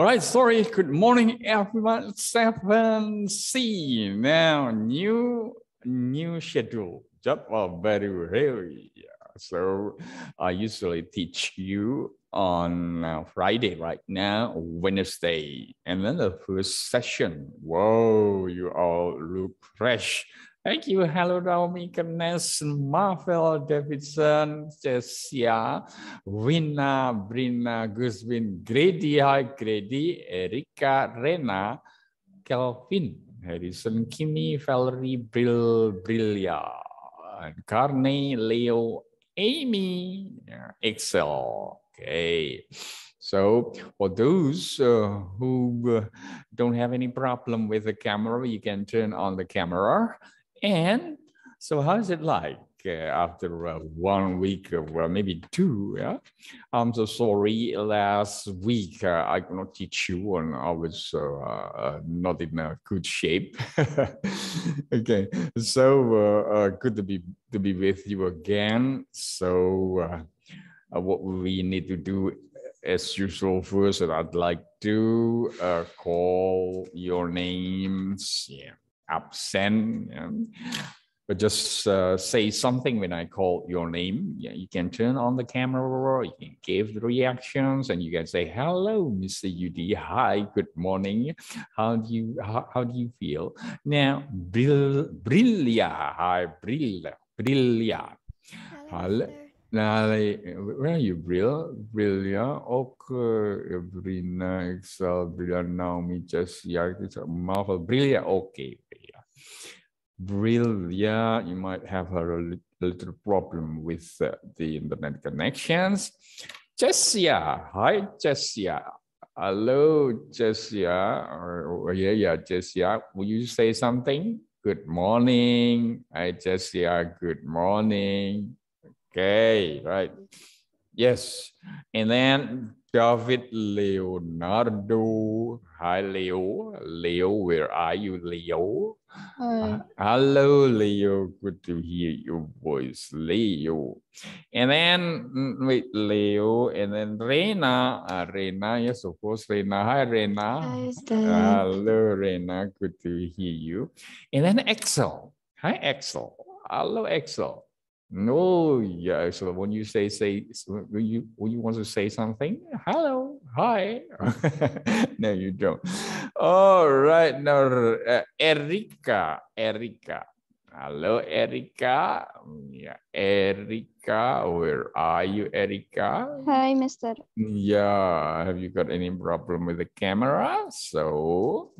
All right, sorry. Good morning, everyone. Seven C now new new schedule. Job well, very really. Yeah. So I usually teach you on uh, Friday right now, Wednesday, and then the first session. Whoa, you all look fresh. Thank you. Hello, Naomi Kernes, Marvel Davidson, Jessia, Wina, Brina, Guswin, Grady, hi, Grady, Erika, Rena, Kelvin, Harrison, Kimi, Valerie, Brill, and Carney, Leo, Amy, Excel. Okay. So for those uh, who uh, don't have any problem with the camera, you can turn on the camera and so how is it like? Uh, after uh, one week, or well, uh, maybe two. Yeah? I'm so sorry. Last week, uh, I could not teach you, and I was uh, not in a good shape. okay, so good to be to be with you again. So, what we need to do, as usual, first, I'd like to call your names. Yeah absent. You know? But just uh, say something when I call your name. Yeah, you can turn on the camera, you can give the reactions, and you can say, "Hello, Mr. UD. Hi, good morning. How do you how, how do you feel now? Brill, brillia. Hi, brilla, brillia. Hello." Now, where are you, Brill? Brillia, okay. uh, Brina, Excel, Brilla, it's a Marvel, Brillia, okay yeah. you might have a little problem with uh, the internet connections. Jessia, hi Jessia. Hello, Jessia. Or, yeah, yeah, Jessia. Will you say something? Good morning. Hi, Jessia. Good morning. Okay, right. Yes. And then David Leonardo. Hi, Leo. Leo, where are you, Leo? Hi. hello, Leo. Good to hear your voice, Leo. And then, mm, wait, Leo. And then Rena, Uh, yes, of course, Rena. Hi, Rena. Hi, hello, Rena. Good to hear you. And then Axel. Hi, Axel. Hello, Axel. No, oh, yeah. So when you say say when you when you want to say something, hello, hi. no, you don't. All right, now uh, Erika, Erika. Hello, Erika. Yeah, Erika, where are you, Erika? Hi, Mister. Yeah, have you got any problem with the camera? So.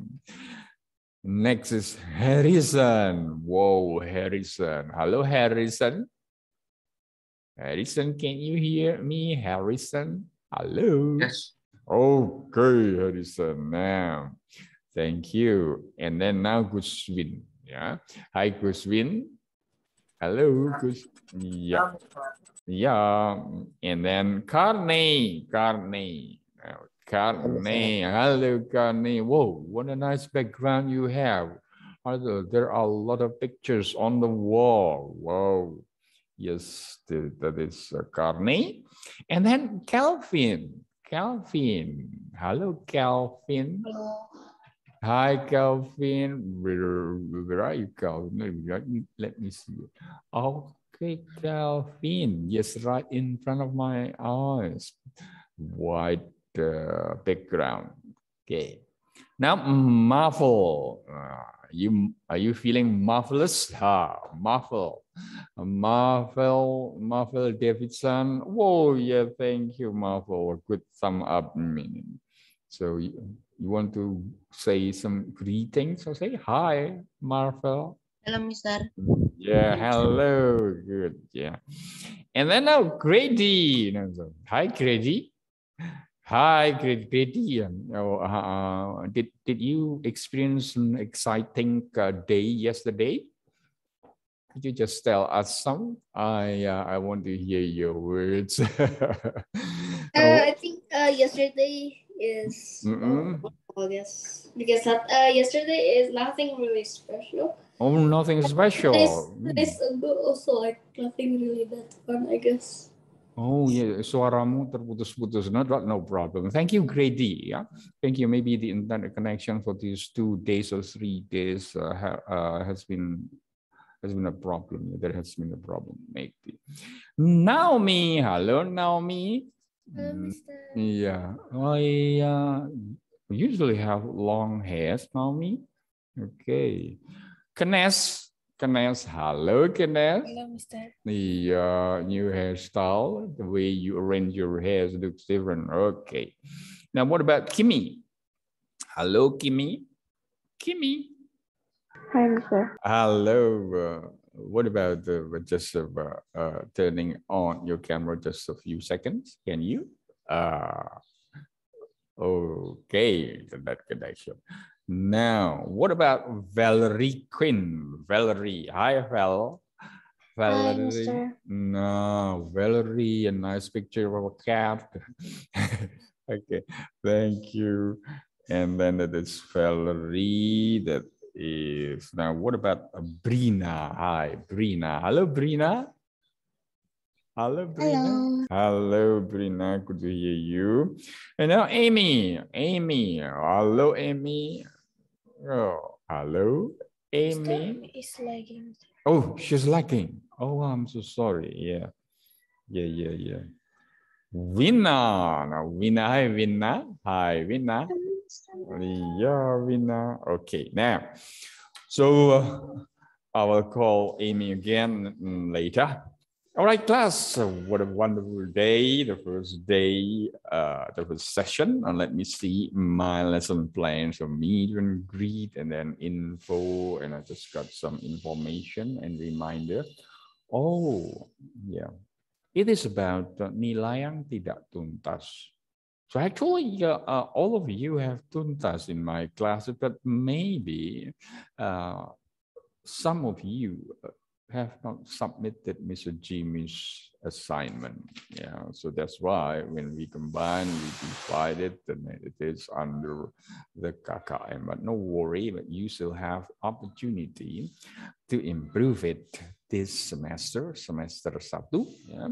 Next is Harrison. Whoa, Harrison. Hello, Harrison. Harrison, can you hear me, Harrison? Hello. Yes. Okay, Harrison. Now, thank you. And then now, Guswin. Yeah. Hi, Guswin. Hello, Gus. Yeah. Yeah. And then Carney. Carney. Carney. Hello, Carney. Whoa, what a nice background you have. There are a lot of pictures on the wall. Whoa yes, that is uh, Carney. And then Calvin, Calvin. Hello, Calvin. Hello. Hi, Calvin. Where, where are you, Calvin? Let me see. Okay, Calvin. Yes, right in front of my eyes. White uh, background. Okay. Now, Marvel. Uh, you are you feeling marvelous? Ah, marvel, marvel, marvel, Davidson. Whoa, yeah, thank you, marvel. Good thumb up. meaning. So you, you want to say some greetings or say hi, marvel. Hello, Mister. Yeah, hello. Good. Yeah, and then now Grady. Hi, Grady. Hi, great, great. Oh, uh, uh, did, did you experience an exciting uh, day yesterday? Could you just tell us some? I, uh, I want to hear your words. Oh. Uh, I think uh, yesterday is mm-hmm. yes, oh, because yesterday is nothing really special. Oh, nothing special. It's, hmm. it's also like nothing really that fun, I guess. Oh yeah, suaramu terputus-putus. No, no problem. Thank you, Grady. Yeah, thank you. Maybe the internet connection for these two days or three days uh, ha, uh, has been has been a problem. There has been a problem. Maybe Naomi. Hello, Naomi. Hello, mm, Mister. Yeah, I uh, usually have long hairs, Naomi. Okay, Kness. Kenneth. Hello, Kenneth. Hello, Mr. The uh, new hairstyle, the way you arrange your hair looks different. Okay. Now, what about Kimmy? Hello, Kimmy. Kimmy. Hi, Mr. Hello. Uh, what about uh, just uh, uh, turning on your camera just a few seconds? Can you? Uh, okay, that connection. Now, what about Valerie Quinn? Valerie, hi Val. Valerie. Hi, no, Valerie, a nice picture of a cat. okay, thank you. And then it is Valerie. That is now. What about Brina? Hi, Brina. Hello, Brina. Hello, Brina. Hello. Hello, Brina. Good to hear you. And now, Amy. Amy. Hello, Amy. Oh, hello, Amy. Is lagging. Oh, she's lagging. Oh, I'm so sorry. Yeah, yeah, yeah, yeah. Winner winner, Vina, hi winner, hi winner. Yeah, winner. Okay, now, so uh, I will call Amy again mm, later. All right, class, what a wonderful day, the first day, uh, the first session. And let me see my lesson plan. So meet and greet and then info. And I just got some information and reminder. Oh, yeah. It is about nilai yang tidak tuntas. So actually, uh, uh, all of you have tuntas in my class, but maybe uh, some of you uh, have not submitted Mr. Jimmy's assignment. Yeah, so that's why when we combine, we divide it, and it is under the KKM. But no worry, but you still have opportunity to improve it this semester, semester satu. Yeah.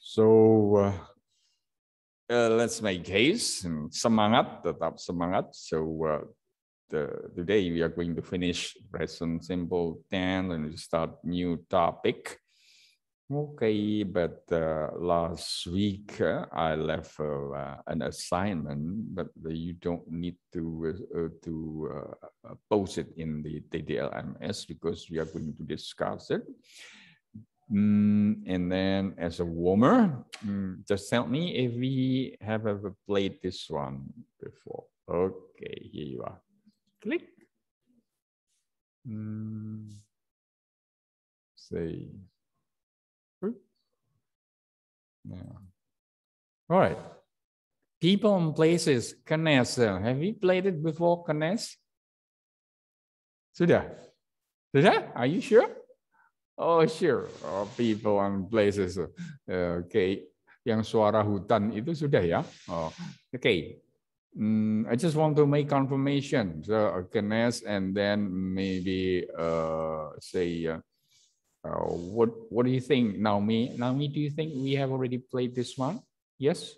So uh, uh, let's make haste. Semangat, tetap semangat. So uh, the, today we are going to finish present simple ten and start new topic. Okay, but uh, last week uh, I left uh, an assignment, but you don't need to uh, to uh, post it in the TDLMS because we are going to discuss it. Mm, and then as a warmer, mm, just tell me if we have ever played this one before. Okay, here you are click. Mm, say, yeah. All right. People and places, Connect. Have we played it before, Connect? Sudah? Sudah? Are you sure? Oh, sure. Oh, people and places. Okay. Uh, Yang suara hutan itu sudah ya. Oh. Okay. Mm, I just want to make confirmation. So Ganesh, uh, and then maybe uh, say, uh, uh, what what do you think, Naomi? Naomi, do you think we have already played this one? Yes.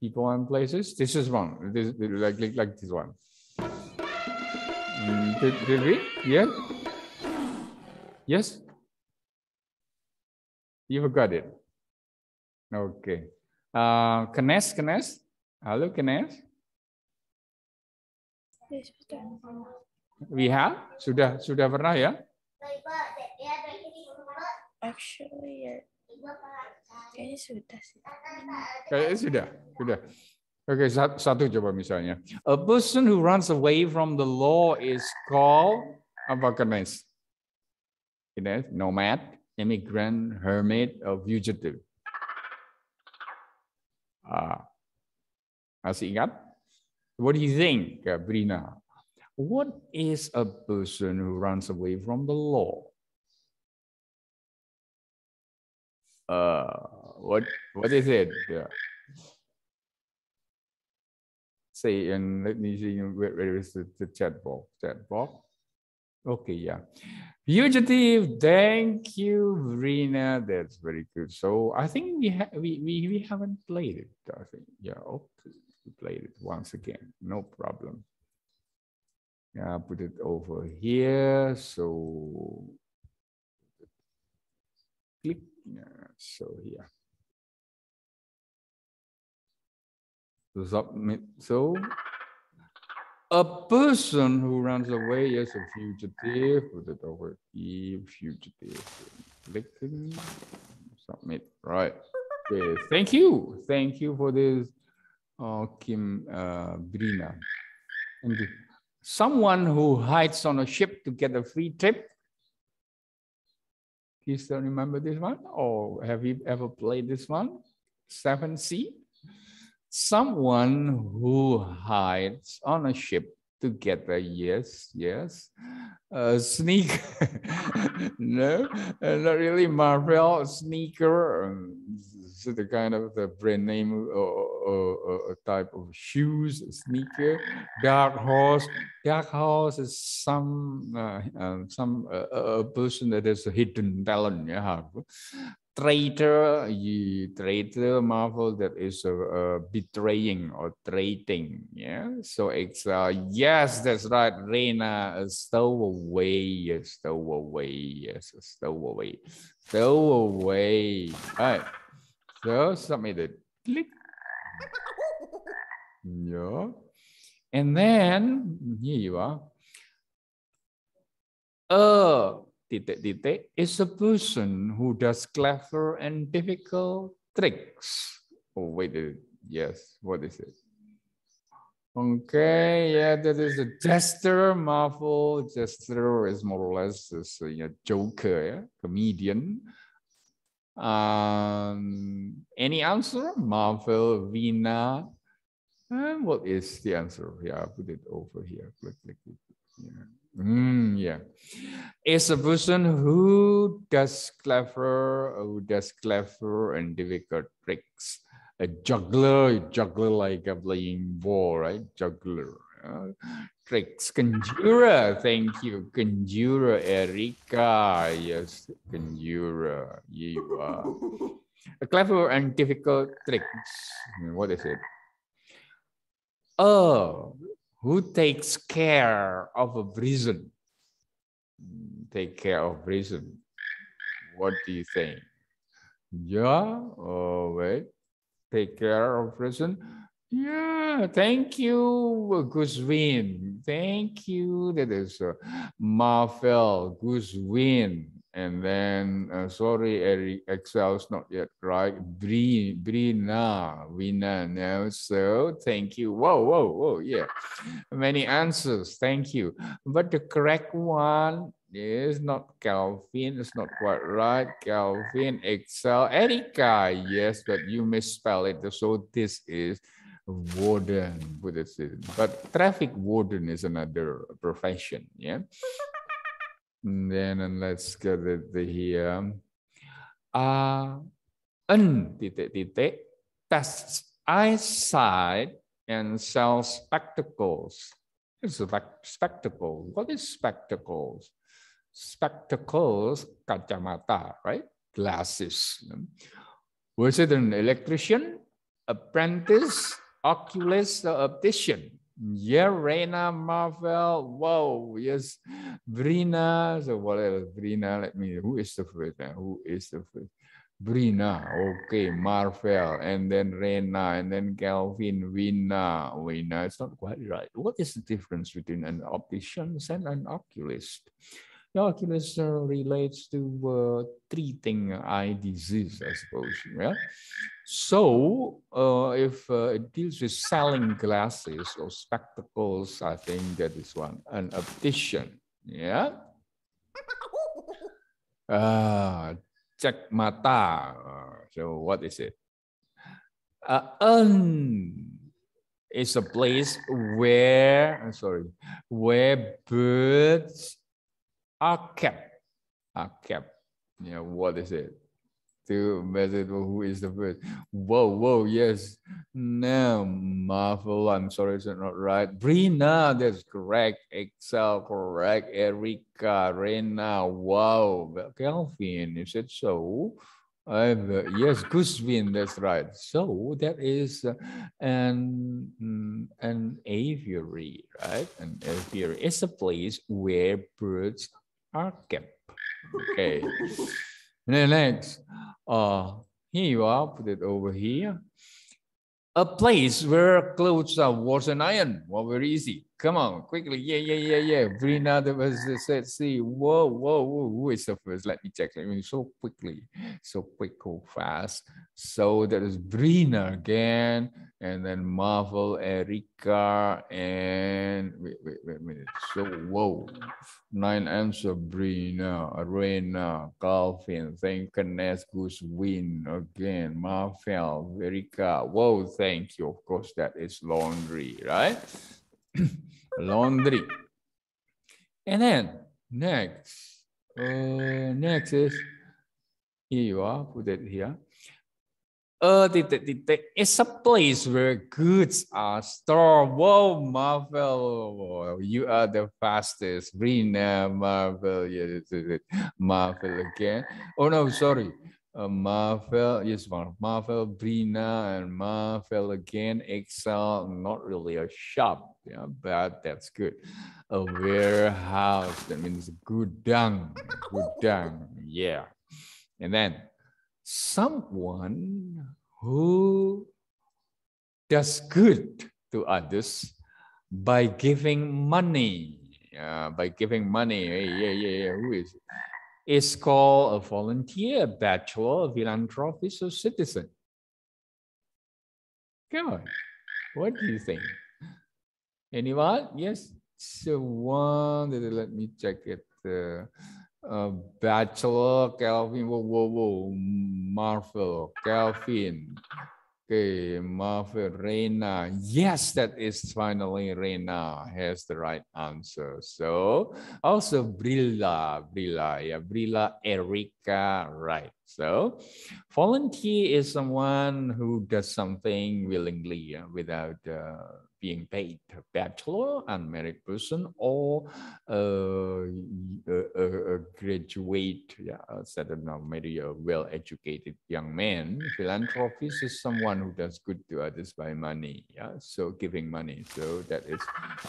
People and places. This is one. This like like, like this one. Mm, did, did we? Yeah. Yes. You forgot it. Okay. Uh, Kenes, Kenes. Halo, Kenes. We have? Sudah sudah pernah ya? Actually, ya. Kayaknya sudah sih. sudah, sudah. Oke, okay, satu coba misalnya. A person who runs away from the law is called apa Kenes? Kenes, nomad, immigrant, hermit, or fugitive. Ah, masih ingat? What do you think, Brina? What is a person who runs away from the law? Uh, what what is it? Yeah. Say and let me see where is the, the chat box? Chat box. Okay, yeah. Fugitive, thank you, Rina. That's very good. So I think we ha we, we we haven't played it. I think yeah. Okay, oh, we played it once again. No problem. Yeah, put it over here. So click. Yeah, so here. Submit. So a person who runs away is a fugitive with the over E, fugitive. Clicking. Submit. Right. Okay. Thank you. Thank you for this, uh, Kim uh, Brina. Someone who hides on a ship to get a free trip. Do you still remember this one? Or have you ever played this one? 7C? someone who hides on a ship together. Yes, yes. a sneak, no, uh, not really. Marvel sneaker, um, so the kind of the brand name or, or, or, type of shoes, sneaker. Dark horse, dark horse is some uh, um, some uh, a person that has a hidden talent. Yeah, traitor, you traitor Marvel that is uh, uh, betraying or traiting. Yeah. So it's uh, yes, that's right. Reina stowaway, away. yes, away. stowaway, away. All right. So submitted. Click. Yeah. And then here you are. Uh Tite, is a person who does clever and difficult tricks. Oh, wait, yes, what is it? Okay, yeah, that is a jester, Marvel. Jester is more or less this you know, joker, yeah? comedian. Um, any answer? Marvel, Vina. And what is the answer? Yeah, put it over here. Click, click, click. Yeah. Mm, yeah. It's a person who does clever, who does clever and difficult tricks. A juggler, juggler like a playing ball, right? Juggler. Uh, tricks. Conjurer, thank you. Conjurer, Erika. Yes, conjurer, you are. A clever and difficult tricks. What is it? Oh, who takes care of a prison? Take care of prison. What do you think? Yeah, oh, wait. Take care of prison. Yeah, thank you, Guswin. Thank you. That is uh, Marvel Guswin. And then, uh, sorry, Eric, Excel's not yet right. Bri, Brina, Vina, now. So thank you. Whoa, whoa, whoa, yeah. Many answers, thank you. But the correct one is not Calvin, it's not quite right. Calvin, Excel, Erica, yes, but you misspell it. So this is warden, Buddhist. But traffic warden is another profession, yeah. And then and let's get it here. Uh, ah, N titik titik tests eyesight and sells spectacles. It's a spectacles. What is spectacles? Spectacles, kacamata, right? Glasses. Was it an electrician, apprentice, oculist, or optician? Yeah, Reina Marvel. Whoa, yes, Brina. So whatever, Brina. Let me. Who is the first? Who is the first? Brina. Okay, Marvel, and then Reina, and then Calvin, Wina, Wina. It's not quite right. What is the difference between an optician and an oculist? The Oculus uh, relates to uh, treating eye disease, I suppose. Yeah. So uh, if uh, it deals with selling glasses or spectacles, I think that is one an optician. Yeah. Uh, check mata. So what is it? Uh, an. is a place where, I'm sorry, where birds are kept, Yeah, what is it? To who is the first. Whoa, whoa, yes. No, Marvel, I'm sorry, it's not right. Brina, that's correct. Excel, correct. Erika, Rena, wow. Kelvin, is it so? i uh, yes, Gusvin, that's right. So that is uh, an, mm, an aviary, right? An aviary is a place where birds Arkham. Okay. then next, uh, here you are, put it over here. A place where clothes are washed and ironed. Well, very easy. Come on, quickly. Yeah, yeah, yeah, yeah. Brina, there was this, uh, let's see. Whoa, whoa, whoa. Who is the first? Let me check. Let me so quickly, so quick, so fast. So that is Brina again, and then Marvel, Erika, and wait, wait, wait a minute. So, whoa. Nine answer Brina, Arena, Calvin, thank goodness, Goose Win again, Marvel, Erika. Whoa, thank you. Of course, that is laundry, right? laundry. And then next, uh, next is here you are, put it here. Uh, the, the, the, it's a place where goods are stored. Whoa, Marvel, you are the fastest. Rina, Marvel, yeah, Marvel again. Oh no, sorry uh, ma fell, yes, ma fell, Brina, and ma fell again. Excel, not really a shop, yeah, but that's good. A warehouse, that means good gudang, yeah. And then someone who does good to others by giving money, uh, by giving money. Hey, yeah, yeah, yeah, who is it? is called a volunteer bachelor philanthropist or citizen. Come on, what do you think? Anyone? Yes, so one, let me check it. Uh, uh, bachelor, Calvin, whoa, whoa, whoa, Marvel, Calvin, Okay, Marfa, Reina. Yes, that is finally Reina has the right answer. So also Brilla, Brilla, yeah, Brilla Erika, right. So volunteer is someone who does something willingly yeah, without uh, being paid bachelor, and married person, or uh, uh a, a, graduate, yeah, said now maybe a well-educated young man. Philanthropist is someone who does good to others by money, yeah, so giving money. So that is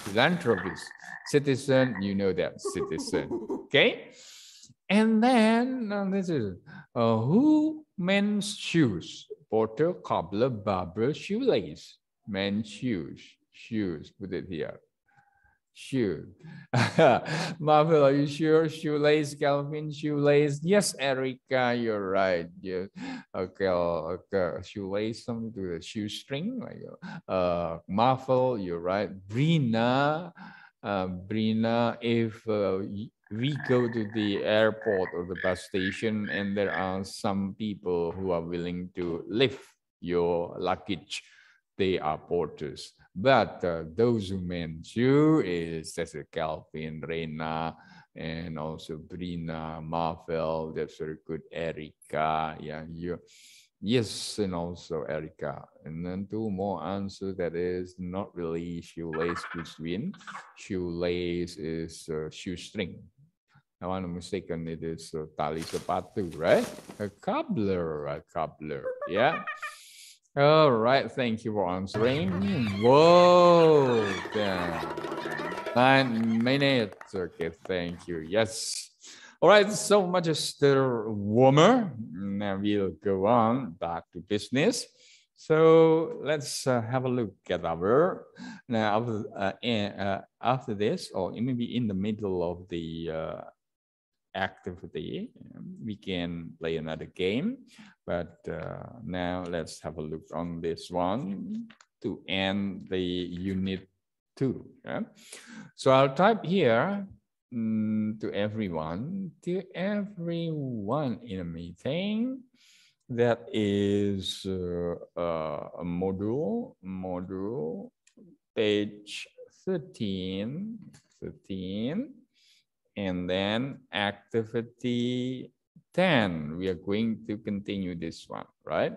philanthropist. Citizen, you know that, citizen, okay? And then uh, this is uh, who men's shoes? Porter, cobbler, barber, shoelace, men's shoes shoes. Put it here. Shoe. Marvel, are you sure? Shoelace, Calvin, shoelace. Yes, Erica, you're right. Yeah. Okay, okay. Shoelace, something to the shoestring. Like, uh, Marvel, you're right. Brina, uh, Brina, if uh, we go to the airport or the bus station and there are some people who are willing to lift your luggage, they are porters. But uh, those who mentioned is that's a Calvin, Rena, and also Brina, Marvel, that's very good, Erica, yeah, you, yes, and also Erica. And then two more answer that is not really shoelace between. Shoelace is uh, shoestring. I want to mistaken it is uh, tali sepatu, right? A cobbler, a cobbler, yeah. All right, thank you for answering. Whoa, Nine minutes. Okay, thank you. Yes. All right, so much still warmer. Now we'll go on back to business. So let's uh, have a look at our now after, uh, in, uh, after this, or maybe in the middle of the uh, activity. Um, we can play another game, but uh, now let's have a look on this one to end the unit two. Yeah? So I'll type here mm, to everyone, to everyone in a meeting that is uh, uh, a module, module page 13, 13, and then activity 10. We are going to continue this one, right?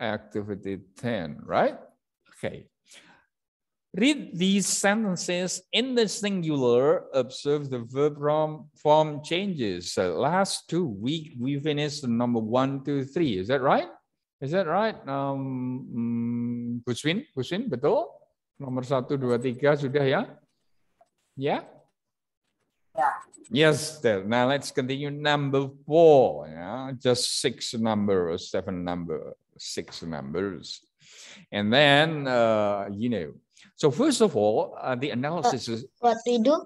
Activity 10, right? Okay. Read these sentences in the singular. Observe the verb form changes. So last two week we finished number one, two, three. Is that right? Is that right? Um, Buswin, mm, Buswin, betul? Nomor satu, dua, tiga sudah ya? Yeah. Yeah. Yes, there. Now let's continue. Number four. Yeah, just six number or seven number, six numbers, and then uh, you know. So first of all, uh, the analysis is what we do.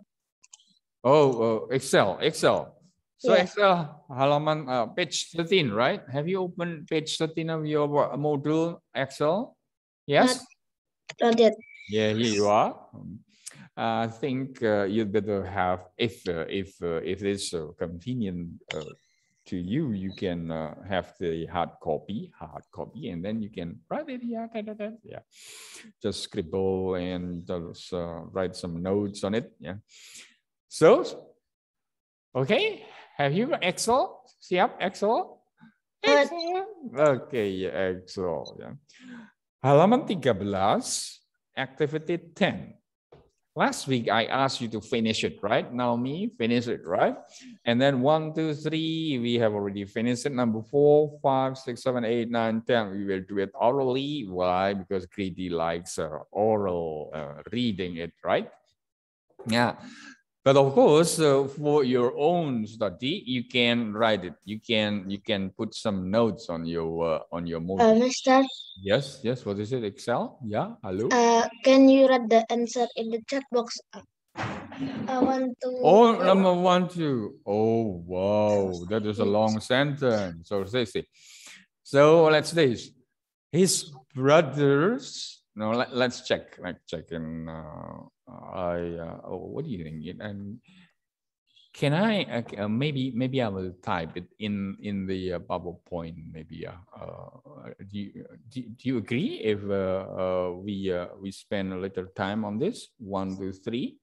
Oh, oh, Excel, Excel. So Excel halaman uh, page thirteen, right? Have you opened page thirteen of your module Excel? Yes. Not, not yet. Yeah, here you are. I think uh, you would better have if uh, if uh, if it's convenient to you, you can uh, have the hard copy, hard copy, and then you can write it. Yeah, da, da, da, yeah. Just scribble and just uh, write some notes on it. Yeah. So, okay, have you Excel? Siap Excel? Excel. Okay, yeah, Excel. Yeah. Halaman 13, activity 10. Last week, I asked you to finish it, right? Now me finish it, right? And then one, two, three, we have already finished it. Number four, five, six, seven, eight, nine, ten. We will do it orally. Why? Because greedy likes uh, oral uh, reading it, right? Yeah. But of course, uh, for your own study, you can write it. You can you can put some notes on your uh, on your Uh, Mister. Yes, yes. What is it? Excel? Yeah. Hello. Uh, can you write the answer in the chat box? I want to. Oh, number one, two. Oh, wow, that is a long sentence. So let's see. So let's see. His brothers. No, let, us check. Let's check in. Uh, I, uh, oh, what do you think? And can I uh, uh, maybe maybe I will type it in in the uh, point Maybe uh, uh, do you, do, do, you agree if we we spend a little time on this one two three?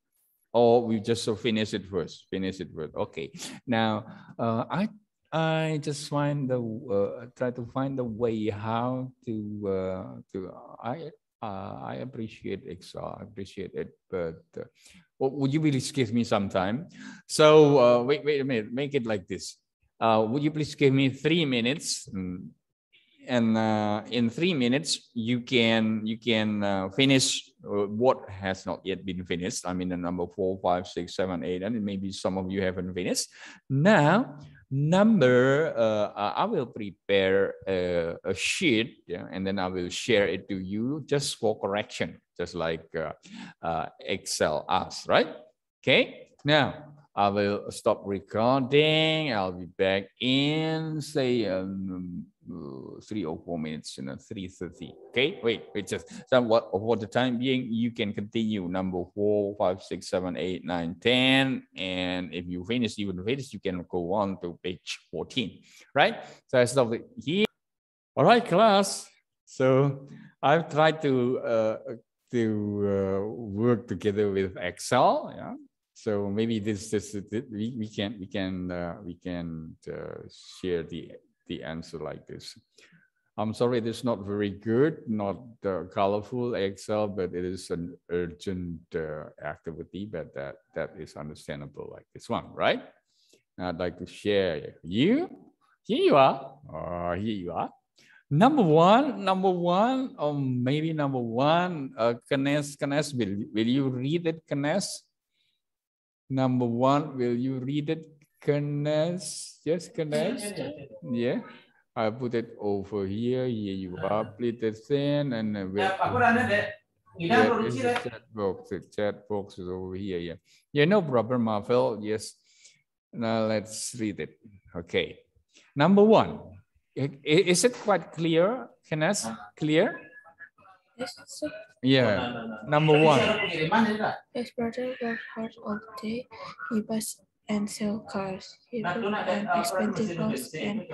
Or we just so finish it first. Finish it first. Okay. Now, I I just find the uh, try to find the way how to uh, to I uh, I appreciate XR, I appreciate it, but uh, well, would you please give me some time? So uh, wait, wait a minute, make it like this. Uh, would you please give me three minutes? Mm, and uh, in three minutes, you can you can uh, finish what has not yet been finished. I mean, the number four, five, six, seven, eight, and maybe some of you haven't finished. Now, number, uh, I will prepare a, a sheet yeah, and then I will share it to you just for correction, just like uh, uh, Excel us, right? Okay, now I will stop recording. I'll be back in, say, um, uh, three or four minutes, you know, three thirty. Okay, wait, wait, just somewhat for the time being, you can continue number four, five, six, seven, eight, nine, ten, and if you finish, even finish, you can go on to page fourteen, right? So I stop here. All right, class. So I've tried to uh, to uh, work together with Excel. Yeah. So maybe this this, this we, we can we can uh, we can uh, share the the answer like this. I'm sorry, it is not very good, not uh, colorful Excel, but it is an urgent uh, activity, but that, that is understandable like this one, right? I'd like to share you. Here you are. Uh, here you are. Number one, number one, or maybe number one, uh, Kines, Kines, will, will you read it, Kines? Number one, will you read it, connects, Yes, connects. Yeah. I put it over here. Here you uh-huh. are. Please the thin and uh, yeah, it's the eh. chat box. The chat box is over here. Yeah. Yeah, no problem, Marvel. Yes. Now let's read it. Okay. Number one. Is it quite clear? Can I uh-huh. clear? Yeah. Number one. day, he was and sell cars. People and uh, expensive house and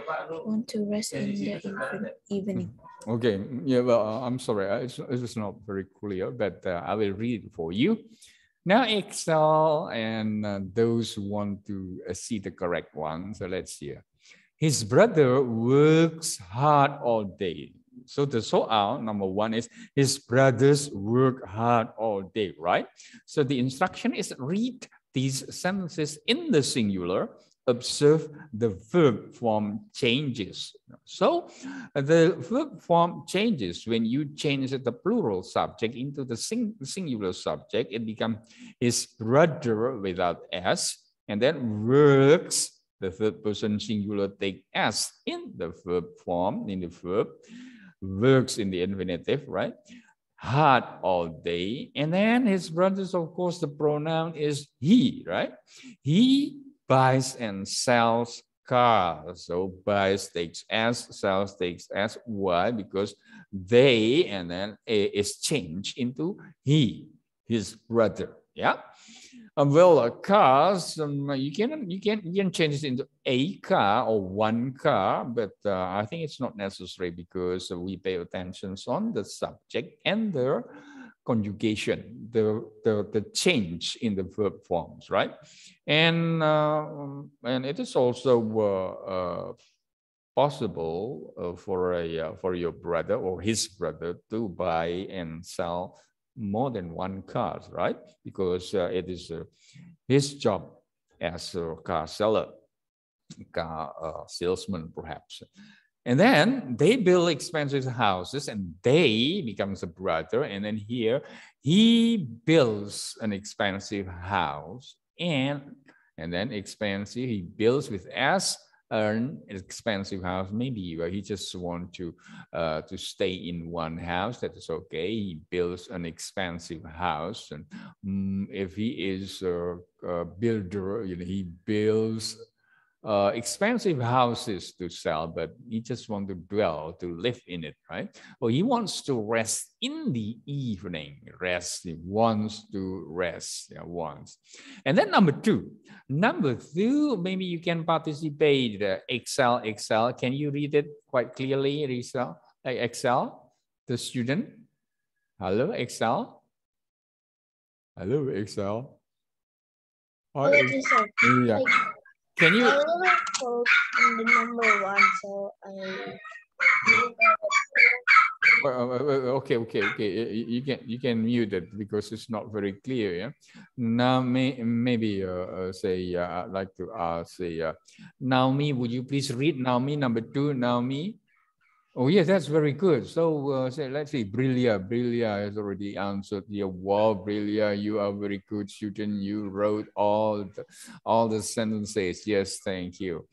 want to rest in the evening. Okay, yeah, well, uh, I'm sorry, uh, it's, it's not very clear, but uh, I will read for you. Now excel and uh, those who want to uh, see the correct one. So let's hear. His brother works hard all day. So the so out number one is his brothers work hard all day, right? So the instruction is read these sentences in the singular observe the verb form changes. So the verb form changes when you change the plural subject into the sing singular subject, it becomes his brother without S, and then works, the third person singular take S in the verb form, in the verb, works in the infinitive, right? hard all day. And then his brothers, of course, the pronoun is he, right? He buys and sells cars. So buys takes S, sells takes S. Why? Because they and then is changed into he, his brother. Yeah. Um, well, cars, you can you can you can change it into a car or one car, but uh, I think it's not necessary because we pay attention on the subject and the conjugation, the the, the change in the verb forms, right? And uh, and it is also uh, uh possible uh, for a uh, for your brother or his brother to buy and sell more than one cars, right? Because uh, it is uh, his job as a car seller, car uh, salesman, perhaps. And then they build expensive houses and they becomes a brother. And then here he builds an expensive house and and then expensive he builds with S an expensive house maybe but he just want to uh, to stay in one house that is okay he builds an expensive house and um, if he is a, a builder you know he builds uh, expensive houses to sell, but he just want to dwell, to live in it, right? Or he wants to rest in the evening, rest, he wants to rest, yeah, wants. And then number two, number two, maybe you can participate, uh, Excel, Excel. Can you read it quite clearly, Excel? Excel, the student? Hello, Excel? Hello, Excel? Hi, Excel. Yeah. Can you? I really told the number one, so I. Uh, uh, uh, okay, okay, okay. You can you can mute it because it's not very clear. Yeah. Now may, maybe uh, say uh, I'd like to uh, say uh, Naomi, would you please read Naomi number two? Naomi. Oh, yes, that's very good. So uh, say, let's see, Brilia. Brilia has already answered Yeah, Wow, Brilia, you are very good student. You wrote all the, all the sentences. Yes, thank you.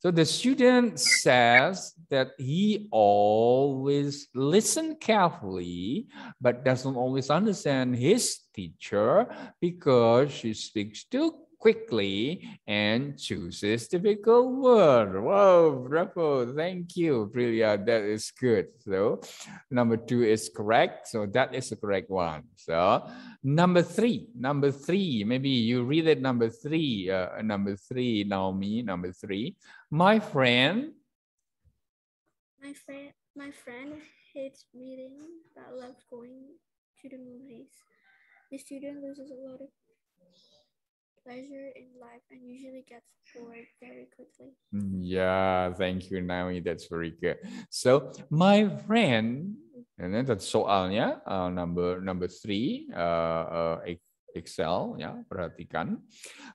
So the student says that he always listen carefully, but doesn't always understand his teacher because she speaks too quickly and chooses difficult word. Wow, bravo, thank you, Brilliant, that is good. So number two is correct, so that is the correct one. So number three, number three, maybe you read it number three, uh, number three, Naomi, number three. My friend. My friend, my friend hates reading but loves going to the movies. The student loses a lot of pleasure in life and usually gets bored very quickly. Yeah, thank you, Naomi. That's very good. So my friend, and then that's soalnya uh, number number three, uh, uh, Excel, ya, perhatikan.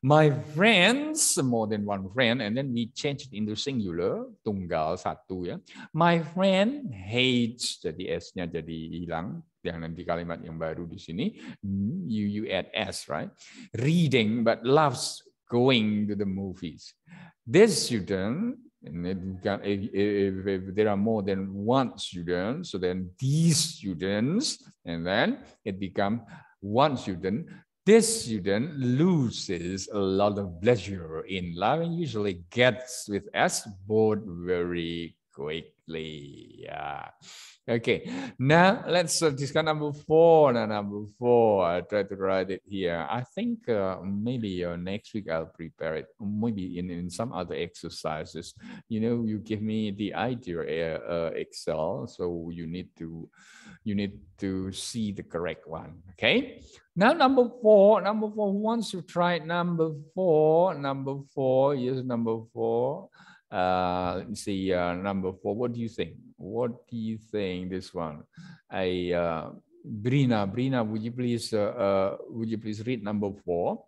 My friends, more than one friend, and then we change it into singular, tunggal satu ya. My friend hates, jadi S-nya jadi hilang, yang nanti kalimat yang baru di sini, you, hmm, you add S, right? Reading, but loves going to the movies. This student And if, if, if, there are more than one student, so then these students, and then it become one student This student loses a lot of pleasure in life and usually gets with us bored very quickly. Yeah. Okay. Now let's uh, discuss number four. Now number four, I try to write it here. I think uh, maybe uh, next week I'll prepare it. Maybe in, in some other exercises, you know, you give me the idea uh, uh Excel. So you need to, you need to see the correct one. Okay. Now number four, number four, Who wants to try number four, number four, yes, number four uh, let's see uh, number four. What do you think? What do you think? This one, I uh, Brina, Brina, would you please uh, uh would you please read number four?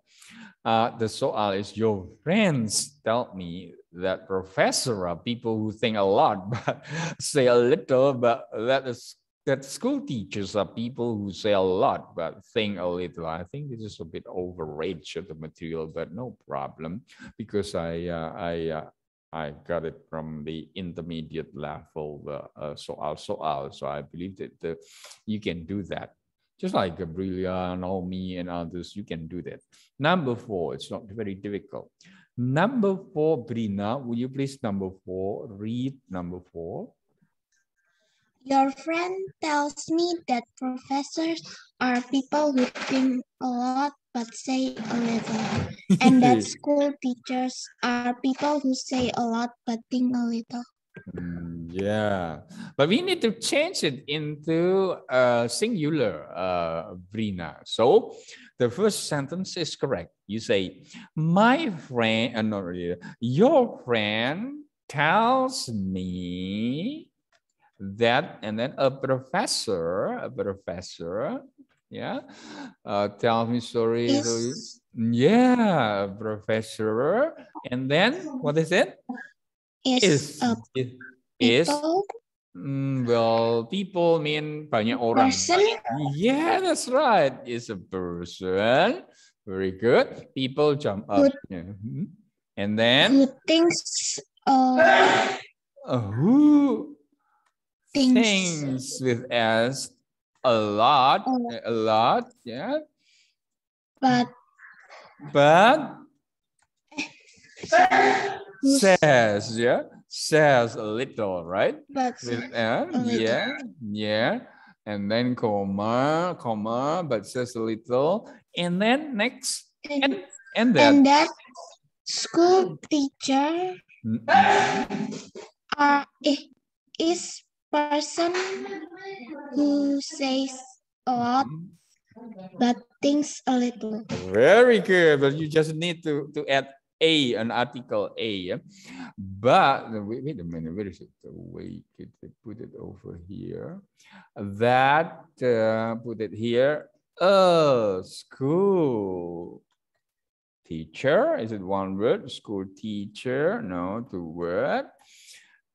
Uh, the soal is your friends tell me that professor are people who think a lot but say a little, but that is that school teachers are people who say a lot but think a little. I think this is a bit overrated the material, but no problem because I uh, I I got it from the intermediate level uh, uh soal soal. So I believe that the, you can do that. Just like Gabriela, Naomi, and others, you can do that. Number four, it's not very difficult. Number four, Brina, will you please, number four, read number four? Your friend tells me that professors are people who think a lot but say a little, and that school teachers are people who say a lot but think a little. Mm, yeah, but we need to change it into a uh, singular, uh, Brina. So the first sentence is correct. You say, "My friend," uh, your friend tells me that and then a professor a professor yeah uh, tell me stories, yes. yeah professor and then what is it is is, uh, is, is mm, well people mean banyak orang person? yeah that's right it's a person very good people jump up yeah. Mm-hmm. and then uh, who thinks uh, uh, who things, things with S a lot, uh, a lot, yeah. But, but, says, yeah, says a little, right? But, with uh, yeah, yeah. And then comma, comma, but says a little. And then next, and, and, and And that school teacher uh, is person who says a lot but thinks a little. Very good, but you just need to, to add a, an article A. Yeah? But wait, wait, a minute, where is it? Wait, put it over here. That, uh, put it here, a school teacher. Is it one word? School teacher? No, two word.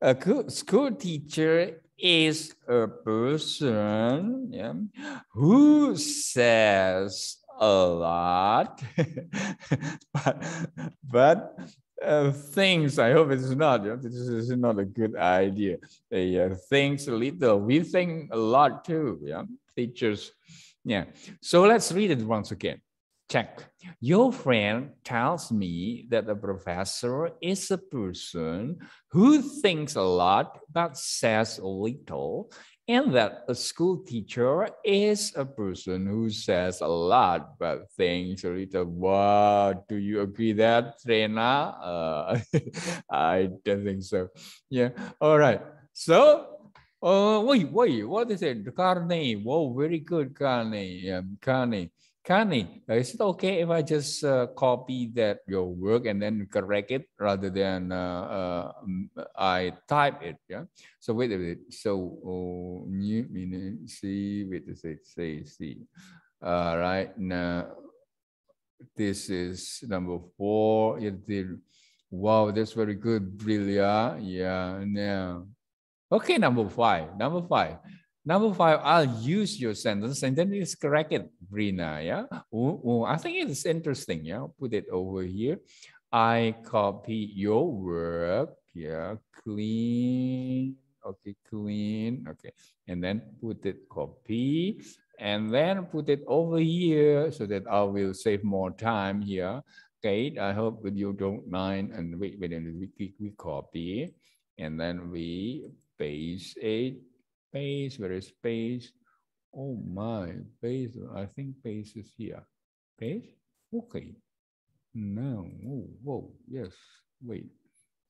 A school teacher is a person yeah, who says a lot, but, but uh, things, I hope it's not, yeah, this is not a good idea. They uh, a little, we think a lot too, yeah, teachers, yeah. So let's read it once again. Check. Your friend tells me that the professor is a person who thinks a lot but says little, and that a school teacher is a person who says a lot but thinks a little. What? do you agree that, Trena? Uh, I don't think so. Yeah. All right. So uh, wait, wait, what is it? Carne. Whoa, very good, Carne. Um, Carne. Kani, is it okay if I just uh, copy that your work and then correct it rather than uh, uh, I type it? Yeah. So wait a minute. So oh, new meaning see wait a say, say see. All right now, this is number four. It did, wow, that's very good, brilliant. Yeah. Now, okay, number five. Number five. Number five, I'll use your sentence and then it's corrected, Brina. Yeah. Ooh, ooh, I think it is interesting. Yeah. Put it over here. I copy your work. Yeah. Clean. Okay. Clean. Okay. And then put it copy and then put it over here so that I will save more time here. Kate, I hope that you don't mind. And wait, wait, and we, we copy and then we paste it base, where is base? Oh my, base, I think base is here. Base? Okay. No, oh, whoa, yes, wait.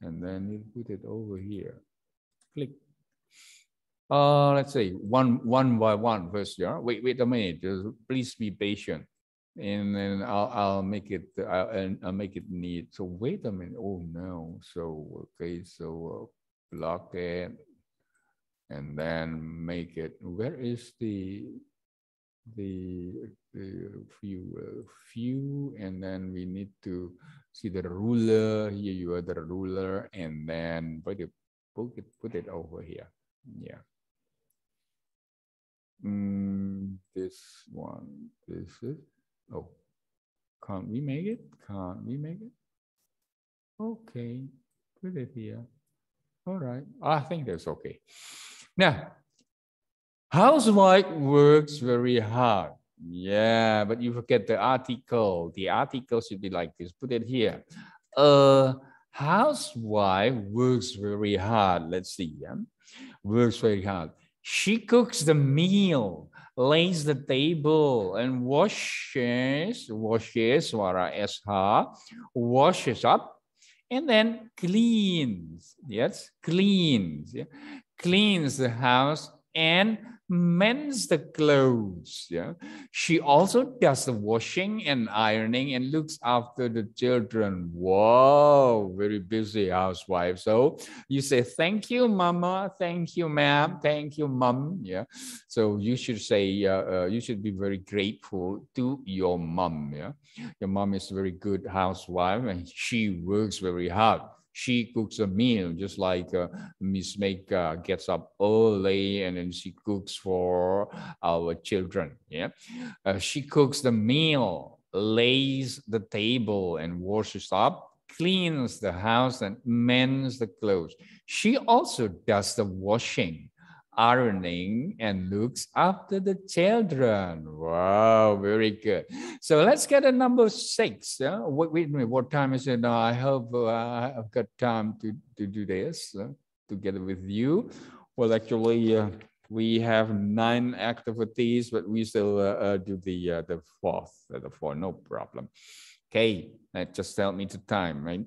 And then you put it over here. Click. Uh, let's say one, one by one first, yeah? Wait, wait a minute, Just please be patient. And then I'll, I'll make it, I'll, I'll make it neat. So wait a minute, oh no. So, okay, so uh, block it, and then make it, where is the, the, the few, uh, few, and then we need to see the ruler, here you are the ruler, and then put it, put it, put it over here, yeah. Mm, this one, this is, oh, can't we make it? Can't we make it? Okay, put it here. All right, I think that's okay. Now, housewife works very hard. Yeah, but you forget the article. The article should be like this. Put it here. Uh, housewife works very hard. Let's see. Yeah? Works very hard. She cooks the meal, lays the table, and washes, washes, wara esha, washes up, and then cleans, yes, cleans, yeah? cleans the house and mends the clothes. Yeah. She also does the washing and ironing and looks after the children. Wow, very busy housewife. So you say, Thank you, mama. Thank you, ma'am. Thank you, mom. Yeah. So you should say, uh, uh, you should be very grateful to your mom. Yeah. Your mom is a very good housewife and she works very hard she cooks a meal just like uh, Miss Make uh, gets up early and then she cooks for our children. Yeah, uh, she cooks the meal, lays the table, and washes up cleans the house and mends the clothes. She also does the washing ironing and looks after the children. Wow, very good. So let's get a number six. Uh, wait, wait what time is it now? I hope uh, I've got time to, to do this uh, together with you. Well, actually, uh, we have nine activities, but we still uh, uh, do the uh, the fourth, the four, no problem. Okay, that just tell me the time, right?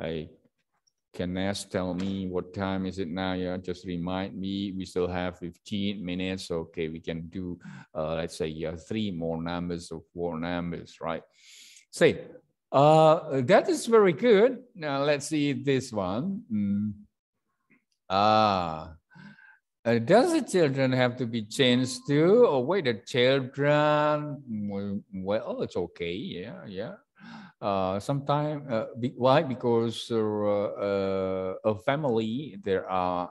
I can Kenneth tell me what time is it now? Yeah, just remind me. We still have 15 minutes. Okay, we can do, uh, let's say, yeah, three more numbers or four numbers, right? Say, uh, that is very good. Now let's see this one. Mm. Ah, uh, does the children have to be changed too? Or oh, wait, the children? Well, it's okay. Yeah, yeah. Uh, sometimes, uh, be, why? Because uh, uh, a family there are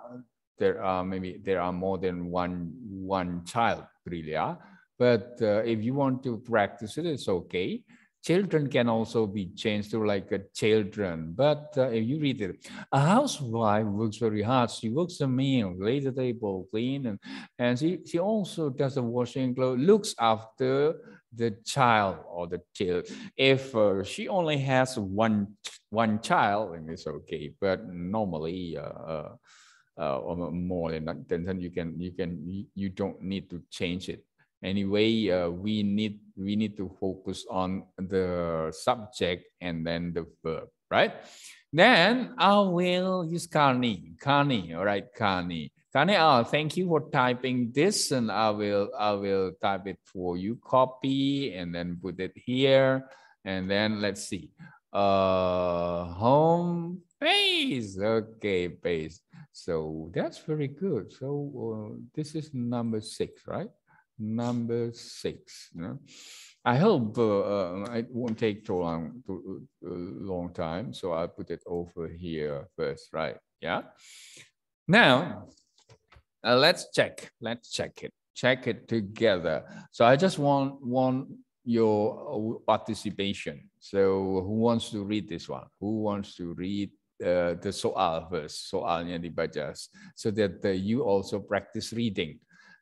there are maybe there are more than one one child really yeah. But uh, if you want to practice it, it's okay children can also be changed to like a children. But uh, if you read it, a housewife works very hard. She works the meal, lay the table, clean, and, and she, she also does the washing clothes, looks after the child or the child. If uh, she only has one one child, then it's okay. But normally, uh, uh, uh more than that, then you can you can you don't need to change it. Anyway, uh, we need we need to focus on the subject and then the verb, right? Then I will use Kani, Kani, all right, Kani. Kane, uh, thank you for typing this, and I will I will type it for you. Copy and then put it here, and then let's see. Uh, home base. Okay, base. So that's very good. So uh, this is number six, right? Number six. You know? I hope uh, uh it won't take too long, too uh, long time. So I'll put it over here first, right? Yeah. Now, uh, let's check. Let's check it. Check it together. So I just want want your participation. So who wants to read this one? Who wants to read uh, the soal verse, soalnya dibaca, so that uh, you also practice reading.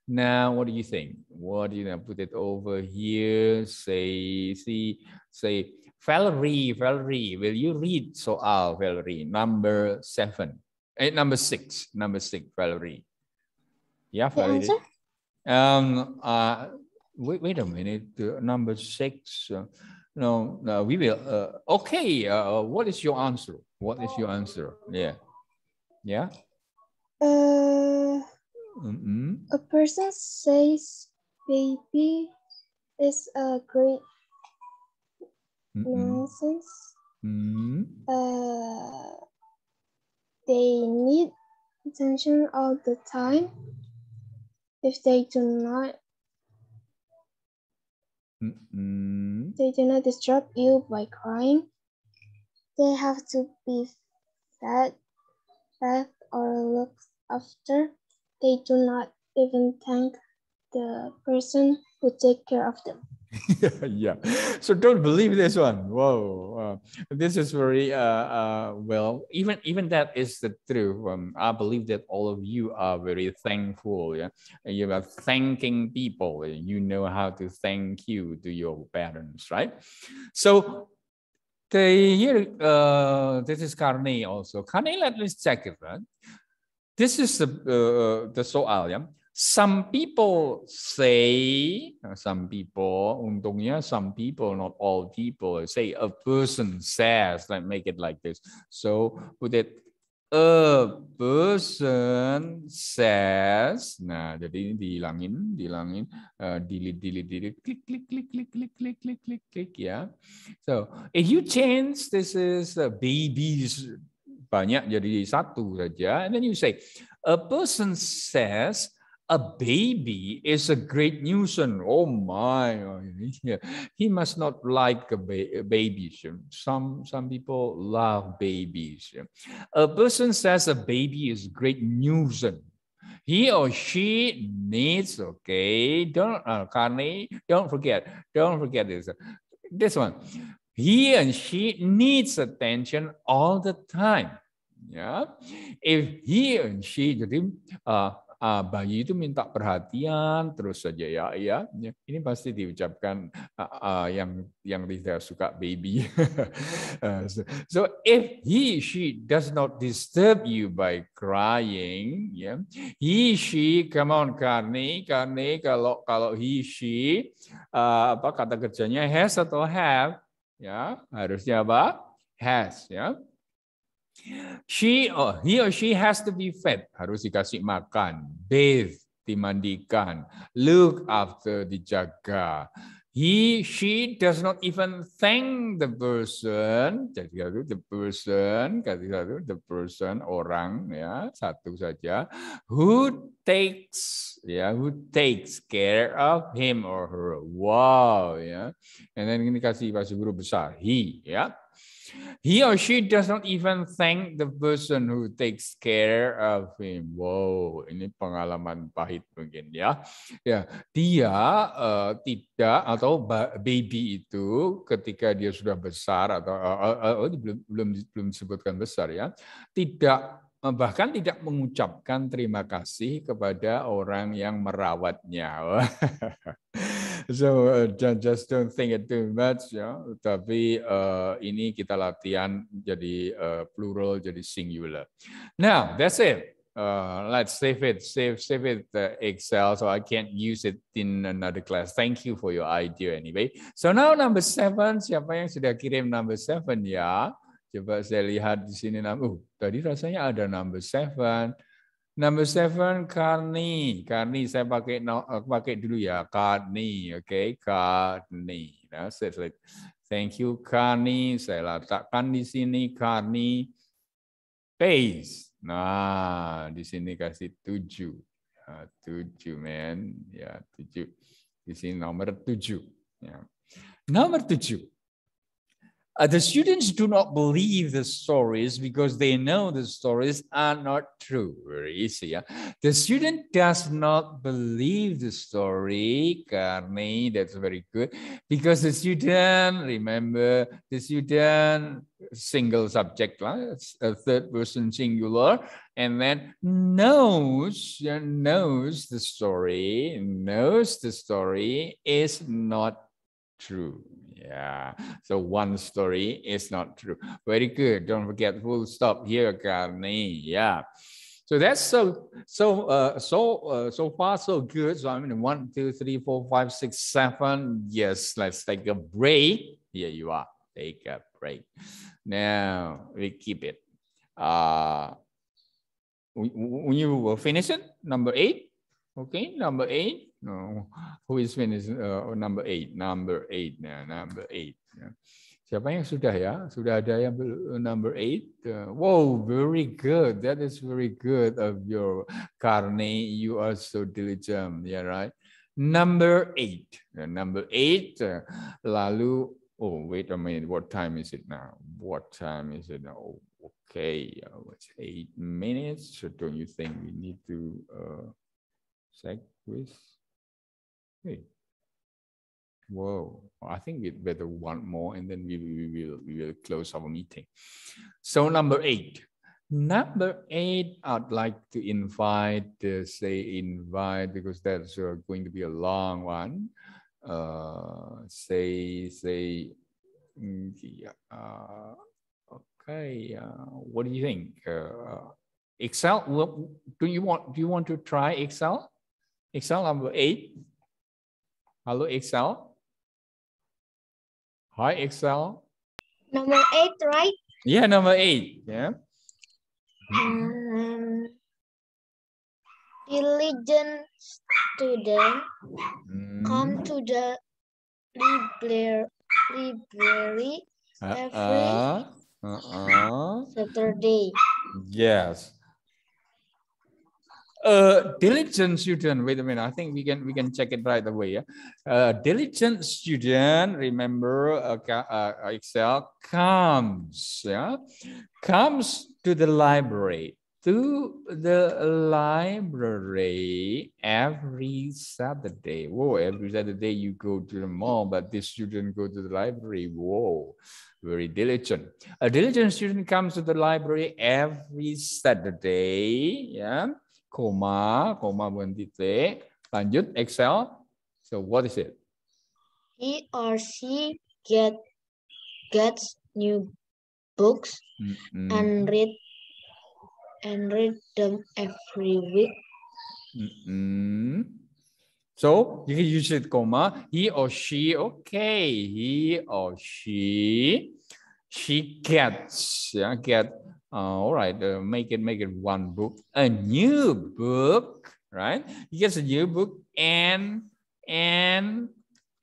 Now, what do you think? What do you know, put it over here? Say, see, say, Valerie, Valerie, will you read soal, Valerie, number seven, Eight. number six, number six, Valerie. Yeah, Farida. Um, uh, wait, wait a minute. Uh, number six. Uh, no, no, we will. Uh, okay. Uh, what is your answer? What is your answer? Yeah. Yeah. Uh, mm -hmm. A person says baby is a great mm nonsense. Mm Uh, they need attention all the time if they do not mm -mm. they do not disturb you by crying, they have to be fed, fed or looked after. They do not even thank the person who take care of them. yeah, so don't believe this one. Whoa, uh, this is very uh, uh, well. Even even that is the truth. Um, I believe that all of you are very thankful. Yeah, you are thanking people. You know how to thank you to your parents, right? So they here. Uh, this is Carney also. Carney, let me check it. Right? This is the uh, uh the soal. Yeah Some people say, nah, some people, untungnya some people, not all people, say a person says, let make it like this. So put it, a person says, nah jadi ini dihilangin, dihilangin, uh, eh, delete, delete, delete, klik, klik, klik, klik, klik, klik, klik, klik, klik, ya. So if you change, this is a baby's banyak jadi satu saja, and then you say, a person says, a baby is a great nuisance. Oh my, oh, he must not like ba babies. Some, some people love babies. A person says a baby is great nuisance. He or she needs, okay, don't, uh, Carney, don't forget, don't forget this. Uh, this one, he and she needs attention all the time. Yeah, if he and she, uh, Ah, bayi itu minta perhatian terus saja ya iya. ya ini pasti diucapkan ah, ah, yang yang tidak suka baby eh, so if he she does not disturb you by crying ya he she come on karni karni kalau kalau he she uh, apa kata kerjanya has atau have ya harusnya apa has ya She or oh, he or she has to be fed, harus dikasih makan, bathe, dimandikan, look after, dijaga. He, she does not even thank the person. Jadi satu, the person, kata satu, the person, orang ya satu saja, who takes ya, who takes care of him or her. Wow ya. And then ini kasih pasti guru besar, he ya. He or she does not even thank the person who takes care of him. Wow, ini pengalaman pahit mungkin ya. Ya, dia uh, tidak atau baby itu ketika dia sudah besar atau uh, uh, uh, belum belum belum disebutkan besar ya, tidak Eh, bahkan tidak mengucapkan terima kasih kepada orang yang merawatnya. so just don't think it too much ya. Tapi uh, ini kita latihan jadi uh, plural jadi singular. Now that's it. Uh, let's save it, save save it uh, Excel so I can't use it in another class. Thank you for your idea anyway. So now number seven, siapa yang sudah kirim number seven ya? Coba saya lihat di sini. Uh, Tadi rasanya ada number seven. Number seven, Karni. Karni, saya pakai eh, pakai dulu ya. Karni, oke. Karni. Nah, saya, thank you, Karni. Saya letakkan di sini, Karni. Pace. Nah, di sini kasih tujuh. Ya, tujuh, man, Ya, tujuh. Di sini nomor tujuh. Ya. Nomor tujuh. Uh, the students do not believe the stories because they know the stories are not true. Very easy. Yeah? The student does not believe the story, Carney. That's very good. Because the student, remember, the student, single subject, a third person singular, and then knows, knows the story, knows the story is not true. Yeah. So one story is not true. Very good. Don't forget full stop here, Karni. Yeah. So that's so so uh, so uh, so far so good. So I mean one, two, three, four, five, six, seven. Yes, let's take a break. Here you are. Take a break. Now we keep it. Uh, when you finish it, number eight. Okay, number eight. No, who is finished? uh, number eight, number eight, number eight. Nah. Siapa yang sudah ya? Sudah ada yang uh, number eight? Uh, wow, very good. That is very good of your Karne. You are so diligent. Yeah, right. Number eight. Uh, number eight. Uh, lalu, oh, wait a minute. What time is it now? What time is it now? Oh, okay, uh, it's eight minutes. So don't you think we need to uh, check with? Hey. Whoa, I think we better want more and then we, we, we, will, we will close our meeting. So number eight. Number eight, I'd like to invite, uh, say invite, because that's uh, going to be a long one. Uh, say, say, mm, uh, okay, uh, what do you think? Uh, Excel, well, do you want, do you want to try Excel? Excel number eight? Hello, Excel. Hi, Excel. Number eight, right? Yeah, number eight. Yeah. Um, diligent student mm. come to the library, library uh -uh. every uh -uh. Saturday. Yes uh, diligent student. Wait a minute. I think we can we can check it right away. Yeah? Uh, diligent student. Remember, uh, uh, Excel comes. Yeah, comes to the library to the library every Saturday. Whoa, every Saturday you go to the mall, but this student go to the library. Whoa, very diligent. A diligent student comes to the library every Saturday. Yeah koma, koma bukan titik. Lanjut, Excel. So what is it? He or she get gets new books mm -hmm. and read and read them every week. Mm -hmm. So you can use it, comma, he or she, okay, he or she she gets yeah, get uh, all right uh, make it make it one book a new book right he gets a new book and and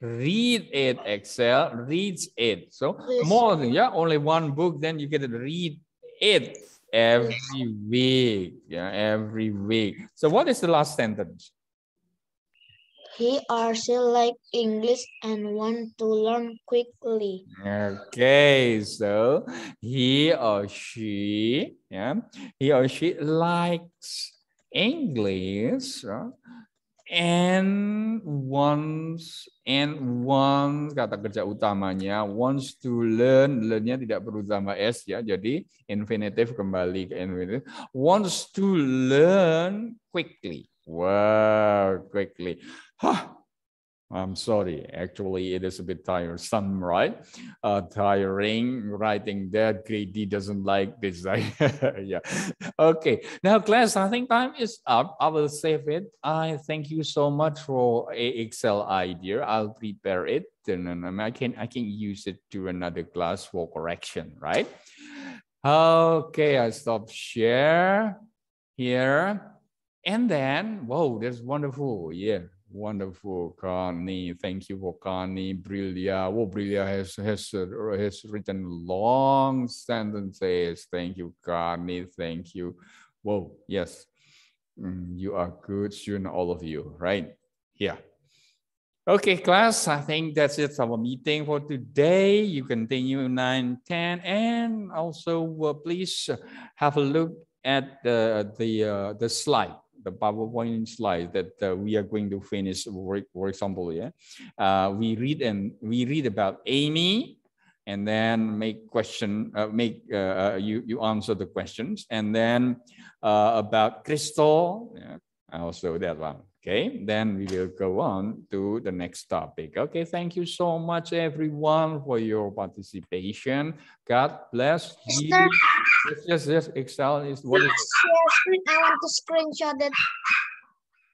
read it excel reads it so more than yeah only one book then you get to read it every week yeah every week so what is the last sentence He or she like English and want to learn quickly. Okay, so he or she, yeah, he or she likes English right? Ya, and wants and wants kata kerja utamanya wants to learn learnnya tidak perlu tambah s ya jadi infinitive kembali ke infinitive wants to learn quickly. Wow, quickly. huh, I'm sorry. Actually, it is a bit tiresome, right? Uh, tiring writing that. KD doesn't like this. yeah. Okay. Now, class, I think time is up. I will save it. I thank you so much for Excel idea. I'll prepare it, and I can I can use it to another class for correction, right? Okay. I stop share here, and then whoa, that's wonderful. Yeah. Wonderful, Kani. Thank you for Brilliant. Brilia. Oh, Brilliant has, has, has written long sentences. Thank you, Kani. Thank you. Whoa, yes. Mm, you are good student, all of you, right? Yeah. Okay, class, I think that's it our meeting for today. You continue 9, 10, and also uh, please have a look at the the, uh, the slide the PowerPoint slide that uh, we are going to finish, for, example, yeah, uh, we read and we read about Amy, and then make question uh, make uh, uh, you you answer the questions and then uh, about crystal yeah, also that one okay then we will go on to the next topic okay thank you so much everyone for your participation god bless you Yes, yes, yes. Excel is what yes, Yes, I want to screenshot it.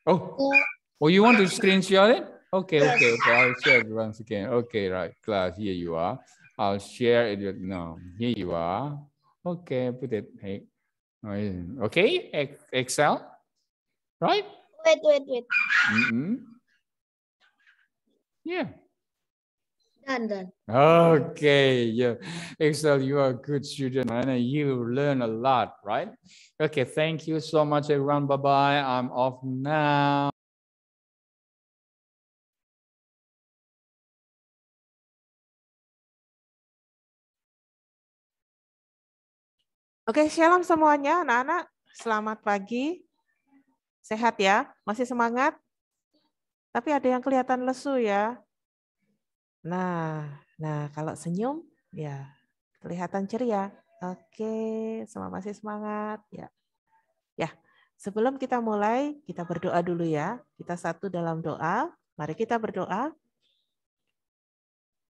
Oh. Yeah. Oh, you want to screenshot it? Okay, okay, okay. I'll share it once again. Okay, right, class. Here you are. I'll share it with now. Here you are. Okay, put it. Hey. Oh, okay, Excel. Right? Wait, wait, wait. Mm -hmm. Yeah. London. Kan, okay, yeah. Excel, you are a good student and you learn a lot, right? Okay, thank you so much, everyone. Bye bye. I'm off now. Oke, okay, shalom semuanya, anak-anak. Selamat pagi. Sehat ya? Masih semangat? Tapi ada yang kelihatan lesu ya. Nah, nah kalau senyum ya kelihatan ceria. Oke, semua masih semangat ya. Ya, sebelum kita mulai kita berdoa dulu ya. Kita satu dalam doa. Mari kita berdoa.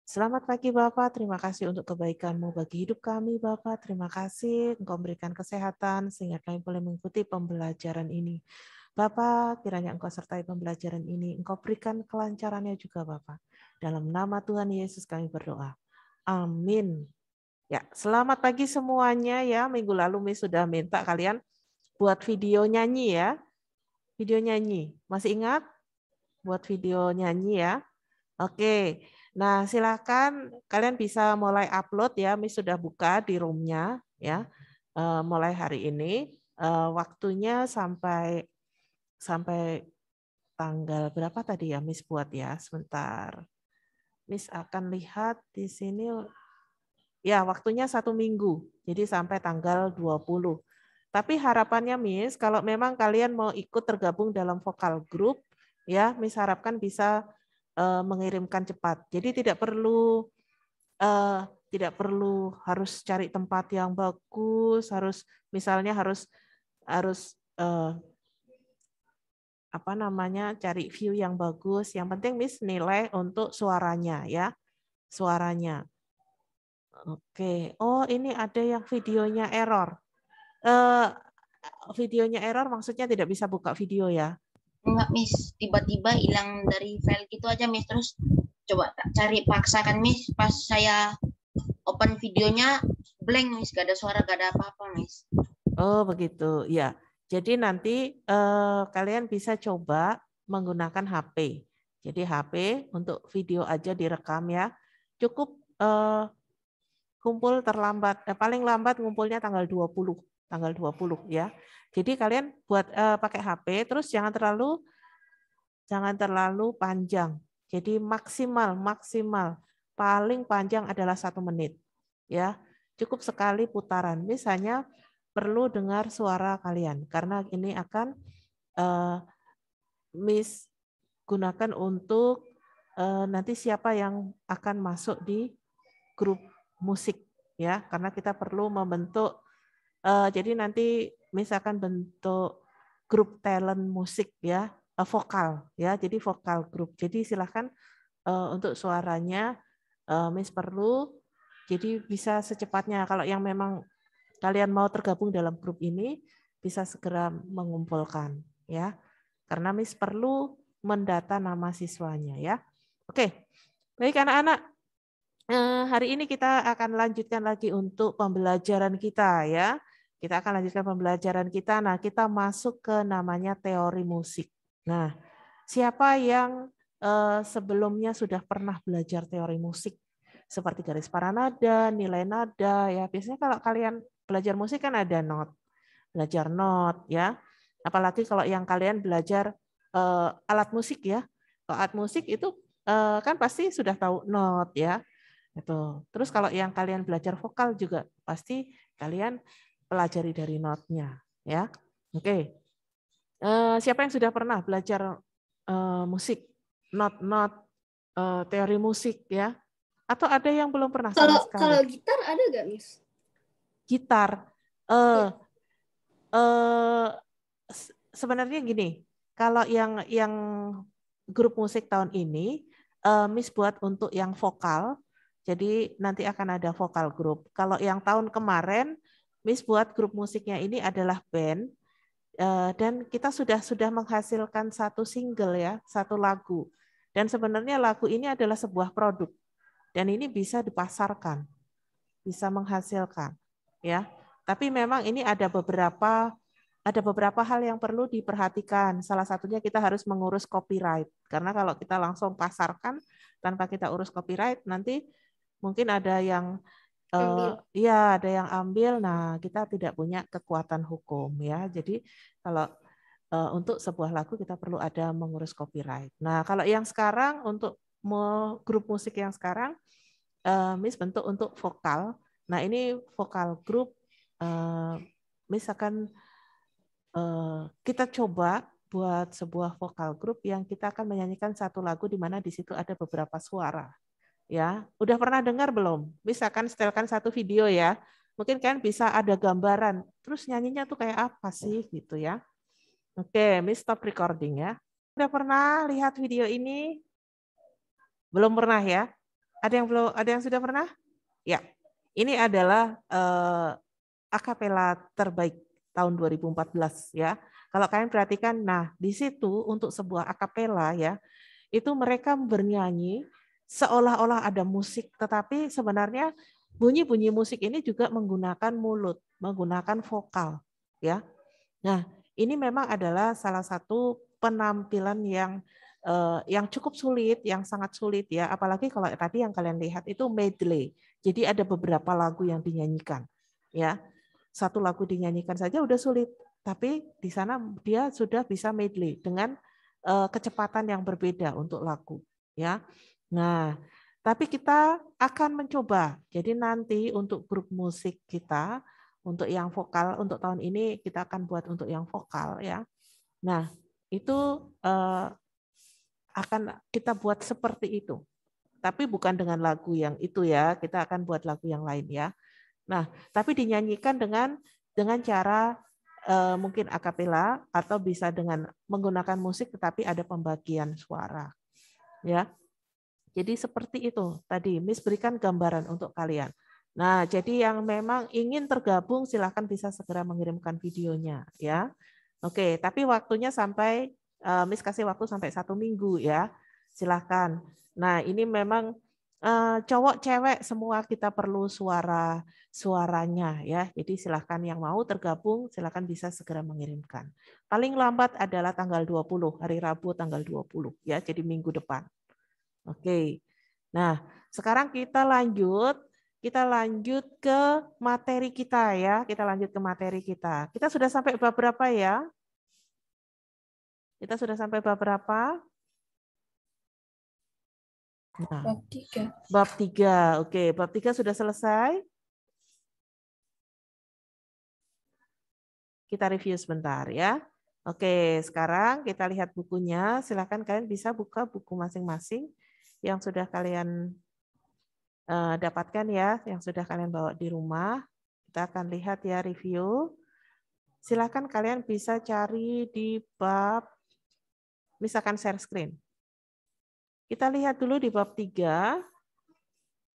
Selamat pagi Bapak, terima kasih untuk kebaikanmu bagi hidup kami Bapak. Terima kasih Engkau memberikan kesehatan sehingga kami boleh mengikuti pembelajaran ini. Bapak, kiranya Engkau sertai pembelajaran ini, Engkau berikan kelancarannya juga Bapak. Dalam nama Tuhan Yesus kami berdoa. Amin. Ya, selamat pagi semuanya ya. Minggu lalu Mi sudah minta kalian buat video nyanyi ya. Video nyanyi. Masih ingat? Buat video nyanyi ya. Oke. Nah, silakan kalian bisa mulai upload ya. Mi sudah buka di roomnya ya. Eh, mulai hari ini eh, waktunya sampai sampai tanggal berapa tadi ya Miss buat ya. Sebentar. Miss akan lihat di sini ya waktunya satu minggu. Jadi sampai tanggal 20. Tapi harapannya Miss kalau memang kalian mau ikut tergabung dalam vokal grup ya Miss harapkan bisa uh, mengirimkan cepat. Jadi tidak perlu uh, tidak perlu harus cari tempat yang bagus, harus misalnya harus harus uh, apa namanya cari view yang bagus. Yang penting Miss nilai untuk suaranya ya. Suaranya. Oke. Oh, ini ada yang videonya error. uh, videonya error maksudnya tidak bisa buka video ya. Enggak, Miss. Tiba-tiba hilang dari file gitu aja, Miss. Terus coba cari paksa kan Miss. Pas saya open videonya blank, Miss. Gak ada suara, gak ada apa-apa, Miss. Oh, begitu. Ya. Jadi nanti eh, kalian bisa coba menggunakan HP. Jadi HP untuk video aja direkam ya. Cukup eh, kumpul terlambat eh, paling lambat ngumpulnya tanggal 20, tanggal 20 ya. Jadi kalian buat eh, pakai HP terus jangan terlalu jangan terlalu panjang. Jadi maksimal maksimal paling panjang adalah satu menit ya. Cukup sekali putaran. Misalnya perlu dengar suara kalian karena ini akan uh, eh, miss gunakan untuk uh, nanti siapa yang akan masuk di grup musik ya karena kita perlu membentuk uh, jadi nanti Miss akan bentuk grup talent musik ya uh, vokal ya jadi vokal grup jadi silahkan uh, untuk suaranya uh, Miss perlu jadi bisa secepatnya kalau yang memang kalian mau tergabung dalam grup ini bisa segera mengumpulkan ya. Karena Miss perlu mendata nama siswanya ya. Oke. Baik anak-anak. Eh, hari ini kita akan lanjutkan lagi untuk pembelajaran kita ya. Kita akan lanjutkan pembelajaran kita. Nah, kita masuk ke namanya teori musik. Nah, siapa yang eh, sebelumnya sudah pernah belajar teori musik seperti garis paranada, nilai nada ya. Biasanya kalau kalian belajar musik kan ada not, belajar not ya. Apalagi kalau yang kalian belajar uh, alat musik ya. Kalau alat musik itu uh, kan pasti sudah tahu not ya. Itu. Terus kalau yang kalian belajar vokal juga pasti kalian pelajari dari notnya ya. Oke. Okay. Uh, eh, siapa yang sudah pernah belajar uh, musik? Not not uh, teori musik ya. Atau ada yang belum pernah kalau, Kalau gitar ada gak, Miss? gitar. Uh, uh, sebenarnya gini, kalau yang yang grup musik tahun ini uh, Miss buat untuk yang vokal, jadi nanti akan ada vokal grup. Kalau yang tahun kemarin Miss buat grup musiknya ini adalah band uh, dan kita sudah sudah menghasilkan satu single ya, satu lagu. Dan sebenarnya lagu ini adalah sebuah produk dan ini bisa dipasarkan, bisa menghasilkan ya. Tapi memang ini ada beberapa ada beberapa hal yang perlu diperhatikan. Salah satunya kita harus mengurus copyright. Karena kalau kita langsung pasarkan tanpa kita urus copyright nanti mungkin ada yang Uh, ya ada yang ambil. Nah, kita tidak punya kekuatan hukum ya. Jadi kalau uh, untuk sebuah lagu kita perlu ada mengurus copyright. Nah, kalau yang sekarang untuk grup musik yang sekarang uh, Miss bentuk untuk vokal Nah ini vokal grup, eh, misalkan eh, kita coba buat sebuah vokal grup yang kita akan menyanyikan satu lagu di mana di situ ada beberapa suara. Ya, udah pernah dengar belum? Misalkan setelkan satu video ya, mungkin kan bisa ada gambaran. Terus nyanyinya tuh kayak apa sih gitu ya? Oke, Miss stop recording ya. Udah pernah lihat video ini? Belum pernah ya? Ada yang belum? Ada yang sudah pernah? Ya, ini adalah uh, eh, akapela terbaik tahun 2014 ya. Kalau kalian perhatikan, nah di situ untuk sebuah akapela ya, itu mereka bernyanyi seolah-olah ada musik, tetapi sebenarnya bunyi-bunyi musik ini juga menggunakan mulut, menggunakan vokal, ya. Nah, ini memang adalah salah satu penampilan yang Eh, yang cukup sulit, yang sangat sulit ya. Apalagi kalau tadi yang kalian lihat itu medley. Jadi ada beberapa lagu yang dinyanyikan ya. Satu lagu dinyanyikan saja udah sulit, tapi di sana dia sudah bisa medley dengan eh, kecepatan yang berbeda untuk lagu ya. Nah, tapi kita akan mencoba. Jadi nanti untuk grup musik kita untuk yang vokal untuk tahun ini kita akan buat untuk yang vokal ya. Nah, itu eh, akan kita buat seperti itu. Tapi bukan dengan lagu yang itu ya, kita akan buat lagu yang lain ya. Nah, tapi dinyanyikan dengan dengan cara eh, mungkin akapela atau bisa dengan menggunakan musik tetapi ada pembagian suara. Ya. Jadi seperti itu tadi, Miss berikan gambaran untuk kalian. Nah, jadi yang memang ingin tergabung silahkan bisa segera mengirimkan videonya ya. Oke, tapi waktunya sampai Eh, Miss kasih waktu sampai satu minggu ya. Silahkan. Nah ini memang eh, cowok cewek semua kita perlu suara suaranya ya. Jadi silahkan yang mau tergabung silahkan bisa segera mengirimkan. Paling lambat adalah tanggal 20 hari Rabu tanggal 20 ya. Jadi minggu depan. Oke. Nah sekarang kita lanjut kita lanjut ke materi kita ya. Kita lanjut ke materi kita. Kita sudah sampai bab berapa ya? Kita sudah sampai bab berapa? Nah, bab tiga. Bab tiga, oke. Bab tiga sudah selesai. Kita review sebentar ya. Oke, sekarang kita lihat bukunya. Silahkan kalian bisa buka buku masing-masing yang sudah kalian eh, dapatkan ya, yang sudah kalian bawa di rumah. Kita akan lihat ya review silahkan kalian bisa cari di bab misalkan share screen. Kita lihat dulu di bab 3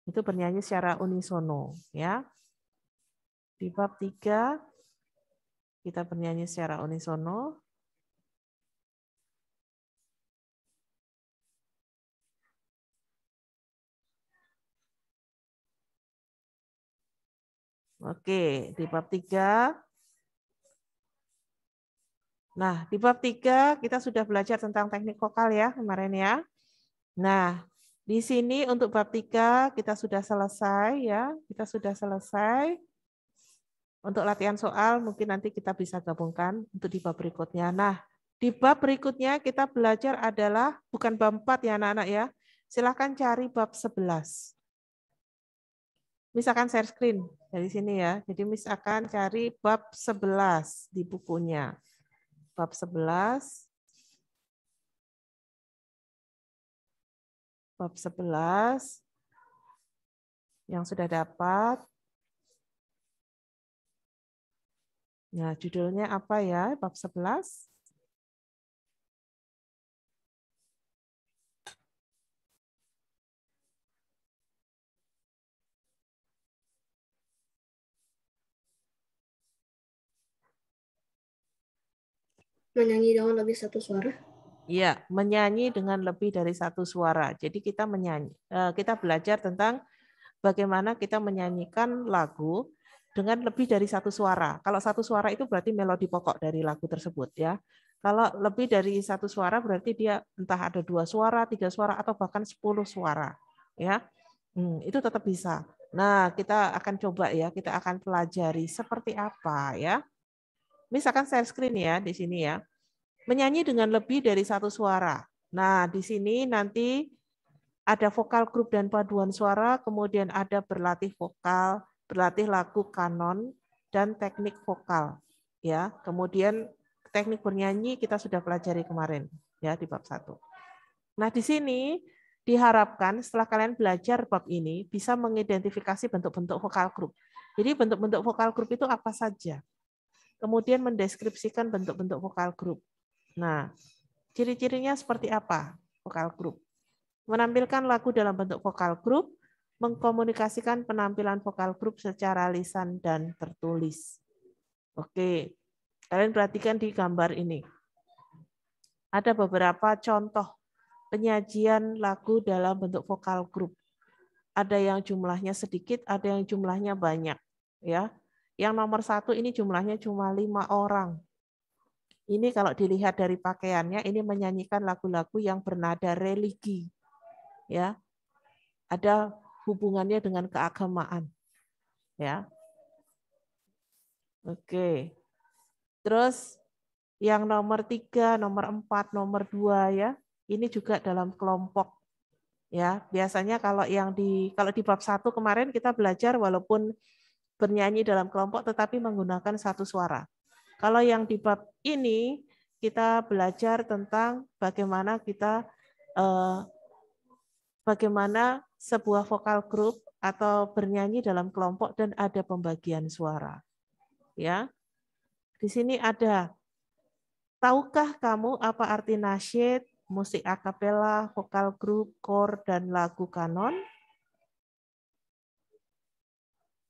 itu bernyanyi secara unisono ya. Di bab 3 kita bernyanyi secara unisono. Oke, di bab 3 Nah, di bab 3 kita sudah belajar tentang teknik vokal ya kemarin ya. Nah, di sini untuk bab 3 kita sudah selesai ya, kita sudah selesai. Untuk latihan soal mungkin nanti kita bisa gabungkan untuk di bab berikutnya. Nah, di bab berikutnya kita belajar adalah bukan bab 4 ya anak-anak ya. Silahkan cari bab 11. Misalkan share screen dari sini ya. Jadi misalkan cari bab 11 di bukunya bab 11 bab 11 yang sudah dapat. Nah, judulnya apa ya? Bab 11. menyanyi dengan lebih satu suara? Iya, menyanyi dengan lebih dari satu suara. Jadi kita menyanyi, eh, kita belajar tentang bagaimana kita menyanyikan lagu dengan lebih dari satu suara. Kalau satu suara itu berarti melodi pokok dari lagu tersebut ya. Kalau lebih dari satu suara berarti dia entah ada dua suara, tiga suara atau bahkan sepuluh suara ya. Hmm, itu tetap bisa. Nah, kita akan coba ya, kita akan pelajari seperti apa ya misalkan share screen ya di sini ya, menyanyi dengan lebih dari satu suara. Nah, di sini nanti ada vokal grup dan paduan suara, kemudian ada berlatih vokal, berlatih lagu kanon, dan teknik vokal. ya. Kemudian teknik bernyanyi kita sudah pelajari kemarin ya di bab 1. Nah, di sini diharapkan setelah kalian belajar bab ini bisa mengidentifikasi bentuk-bentuk vokal grup. Jadi bentuk-bentuk vokal grup itu apa saja? kemudian mendeskripsikan bentuk-bentuk vokal grup. Nah, ciri-cirinya seperti apa vokal grup? Menampilkan lagu dalam bentuk vokal grup, mengkomunikasikan penampilan vokal grup secara lisan dan tertulis. Oke, kalian perhatikan di gambar ini. Ada beberapa contoh penyajian lagu dalam bentuk vokal grup. Ada yang jumlahnya sedikit, ada yang jumlahnya banyak. ya. Yang nomor satu ini jumlahnya cuma lima orang. Ini kalau dilihat dari pakaiannya, ini menyanyikan lagu-lagu yang bernada religi. ya Ada hubungannya dengan keagamaan. ya Oke. Terus yang nomor tiga, nomor empat, nomor dua ya, ini juga dalam kelompok. Ya, biasanya kalau yang di kalau di bab satu kemarin kita belajar walaupun bernyanyi dalam kelompok tetapi menggunakan satu suara. Kalau yang di bab ini kita belajar tentang bagaimana kita eh, bagaimana sebuah vokal grup atau bernyanyi dalam kelompok dan ada pembagian suara. Ya. Di sini ada tahukah kamu apa arti nasyid, musik akapela, vokal grup, kor dan lagu kanon?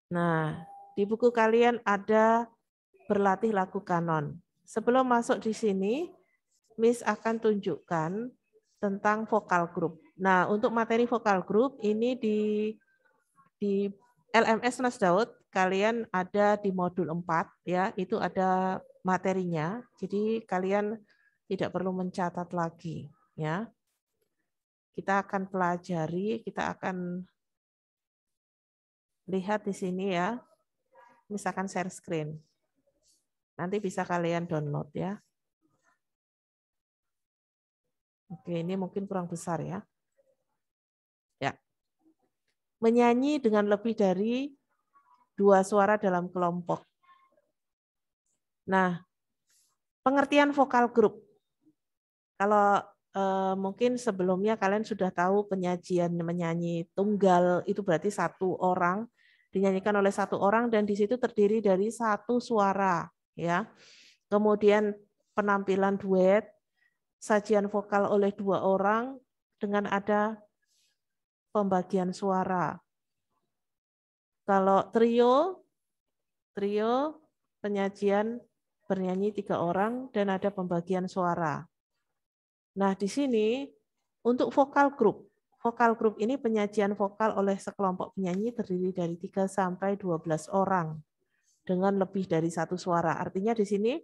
Nah, di buku kalian ada berlatih lagu kanon. Sebelum masuk di sini, Miss akan tunjukkan tentang vokal grup. Nah, untuk materi vokal grup ini di di LMS Mas Daud, kalian ada di modul 4 ya, itu ada materinya. Jadi kalian tidak perlu mencatat lagi ya. Kita akan pelajari, kita akan lihat di sini ya, misalkan share screen. Nanti bisa kalian download ya. Oke, ini mungkin kurang besar ya. Ya. Menyanyi dengan lebih dari dua suara dalam kelompok. Nah, pengertian vokal grup. Kalau Eh, mungkin sebelumnya kalian sudah tahu penyajian menyanyi tunggal itu berarti satu orang dinyanyikan oleh satu orang dan di situ terdiri dari satu suara ya. Kemudian penampilan duet, sajian vokal oleh dua orang dengan ada pembagian suara. Kalau trio, trio penyajian bernyanyi tiga orang dan ada pembagian suara. Nah, di sini untuk vokal grup. Vokal grup ini penyajian vokal oleh sekelompok penyanyi terdiri dari 3 sampai 12 orang dengan lebih dari satu suara. Artinya di sini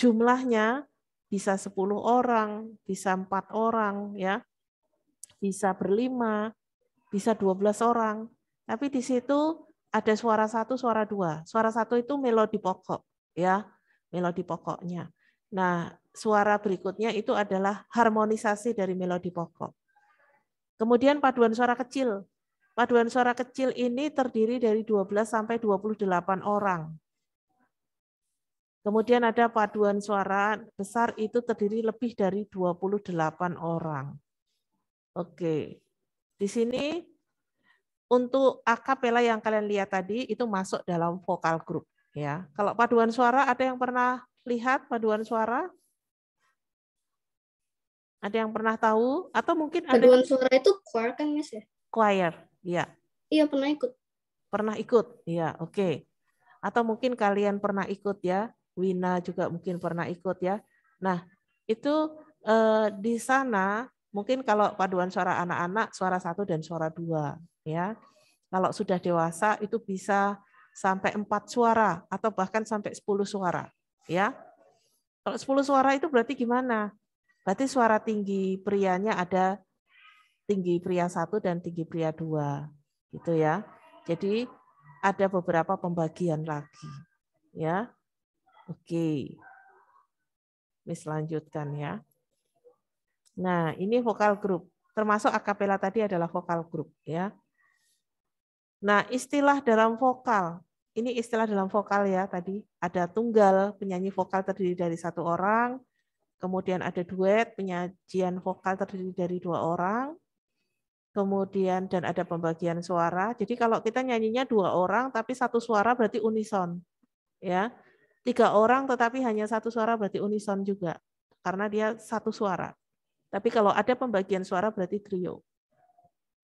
jumlahnya bisa 10 orang, bisa empat orang ya. Bisa berlima, bisa 12 orang. Tapi di situ ada suara satu, suara dua. Suara satu itu melodi pokok ya, melodi pokoknya. Nah, suara berikutnya itu adalah harmonisasi dari melodi pokok. Kemudian paduan suara kecil. Paduan suara kecil ini terdiri dari 12 sampai 28 orang. Kemudian ada paduan suara besar itu terdiri lebih dari 28 orang. Oke. Di sini untuk akapela yang kalian lihat tadi itu masuk dalam vokal grup ya. Kalau paduan suara ada yang pernah lihat paduan suara? Ada yang pernah tahu? Atau mungkin paduan ada... suara itu choir kan Miss ya? Choir, iya. Iya pernah ikut. Pernah ikut, iya oke. Okay. Atau mungkin kalian pernah ikut ya. Wina juga mungkin pernah ikut ya. Nah itu eh, di sana mungkin kalau paduan suara anak-anak suara satu dan suara dua ya. Kalau sudah dewasa itu bisa sampai empat suara atau bahkan sampai sepuluh suara ya. Kalau 10 suara itu berarti gimana? Berarti suara tinggi prianya ada tinggi pria satu dan tinggi pria dua, gitu ya. Jadi ada beberapa pembagian lagi, ya. Oke, Miss lanjutkan ya. Nah, ini vokal grup. Termasuk akapela tadi adalah vokal grup ya. Nah, istilah dalam vokal ini istilah dalam vokal ya tadi. Ada tunggal, penyanyi vokal terdiri dari satu orang, kemudian ada duet, penyajian vokal terdiri dari dua orang, kemudian dan ada pembagian suara. Jadi kalau kita nyanyinya dua orang, tapi satu suara berarti unison. ya Tiga orang tetapi hanya satu suara berarti unison juga, karena dia satu suara. Tapi kalau ada pembagian suara berarti trio.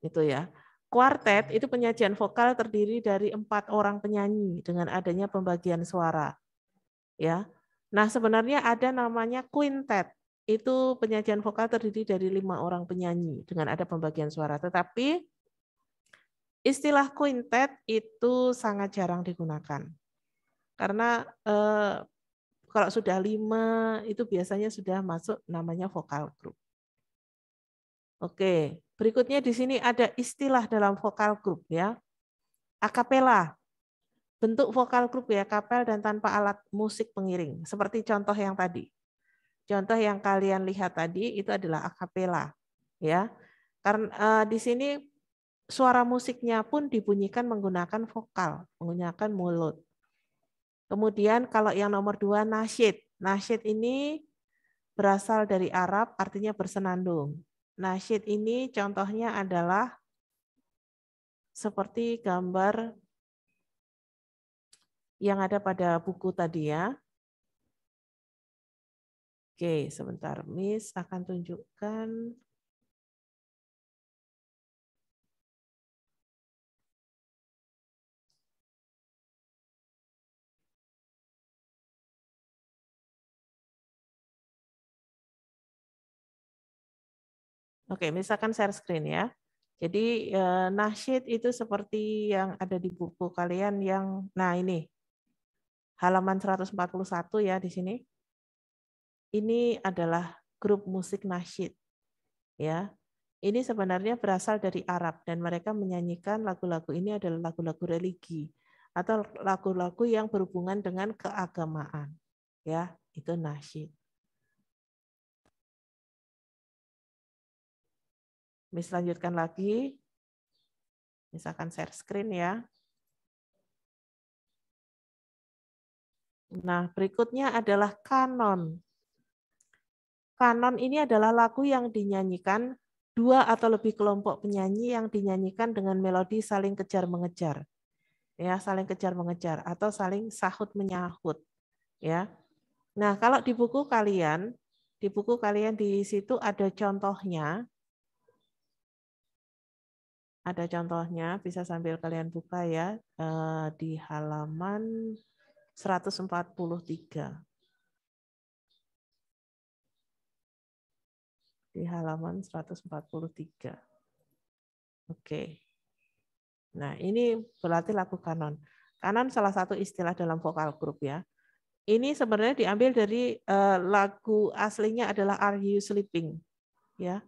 Itu ya. Kuartet itu penyajian vokal terdiri dari empat orang penyanyi dengan adanya pembagian suara. Ya. Nah, sebenarnya ada namanya quintet. Itu penyajian vokal terdiri dari lima orang penyanyi dengan ada pembagian suara. Tetapi istilah quintet itu sangat jarang digunakan. Karena eh, kalau sudah lima itu biasanya sudah masuk namanya vokal group. Oke, Berikutnya di sini ada istilah dalam vokal grup ya. Akapela. Bentuk vokal grup ya, kapel dan tanpa alat musik pengiring. Seperti contoh yang tadi. Contoh yang kalian lihat tadi itu adalah akapela ya. Karena e, di sini suara musiknya pun dibunyikan menggunakan vokal, menggunakan mulut. Kemudian kalau yang nomor dua nasyid. Nasyid ini berasal dari Arab, artinya bersenandung. Nah, sheet ini contohnya adalah seperti gambar yang ada pada buku tadi ya. Oke, sebentar Miss akan tunjukkan Oke, misalkan share screen ya. Jadi eh, nasheed nasyid itu seperti yang ada di buku kalian yang nah ini. Halaman 141 ya di sini. Ini adalah grup musik nasyid. Ya. Ini sebenarnya berasal dari Arab dan mereka menyanyikan lagu-lagu ini adalah lagu-lagu religi atau lagu-lagu yang berhubungan dengan keagamaan. Ya, itu nasyid. Miss lanjutkan lagi. Misalkan share screen ya. Nah, berikutnya adalah kanon. Kanon ini adalah lagu yang dinyanyikan dua atau lebih kelompok penyanyi yang dinyanyikan dengan melodi saling kejar-mengejar. Ya, saling kejar-mengejar atau saling sahut-menyahut, ya. Nah, kalau di buku kalian, di buku kalian di situ ada contohnya ada contohnya, bisa sambil kalian buka ya, eh, di halaman 143. Di halaman 143. Oke. Nah, ini berarti lagu kanon. Kanon salah satu istilah dalam vokal grup ya. Ini sebenarnya diambil dari eh, lagu aslinya adalah Are You Sleeping? Ya,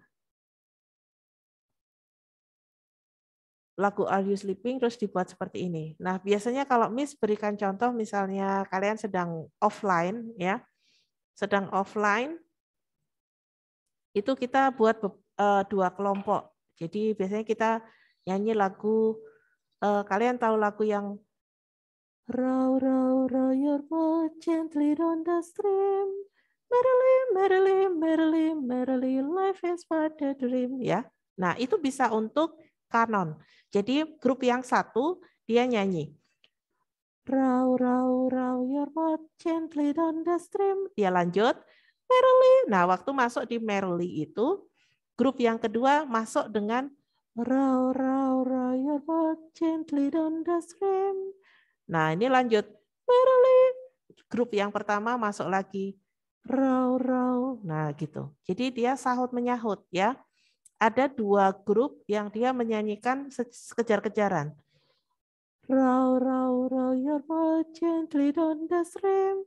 lagu Are You Sleeping terus dibuat seperti ini. Nah, biasanya kalau Miss berikan contoh misalnya kalian sedang offline ya. Sedang offline itu kita buat eh, dua kelompok. Jadi biasanya kita nyanyi lagu eh, kalian tahu lagu yang Row, row, row your boat gently down the stream. Merrily, merrily, merrily, merrily, life is but a dream. Ya, nah itu bisa untuk kanon. Jadi grup yang satu dia nyanyi. Row, row, row your boat gently down the stream. Dia lanjut. Merrily. Nah, waktu masuk di merrily itu, grup yang kedua masuk dengan row, row, row your boat gently down the stream. Nah, ini lanjut. Merrily. Grup yang pertama masuk lagi. Row, row. Nah, gitu. Jadi dia sahut menyahut ya ada dua grup yang dia menyanyikan kejar-kejaran. Row, row, row your boat gently down the stream.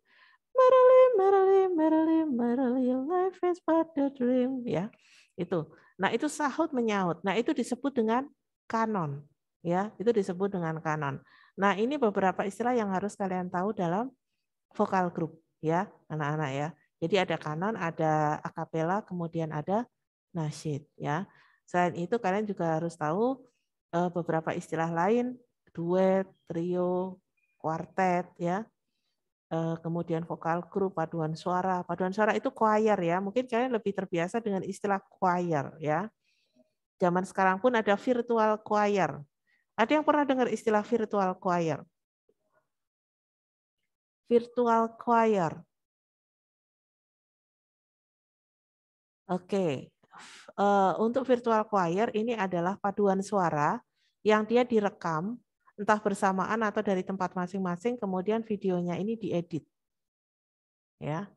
Merrily, merrily, merrily, merrily, life is but a dream. Ya, itu. Nah, itu sahut menyahut. Nah, itu disebut dengan kanon. Ya, itu disebut dengan kanon. Nah, ini beberapa istilah yang harus kalian tahu dalam vokal grup. Ya, anak-anak ya. Jadi ada kanon, ada akapela, kemudian ada nasyid ya. Selain itu kalian juga harus tahu eh, beberapa istilah lain duet, trio, kuartet ya. Eh, kemudian vokal grup, paduan suara. Paduan suara itu choir ya. Mungkin kalian lebih terbiasa dengan istilah choir ya. Zaman sekarang pun ada virtual choir. Ada yang pernah dengar istilah virtual choir? Virtual choir. Oke, Eh, untuk virtual choir ini adalah paduan suara yang dia direkam entah bersamaan atau dari tempat masing-masing kemudian videonya ini diedit. Ya.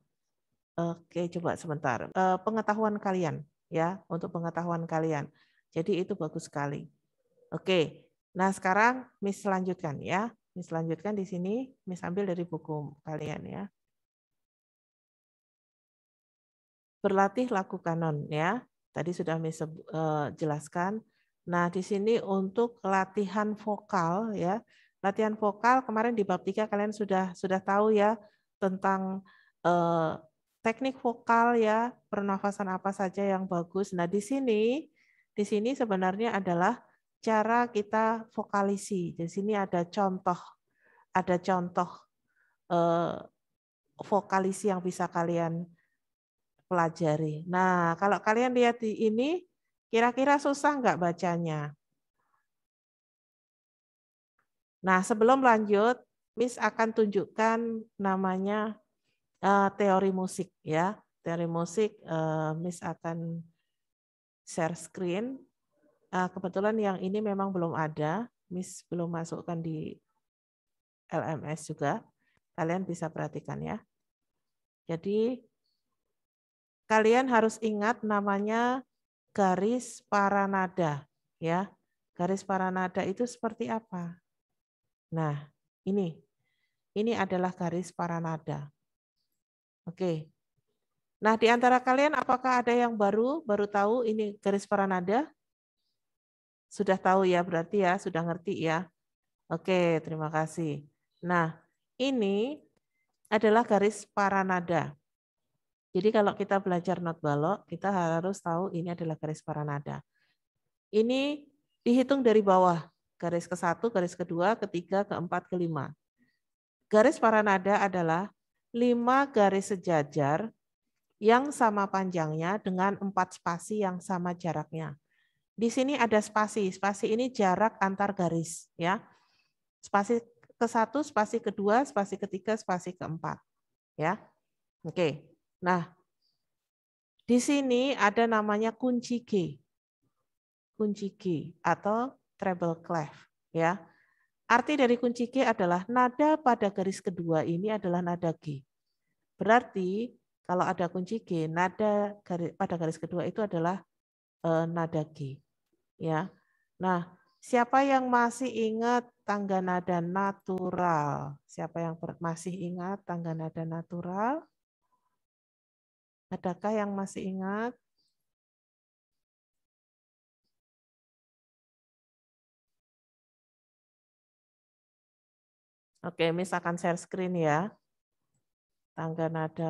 Oke, coba sebentar. Eh, pengetahuan kalian ya, untuk pengetahuan kalian. Jadi itu bagus sekali. Oke. Nah, sekarang Miss lanjutkan ya. Miss lanjutkan di sini, Miss ambil dari buku kalian ya. berlatih lakukan kanon ya. Tadi sudah miseb, eh, jelaskan. Nah, di sini untuk latihan vokal ya. Latihan vokal kemarin di bab 3 kalian sudah sudah tahu ya tentang eh, teknik vokal ya, pernafasan apa saja yang bagus. Nah, di sini di sini sebenarnya adalah cara kita vokalisi. Di sini ada contoh ada contoh eh, vokalisi yang bisa kalian pelajari. Nah, kalau kalian lihat di ini, kira-kira susah nggak bacanya? Nah, sebelum lanjut, Miss akan tunjukkan namanya uh, teori musik ya. Teori musik, uh, Miss akan share screen. Uh, kebetulan yang ini memang belum ada. Miss belum masukkan di LMS juga. Kalian bisa perhatikan ya. Jadi kalian harus ingat namanya garis paranada ya. Garis paranada itu seperti apa? Nah, ini. Ini adalah garis paranada. Oke. Nah, di antara kalian apakah ada yang baru baru tahu ini garis paranada? Sudah tahu ya berarti ya, sudah ngerti ya. Oke, terima kasih. Nah, ini adalah garis paranada. Jadi kalau kita belajar not balok, kita harus tahu ini adalah garis paranada. Ini dihitung dari bawah, garis ke satu, garis kedua, ketiga, keempat, kelima. Garis paranada adalah lima garis sejajar yang sama panjangnya dengan empat spasi yang sama jaraknya. Di sini ada spasi, spasi ini jarak antar garis ya. Spasi ke satu, spasi kedua, spasi ketiga, spasi keempat, ya. Oke. Nah, di sini ada namanya kunci G. Kunci G atau treble clef, ya. Arti dari kunci G adalah nada pada garis kedua ini adalah nada G. Berarti kalau ada kunci G, nada pada garis kedua itu adalah uh, nada G. Ya. Nah, siapa yang masih ingat tangga nada natural? Siapa yang masih ingat tangga nada natural? Adakah yang masih ingat? Oke, misalkan share screen ya. Tangga nada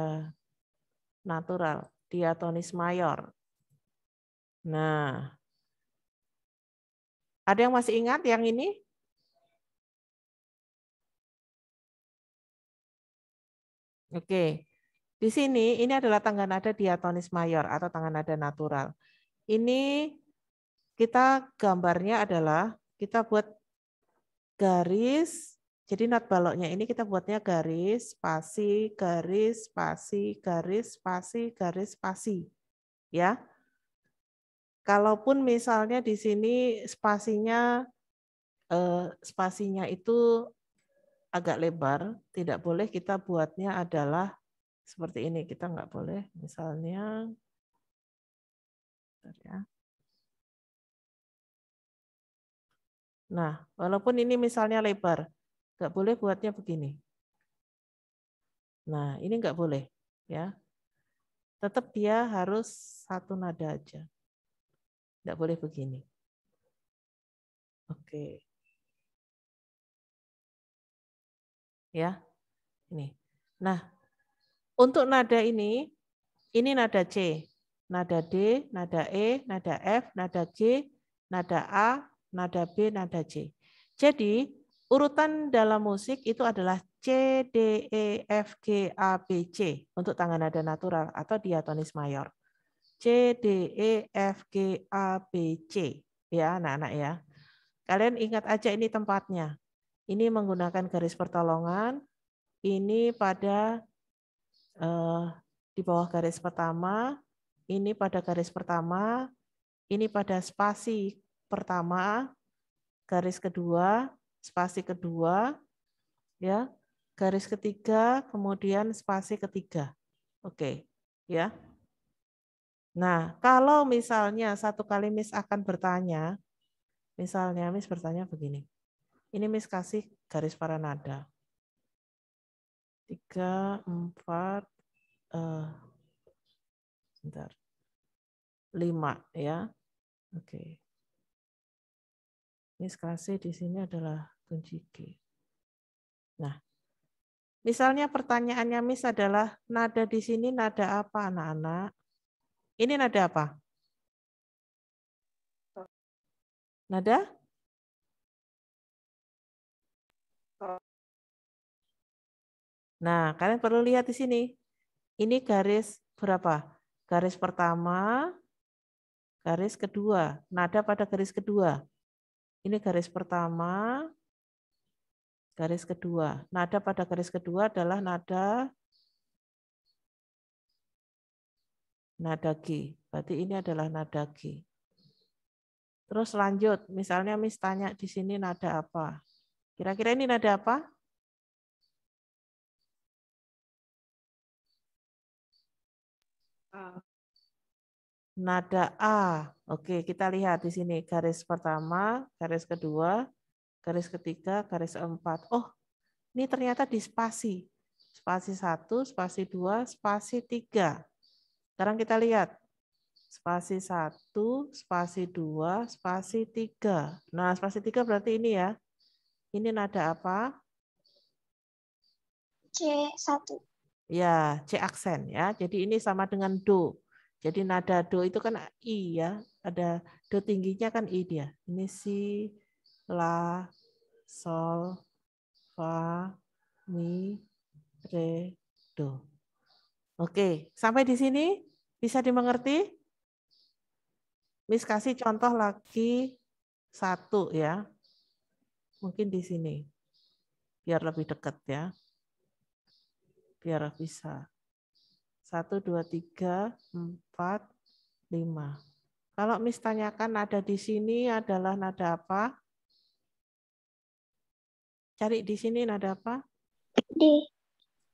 natural, diatonis mayor. Nah, ada yang masih ingat yang ini? Oke, di sini ini adalah tangga nada diatonis mayor atau tangga nada natural. Ini kita gambarnya adalah kita buat garis. Jadi not baloknya ini kita buatnya garis, spasi, garis, spasi, garis, spasi, garis, spasi. Ya. Kalaupun misalnya di sini spasinya eh, spasinya itu agak lebar, tidak boleh kita buatnya adalah seperti ini kita nggak boleh misalnya ya nah walaupun ini misalnya lebar nggak boleh buatnya begini nah ini nggak boleh ya tetap dia harus satu nada aja nggak boleh begini oke ya ini nah untuk nada ini, ini nada C, nada D, nada E, nada F, nada G, nada A, nada B, nada C. Jadi, urutan dalam musik itu adalah C, D, E, F, G, A, B, C untuk tangan nada natural atau diatonis mayor. C, D, E, F, G, A, B, C. Ya, anak-anak ya. Kalian ingat aja ini tempatnya. Ini menggunakan garis pertolongan. Ini pada Eh, di bawah garis pertama, ini pada garis pertama, ini pada spasi pertama, garis kedua, spasi kedua, ya, garis ketiga, kemudian spasi ketiga. Oke, ya. Nah, kalau misalnya satu kali Miss akan bertanya, misalnya Miss bertanya begini, ini Miss kasih garis paranada tiga, empat, eh, sebentar, lima ya. Oke. Okay. Ini di sini adalah kunci G. Nah, misalnya pertanyaannya Miss adalah nada di sini nada apa anak-anak? Ini nada apa? Nada? Nah, kalian perlu lihat di sini. Ini garis berapa? Garis pertama, garis kedua. Nada pada garis kedua. Ini garis pertama, garis kedua. Nada pada garis kedua adalah nada nada G. Berarti ini adalah nada G. Terus lanjut, misalnya Miss tanya di sini nada apa? Kira-kira ini nada apa? nada A. Oke, kita lihat di sini garis pertama, garis kedua, garis ketiga, garis empat. Oh, ini ternyata di spasi. Spasi satu, spasi dua, spasi tiga. Sekarang kita lihat. Spasi satu, spasi dua, spasi tiga. Nah, spasi tiga berarti ini ya. Ini nada apa? C1. Ya, C aksen ya. Jadi ini sama dengan do. Jadi nada do itu kan i ya. Ada do tingginya kan i dia. Ini si la sol fa mi re do. Oke, sampai di sini bisa dimengerti? Miss kasih contoh lagi satu ya. Mungkin di sini. Biar lebih dekat ya biar bisa. satu dua tiga empat lima Kalau Miss tanyakan ada di sini adalah nada apa? Cari di sini nada apa? D.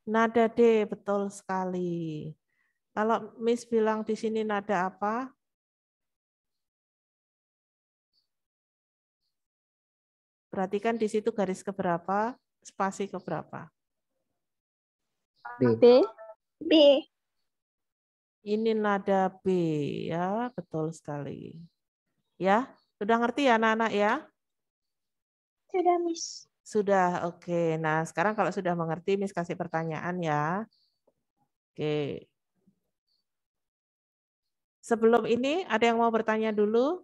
Nada D, betul sekali. Kalau Miss bilang di sini nada apa? Perhatikan di situ garis keberapa, spasi keberapa. B. B. B. Ini nada B ya, betul sekali. Ya, sudah ngerti ya anak-anak ya? Sudah, Miss. Sudah, oke. Nah, sekarang kalau sudah mengerti, Miss kasih pertanyaan ya. Oke. Sebelum ini, ada yang mau bertanya dulu?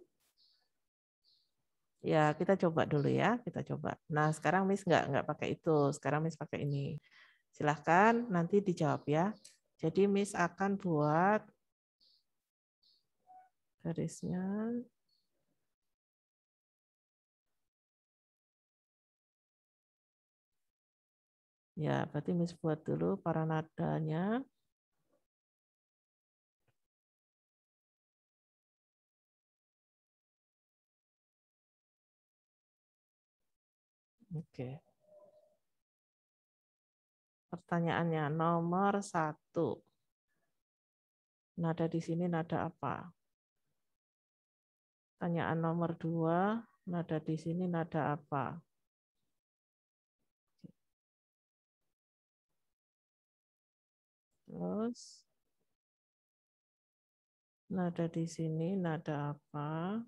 Ya, kita coba dulu ya. Kita coba. Nah, sekarang Miss nggak, nggak pakai itu. Sekarang Miss pakai ini. Silahkan nanti dijawab ya. Jadi Miss akan buat garisnya Ya, berarti Miss buat dulu para nadanya. Oke. Okay pertanyaannya nomor satu. Nada di sini nada apa? Pertanyaan nomor dua, nada di sini nada apa? Terus nada di sini nada apa?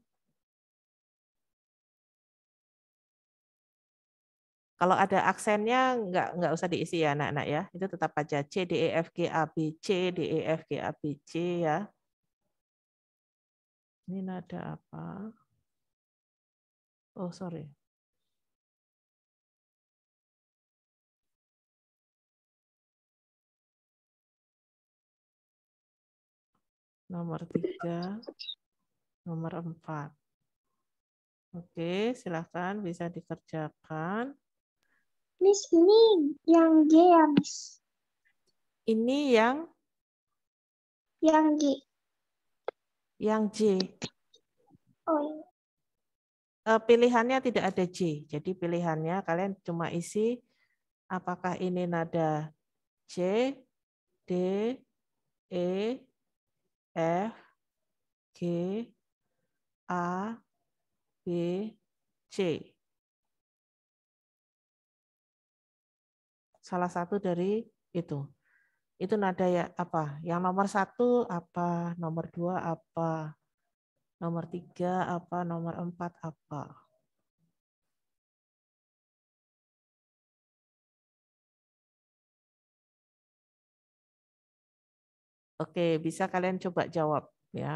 Kalau ada aksennya nggak nggak usah diisi ya anak-anak ya. Itu tetap aja C D E F G A B C D E F G A B C ya. Ini nada apa? Oh sorry. Nomor tiga, nomor empat. Oke, silahkan bisa dikerjakan. Miss ini yang G ya, Miss. Ini yang yang G. Yang J. Oh. Iya. Eh, pilihannya tidak ada J. Jadi pilihannya kalian cuma isi apakah ini nada C, D, E, F, G, A, B, C. salah satu dari itu. Itu nada ya apa? Yang nomor satu apa? Nomor dua apa? Nomor tiga apa? Nomor empat apa? Oke, bisa kalian coba jawab ya.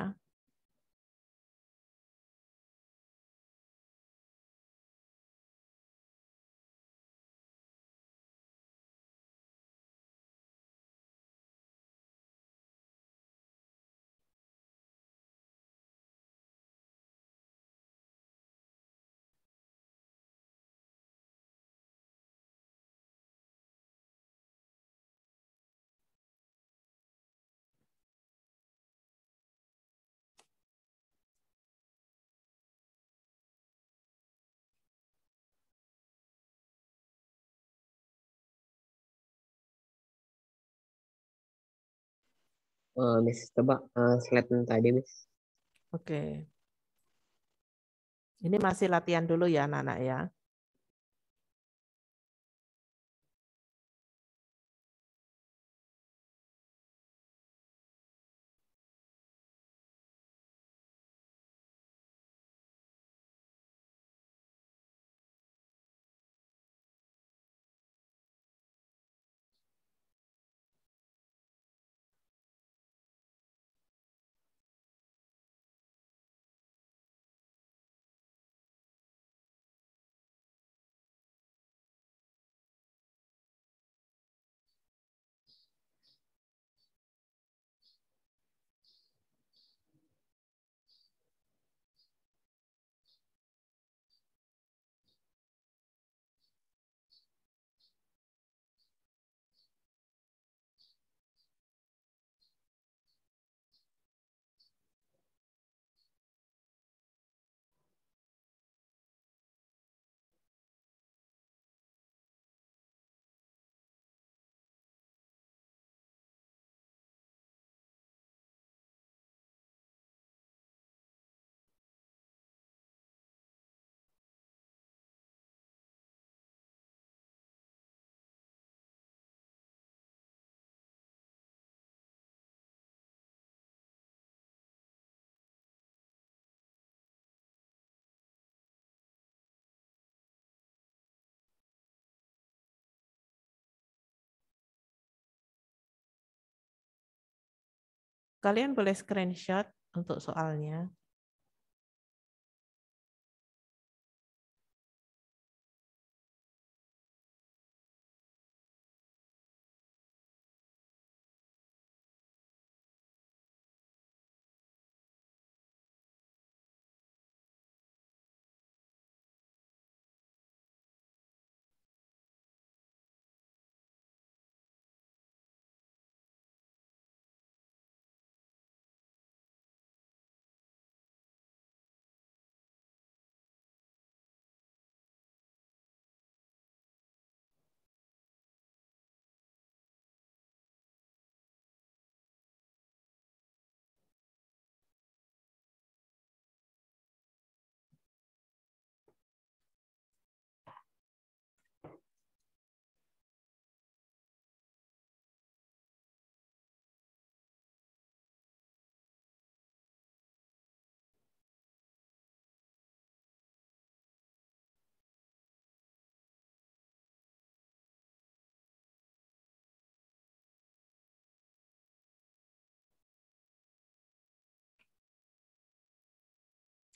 Uh, miss coba uh, slide tadi, Miss. Oke. Okay. Ini masih latihan dulu ya, anak-anak ya. Kalian boleh screenshot untuk soalnya.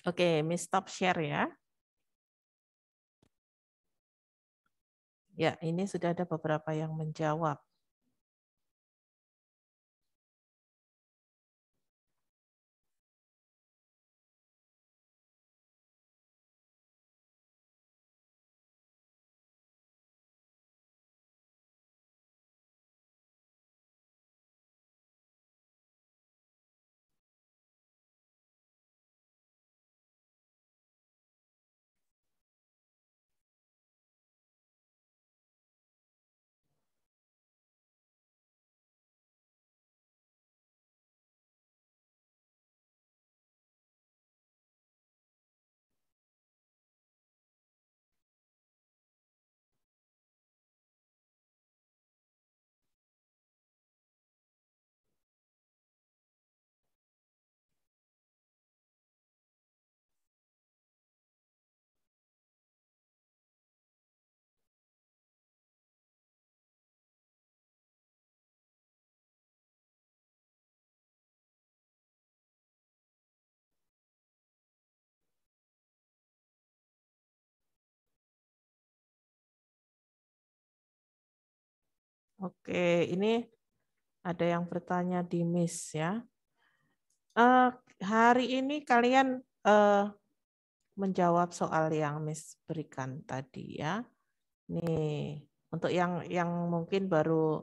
Oke, Miss stop share ya. Ya, ini sudah ada beberapa yang menjawab. Oke, ini ada yang bertanya di Miss ya. Uh, hari ini kalian uh, menjawab soal yang Miss berikan tadi ya. Nih, untuk yang yang mungkin baru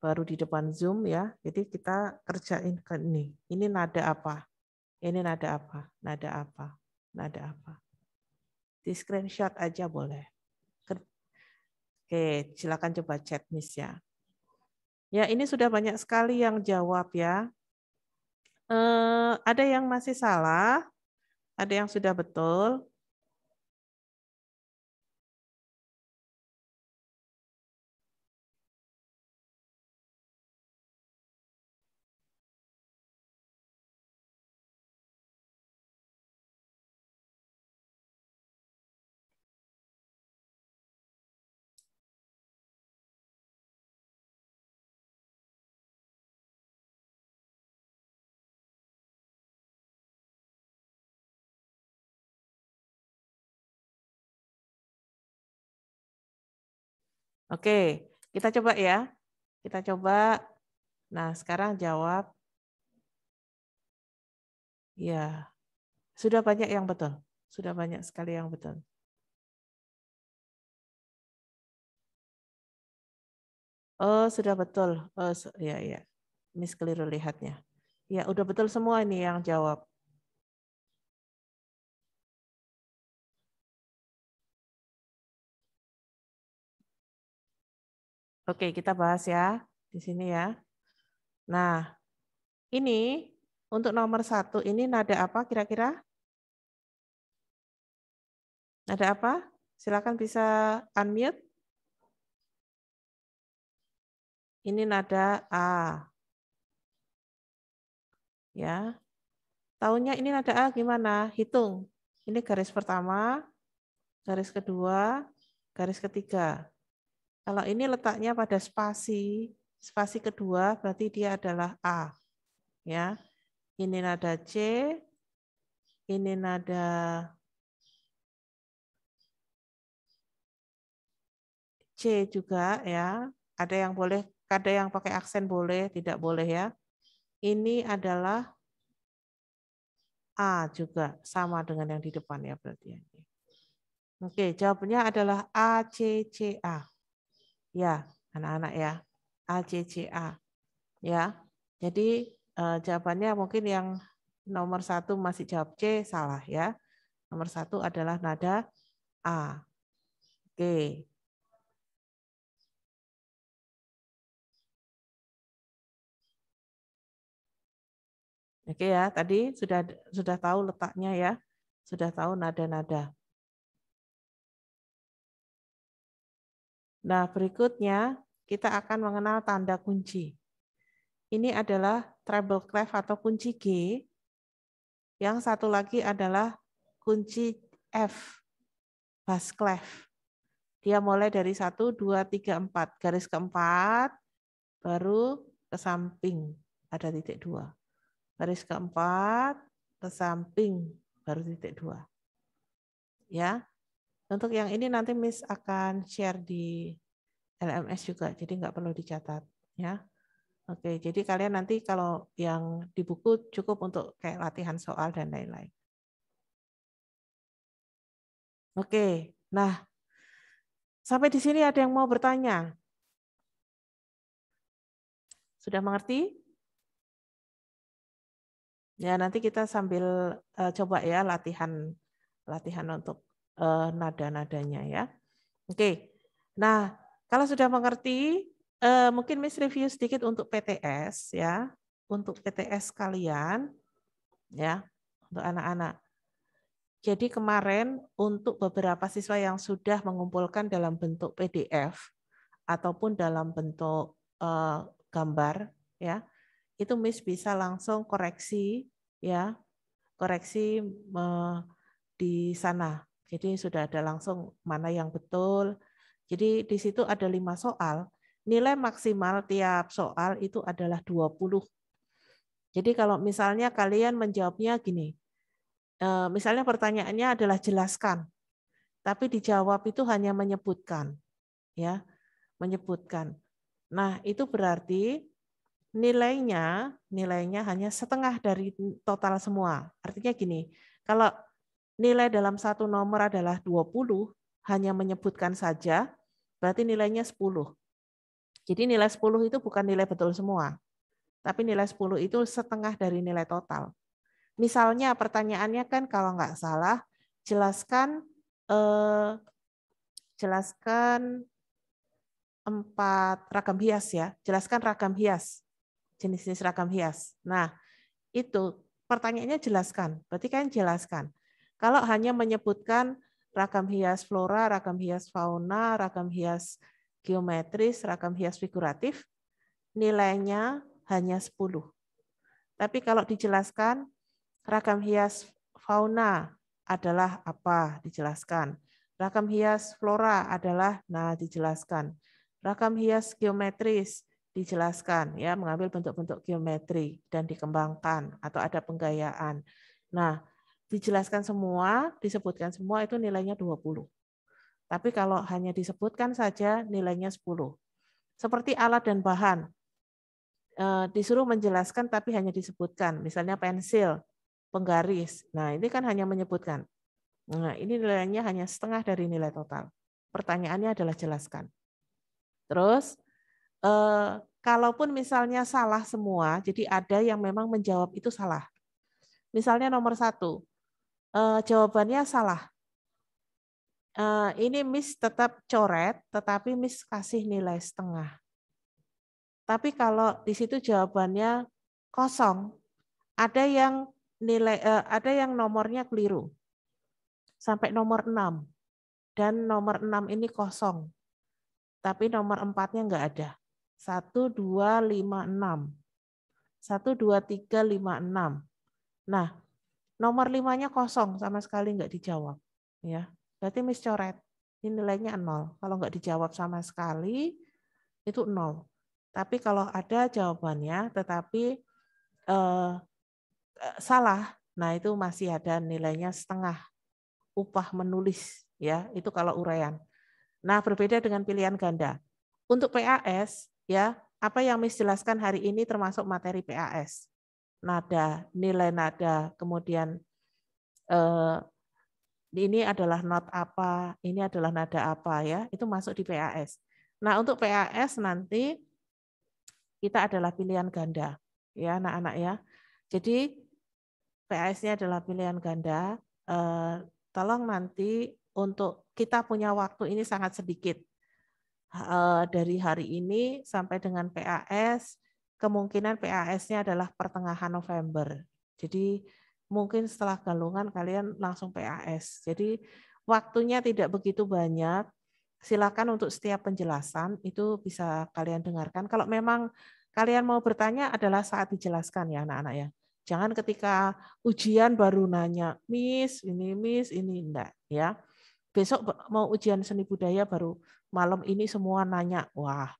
baru di depan Zoom ya. Jadi kita kerjain ke nih. Ini nada apa? Ini nada apa? Nada apa? Nada apa? Di screenshot aja boleh. Oke, silakan coba chat Miss ya. Ya, ini sudah banyak sekali yang jawab ya. Eh, ada yang masih salah, ada yang sudah betul. Oke, kita coba ya. Kita coba. Nah, sekarang jawab. Ya, sudah banyak yang betul. Sudah banyak sekali yang betul. Oh, sudah betul. Oh, ya, ya. Miss keliru lihatnya. Ya, udah betul semua ini yang jawab. Oke, kita bahas ya di sini ya. Nah, ini untuk nomor satu ini nada apa kira-kira? Nada apa? Silakan bisa unmute. Ini nada A. Ya. Tahunnya ini nada A gimana? Hitung. Ini garis pertama, garis kedua, garis ketiga. Kalau ini letaknya pada spasi, spasi kedua berarti dia adalah A. Ya. Ini nada C, ini nada C juga ya. Ada yang boleh, ada yang pakai aksen boleh, tidak boleh ya. Ini adalah A juga sama dengan yang di depan ya berarti. Oke, jawabannya adalah A C C A. Ya, anak-anak ya. ACCA. Ya. Jadi eh, jawabannya mungkin yang nomor satu masih jawab C salah ya. Nomor satu adalah nada A. Oke. Oke ya, tadi sudah sudah tahu letaknya ya, sudah tahu nada-nada. Nah, berikutnya kita akan mengenal tanda kunci. Ini adalah treble clef atau kunci G. Yang satu lagi adalah kunci F, bass clef. Dia mulai dari 1, 2, 3, 4. Garis keempat, baru ke samping. Ada titik 2. Garis keempat, ke samping, baru titik 2. Ya, untuk yang ini nanti Miss akan share di LMS juga, jadi nggak perlu dicatat ya. Oke, jadi kalian nanti kalau yang di buku cukup untuk kayak latihan soal dan lain-lain. Oke, nah sampai di sini ada yang mau bertanya? Sudah mengerti? Ya, nanti kita sambil uh, coba ya latihan latihan untuk uh, nada-nadanya ya. Oke. Nah, kalau sudah mengerti uh, mungkin Miss review sedikit untuk PTS ya, untuk PTS kalian ya, untuk anak-anak. Jadi kemarin untuk beberapa siswa yang sudah mengumpulkan dalam bentuk PDF ataupun dalam bentuk uh, gambar ya, itu Miss bisa langsung koreksi ya, koreksi uh, di sana jadi sudah ada langsung mana yang betul. Jadi di situ ada lima soal. Nilai maksimal tiap soal itu adalah 20. Jadi kalau misalnya kalian menjawabnya gini, eh, misalnya pertanyaannya adalah jelaskan, tapi dijawab itu hanya menyebutkan, ya, menyebutkan. Nah itu berarti nilainya nilainya hanya setengah dari total semua. Artinya gini, kalau nilai dalam satu nomor adalah 20, hanya menyebutkan saja, berarti nilainya 10. Jadi nilai 10 itu bukan nilai betul semua, tapi nilai 10 itu setengah dari nilai total. Misalnya pertanyaannya kan kalau nggak salah, jelaskan eh, jelaskan empat ragam hias ya. Jelaskan ragam hias, jenis-jenis ragam hias. Nah, itu pertanyaannya jelaskan. Berarti kan jelaskan. Kalau hanya menyebutkan ragam hias flora, ragam hias fauna, ragam hias geometris, ragam hias figuratif, nilainya hanya 10. Tapi kalau dijelaskan ragam hias fauna adalah apa, dijelaskan. Ragam hias flora adalah nah dijelaskan. Ragam hias geometris dijelaskan ya, mengambil bentuk-bentuk geometri dan dikembangkan atau ada penggayaan. Nah, dijelaskan semua, disebutkan semua itu nilainya 20. Tapi kalau hanya disebutkan saja nilainya 10. Seperti alat dan bahan. E, disuruh menjelaskan tapi hanya disebutkan. Misalnya pensil, penggaris. Nah ini kan hanya menyebutkan. Nah ini nilainya hanya setengah dari nilai total. Pertanyaannya adalah jelaskan. Terus, e, kalaupun misalnya salah semua, jadi ada yang memang menjawab itu salah. Misalnya nomor satu, uh, jawabannya salah. Uh, ini Miss tetap coret, tetapi Miss kasih nilai setengah. Tapi kalau di situ jawabannya kosong, ada yang nilai uh, ada yang nomornya keliru. Sampai nomor 6. Dan nomor 6 ini kosong. Tapi nomor empatnya nggak ada. Satu dua lima enam, satu dua tiga lima enam. Nah, nomor limanya kosong sama sekali nggak dijawab ya berarti miscoret ini nilainya nol kalau nggak dijawab sama sekali itu nol tapi kalau ada jawabannya tetapi eh, eh, salah nah itu masih ada nilainya setengah upah menulis ya itu kalau uraian nah berbeda dengan pilihan ganda untuk PAS ya apa yang misjelaskan hari ini termasuk materi PAS nada, nilai nada, kemudian eh, ini adalah not apa, ini adalah nada apa ya, itu masuk di PAS. Nah untuk PAS nanti kita adalah pilihan ganda ya anak-anak ya. Jadi PAS-nya adalah pilihan ganda. Eh, tolong nanti untuk kita punya waktu ini sangat sedikit eh, dari hari ini sampai dengan PAS kemungkinan PAS-nya adalah pertengahan November. Jadi mungkin setelah galungan kalian langsung PAS. Jadi waktunya tidak begitu banyak. Silakan untuk setiap penjelasan itu bisa kalian dengarkan. Kalau memang kalian mau bertanya adalah saat dijelaskan ya anak-anak ya. Jangan ketika ujian baru nanya, Miss, ini Miss, ini enggak ya. Besok mau ujian seni budaya baru malam ini semua nanya, wah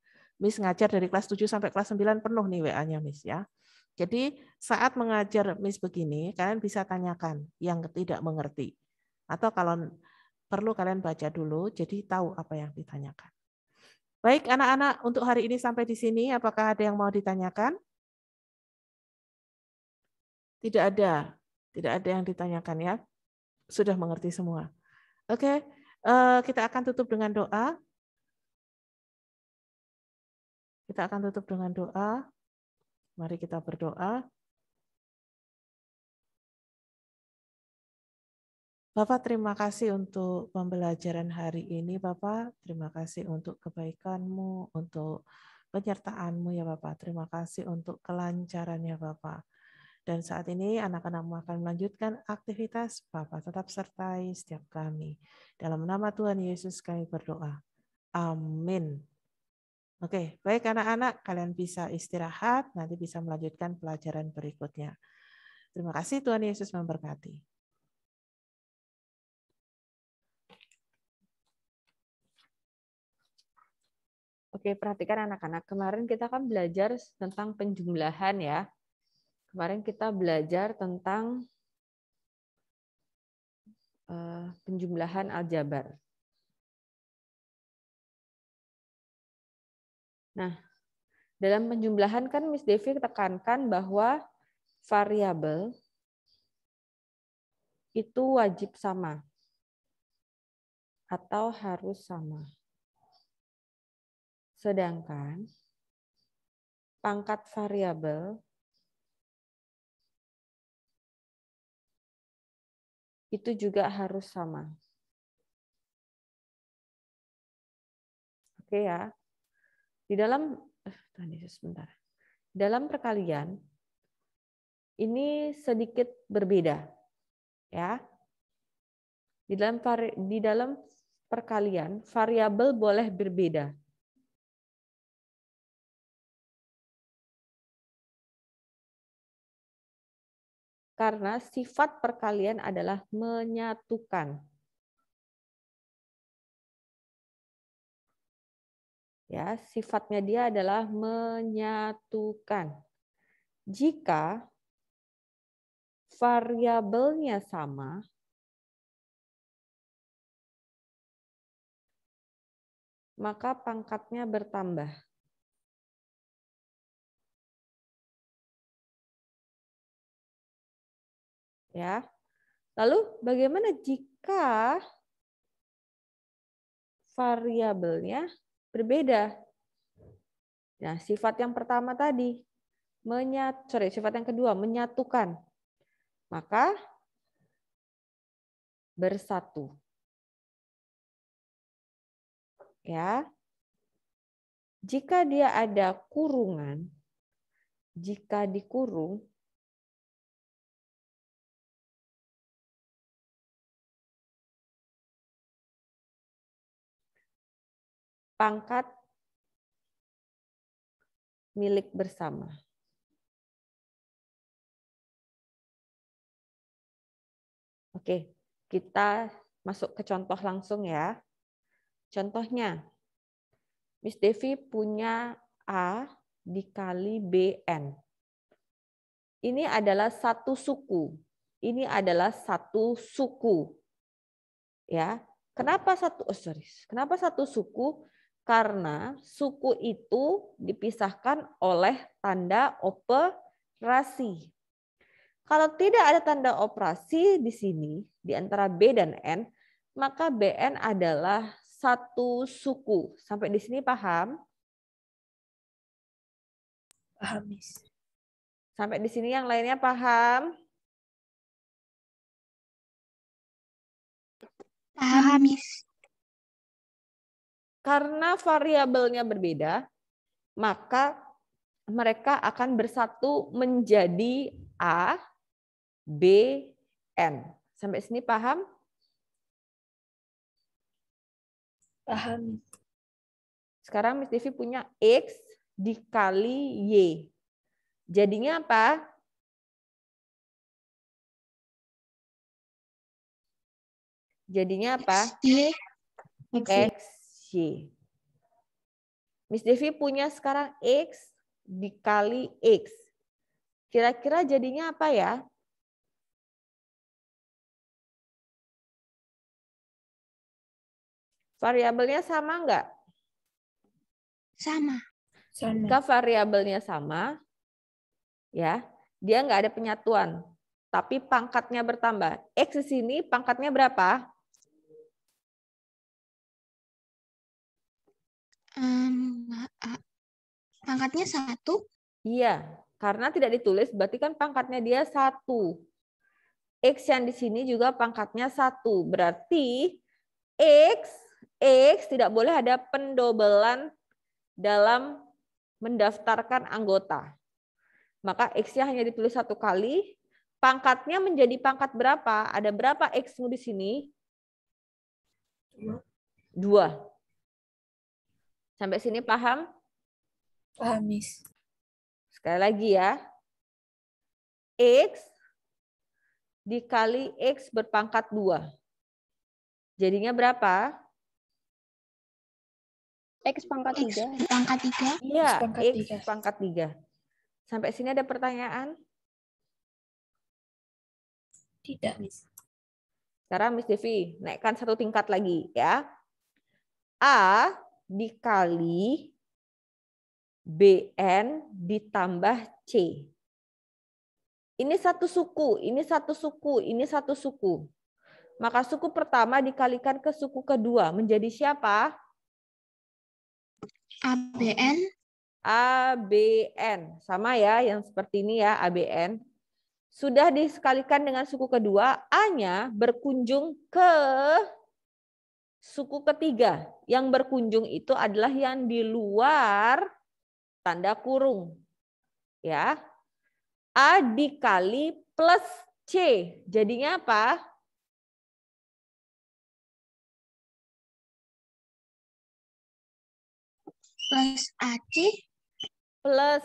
Miss ngajar dari kelas 7 sampai kelas 9 penuh nih WA-nya Miss ya. Jadi saat mengajar Miss begini, kalian bisa tanyakan yang tidak mengerti. Atau kalau perlu kalian baca dulu, jadi tahu apa yang ditanyakan. Baik anak-anak, untuk hari ini sampai di sini, apakah ada yang mau ditanyakan? Tidak ada. Tidak ada yang ditanyakan ya. Sudah mengerti semua. Oke, eh, kita akan tutup dengan doa. Kita akan tutup dengan doa. Mari kita berdoa. Bapak, terima kasih untuk pembelajaran hari ini, Bapak. Terima kasih untuk kebaikanmu, untuk penyertaanmu ya Bapak. Terima kasih untuk kelancarannya, Bapak. Dan saat ini anak anakmu akan melanjutkan aktivitas Bapak tetap sertai setiap kami. Dalam nama Tuhan Yesus kami berdoa. Amin. Oke, baik anak-anak, kalian bisa istirahat, nanti bisa melanjutkan pelajaran berikutnya. Terima kasih Tuhan Yesus memberkati. Oke, perhatikan anak-anak. Kemarin kita kan belajar tentang penjumlahan ya. Kemarin kita belajar tentang eh, penjumlahan aljabar. Nah, dalam penjumlahan kan Miss Devi tekankan bahwa variabel itu wajib sama atau harus sama. Sedangkan pangkat variabel itu juga harus sama. Oke ya. Di dalam eh, Tuhan Yesus sebentar. Dalam perkalian ini sedikit berbeda. Ya. Di dalam di dalam perkalian variabel boleh berbeda. Karena sifat perkalian adalah menyatukan. Ya, sifatnya dia adalah menyatukan. Jika variabelnya sama, maka pangkatnya bertambah. Ya. Lalu bagaimana jika variabelnya berbeda. Nah, sifat yang pertama tadi menyat sorry, sifat yang kedua menyatukan. Maka bersatu. Ya. Jika dia ada kurungan, jika dikurung, pangkat milik bersama. Oke, kita masuk ke contoh langsung ya. Contohnya, Miss Devi punya A dikali BN. Ini adalah satu suku. Ini adalah satu suku. Ya, kenapa satu oh sorry, kenapa satu suku? karena suku itu dipisahkan oleh tanda operasi. Kalau tidak ada tanda operasi di sini, di antara B dan N, maka BN adalah satu suku. Sampai di sini paham? Paham, Sampai di sini yang lainnya paham? Paham, Miss karena variabelnya berbeda, maka mereka akan bersatu menjadi A, B, N. Sampai sini paham? Paham. Sekarang Miss TV punya X dikali Y. Jadinya apa? Jadinya apa? X, X J. Miss Devi punya sekarang X dikali X. Kira-kira jadinya apa ya? Variabelnya sama enggak? Sama. Karena Jika variabelnya sama, ya dia nggak ada penyatuan, tapi pangkatnya bertambah. X di sini pangkatnya berapa? Um, pangkatnya satu? Iya, karena tidak ditulis berarti kan pangkatnya dia satu. X yang di sini juga pangkatnya satu. Berarti X, X tidak boleh ada pendobelan dalam mendaftarkan anggota. Maka X-nya hanya ditulis satu kali. Pangkatnya menjadi pangkat berapa? Ada berapa X-mu di sini? Dua. Sampai sini paham? Paham, Miss. Sekali lagi ya. X dikali X berpangkat 2. Jadinya berapa? X pangkat 3. X pangkat 3. Iya, X pangkat 3. Sampai sini ada pertanyaan? Tidak, Miss. Sekarang Miss Devi, naikkan satu tingkat lagi ya. A dikali BN ditambah C. Ini satu suku, ini satu suku, ini satu suku. Maka suku pertama dikalikan ke suku kedua menjadi siapa? ABN. ABN. Sama ya yang seperti ini ya ABN. Sudah disekalikan dengan suku kedua, A-nya berkunjung ke Suku ketiga yang berkunjung itu adalah yang di luar tanda kurung. Ya. A dikali plus C. Jadinya apa? Plus AC. Plus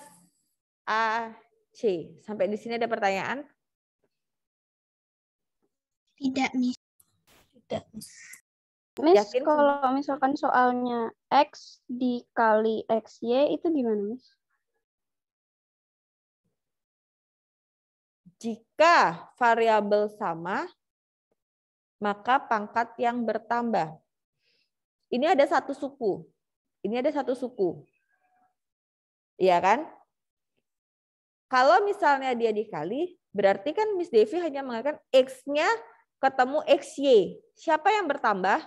AC. Sampai di sini ada pertanyaan? Tidak, Miss. Tidak, Miss. Miss, yakin kalau misalkan soalnya X dikali XY itu gimana, Miss? Jika variabel sama, maka pangkat yang bertambah. Ini ada satu suku. Ini ada satu suku. Iya kan? Kalau misalnya dia dikali, berarti kan Miss Devi hanya mengatakan X-nya ketemu XY. Siapa yang bertambah?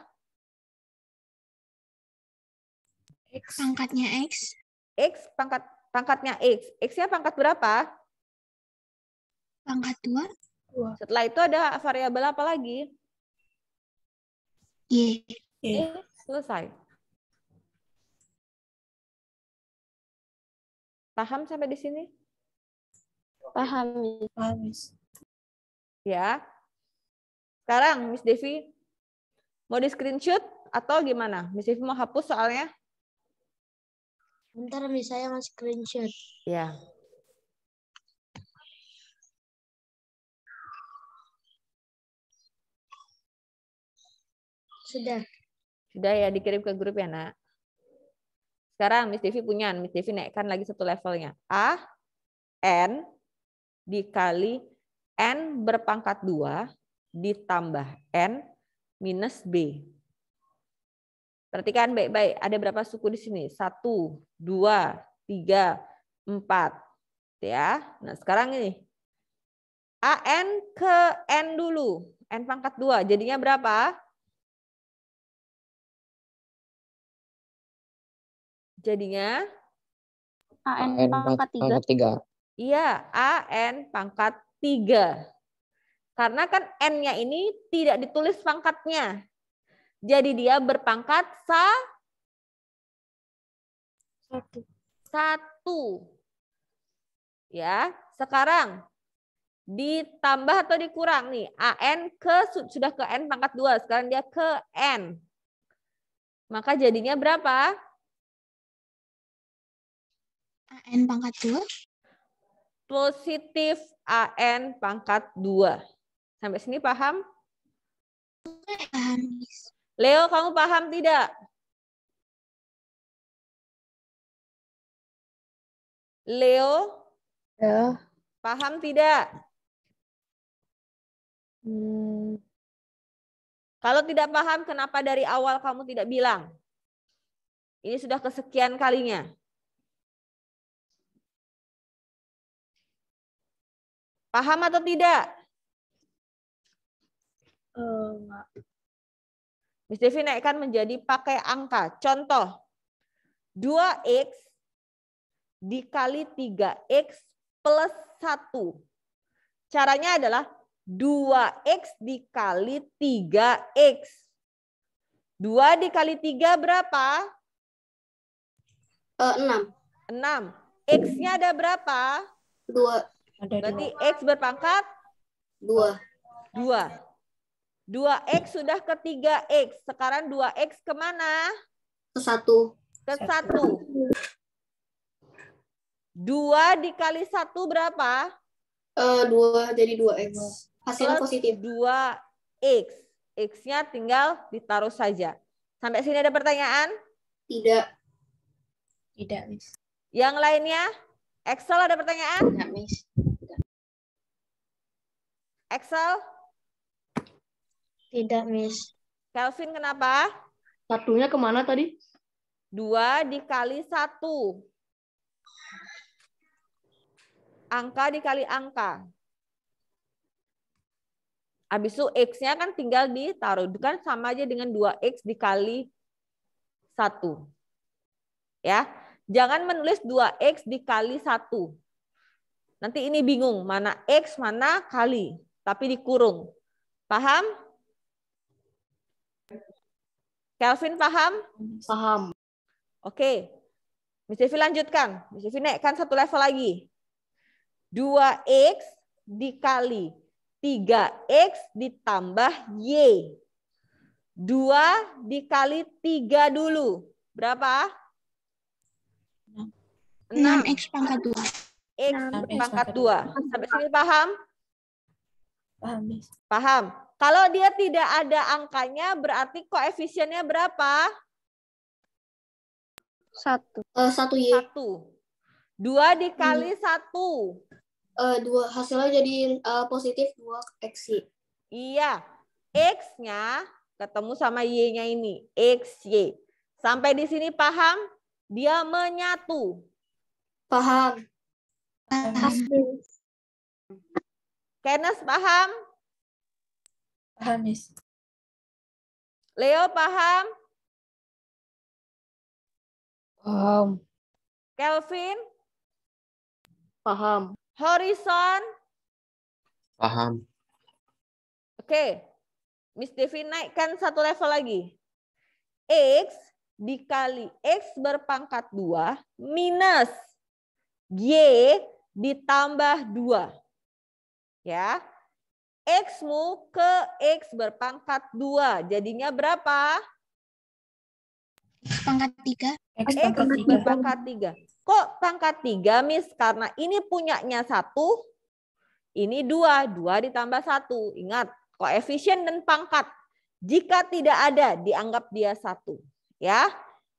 X. Pangkatnya X. X pangkat pangkatnya X. X-nya pangkat berapa? Pangkat 2. Setelah itu ada variabel apa lagi? Y. Y. Eh, selesai. Paham sampai di sini? Paham. Paham, Ya. Sekarang, Miss Devi, mau di screenshot atau gimana? Miss Devi mau hapus soalnya? Bentar nih saya ngasih screenshot. Ya. Sudah. Sudah ya dikirim ke grup ya, Nak. Sekarang Miss Devi punya, Miss Devi naikkan lagi satu levelnya. A n dikali n berpangkat dua ditambah n minus b. Perhatikan baik-baik, ada berapa suku di sini? Satu, dua, tiga, empat. Ya. Nah sekarang ini, AN ke N dulu. N pangkat dua, jadinya berapa? Jadinya? AN, pangkat tiga. Iya, AN pangkat tiga. Karena kan N-nya ini tidak ditulis pangkatnya, jadi dia berpangkat sa satu. Satu. Ya, sekarang ditambah atau dikurang nih. AN ke sudah ke N pangkat dua. sekarang dia ke N. Maka jadinya berapa? AN pangkat dua positif AN pangkat dua. Sampai sini Paham. Leo, kamu paham tidak? Leo? Ya. Paham tidak? Hmm. Kalau tidak paham, kenapa dari awal kamu tidak bilang? Ini sudah kesekian kalinya. Paham atau tidak? Enggak. Eh, uh, Miss Devi naikkan menjadi pakai angka. Contoh, 2x dikali 3x plus 1. Caranya adalah 2x dikali 3x. 2 dikali 3 berapa? Uh, 6. 6. X-nya ada berapa? 2. Berarti X berpangkat? 2. 2. 2X sudah ke 3X. Sekarang 2X kemana? Ke 1. Ke 1. 2 dikali 1 berapa? Uh, eh, 2 jadi 2X. Hasilnya positif. 2X. X-nya tinggal ditaruh saja. Sampai sini ada pertanyaan? Tidak. Tidak, Miss. Yang lainnya? Excel ada pertanyaan? Tidak, Miss. Excel? Tidak, Miss. Kelvin kenapa? Satunya kemana tadi? Dua dikali satu. Angka dikali angka. Habis itu X-nya kan tinggal ditaruh. Kan sama aja dengan 2X dikali 1. Ya. Jangan menulis 2X dikali 1. Nanti ini bingung. Mana X, mana kali. Tapi dikurung. Paham? Kelvin paham? Paham. Oke. Okay. Miss Devi lanjutkan. Miss Devi naikkan satu level lagi. 2X dikali 3X ditambah Y. 2 dikali 3 dulu. Berapa? 6. 6X pangkat 2. X pangkat 2. Sampai sini paham? Paham. Paham. Kalau dia tidak ada angkanya, berarti koefisiennya berapa? Satu. Uh, satu Y. Satu. Dua dikali hmm. satu. Uh, dua. Hasilnya jadi uh, positif dua X, Y. Iya. X-nya ketemu sama Y-nya ini. X, Y. Sampai di sini paham? Dia menyatu. Paham. Paham. Kenes paham? Paham, Miss. Leo paham? Paham. Kelvin? Paham. Horizon? Paham. Oke. Okay. Miss Devi naikkan satu level lagi. X dikali X berpangkat 2 minus Y ditambah 2. Ya. X-mu ke X berpangkat 2. Jadinya berapa? X pangkat 3. X pangkat 3. berpangkat 3. Kok pangkat 3, Miss? Karena ini punyanya 1, ini 2. 2 ditambah 1. Ingat, koefisien dan pangkat. Jika tidak ada, dianggap dia 1. Ya,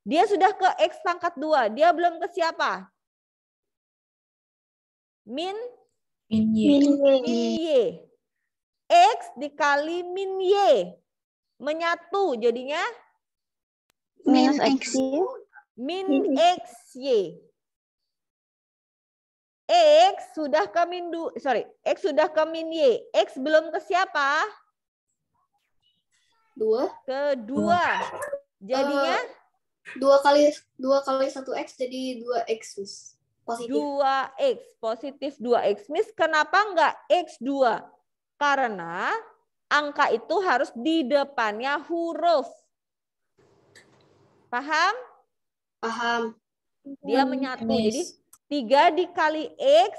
Dia sudah ke X pangkat 2. Dia belum ke siapa? Min? Min Y. Min Y. X dikali min Y. Menyatu jadinya? Min X. Min X Y. X sudah ke min du, sorry, X sudah ke min Y. X belum ke siapa? Dua. Kedua. Jadinya? Uh, dua kali dua kali satu X jadi dua X miss. Positif. Dua X, positif dua X miss. Kenapa enggak X dua? Karena angka itu harus di depannya huruf. Paham? Paham. Dia menyatu. Yes. Jadi 3 dikali X,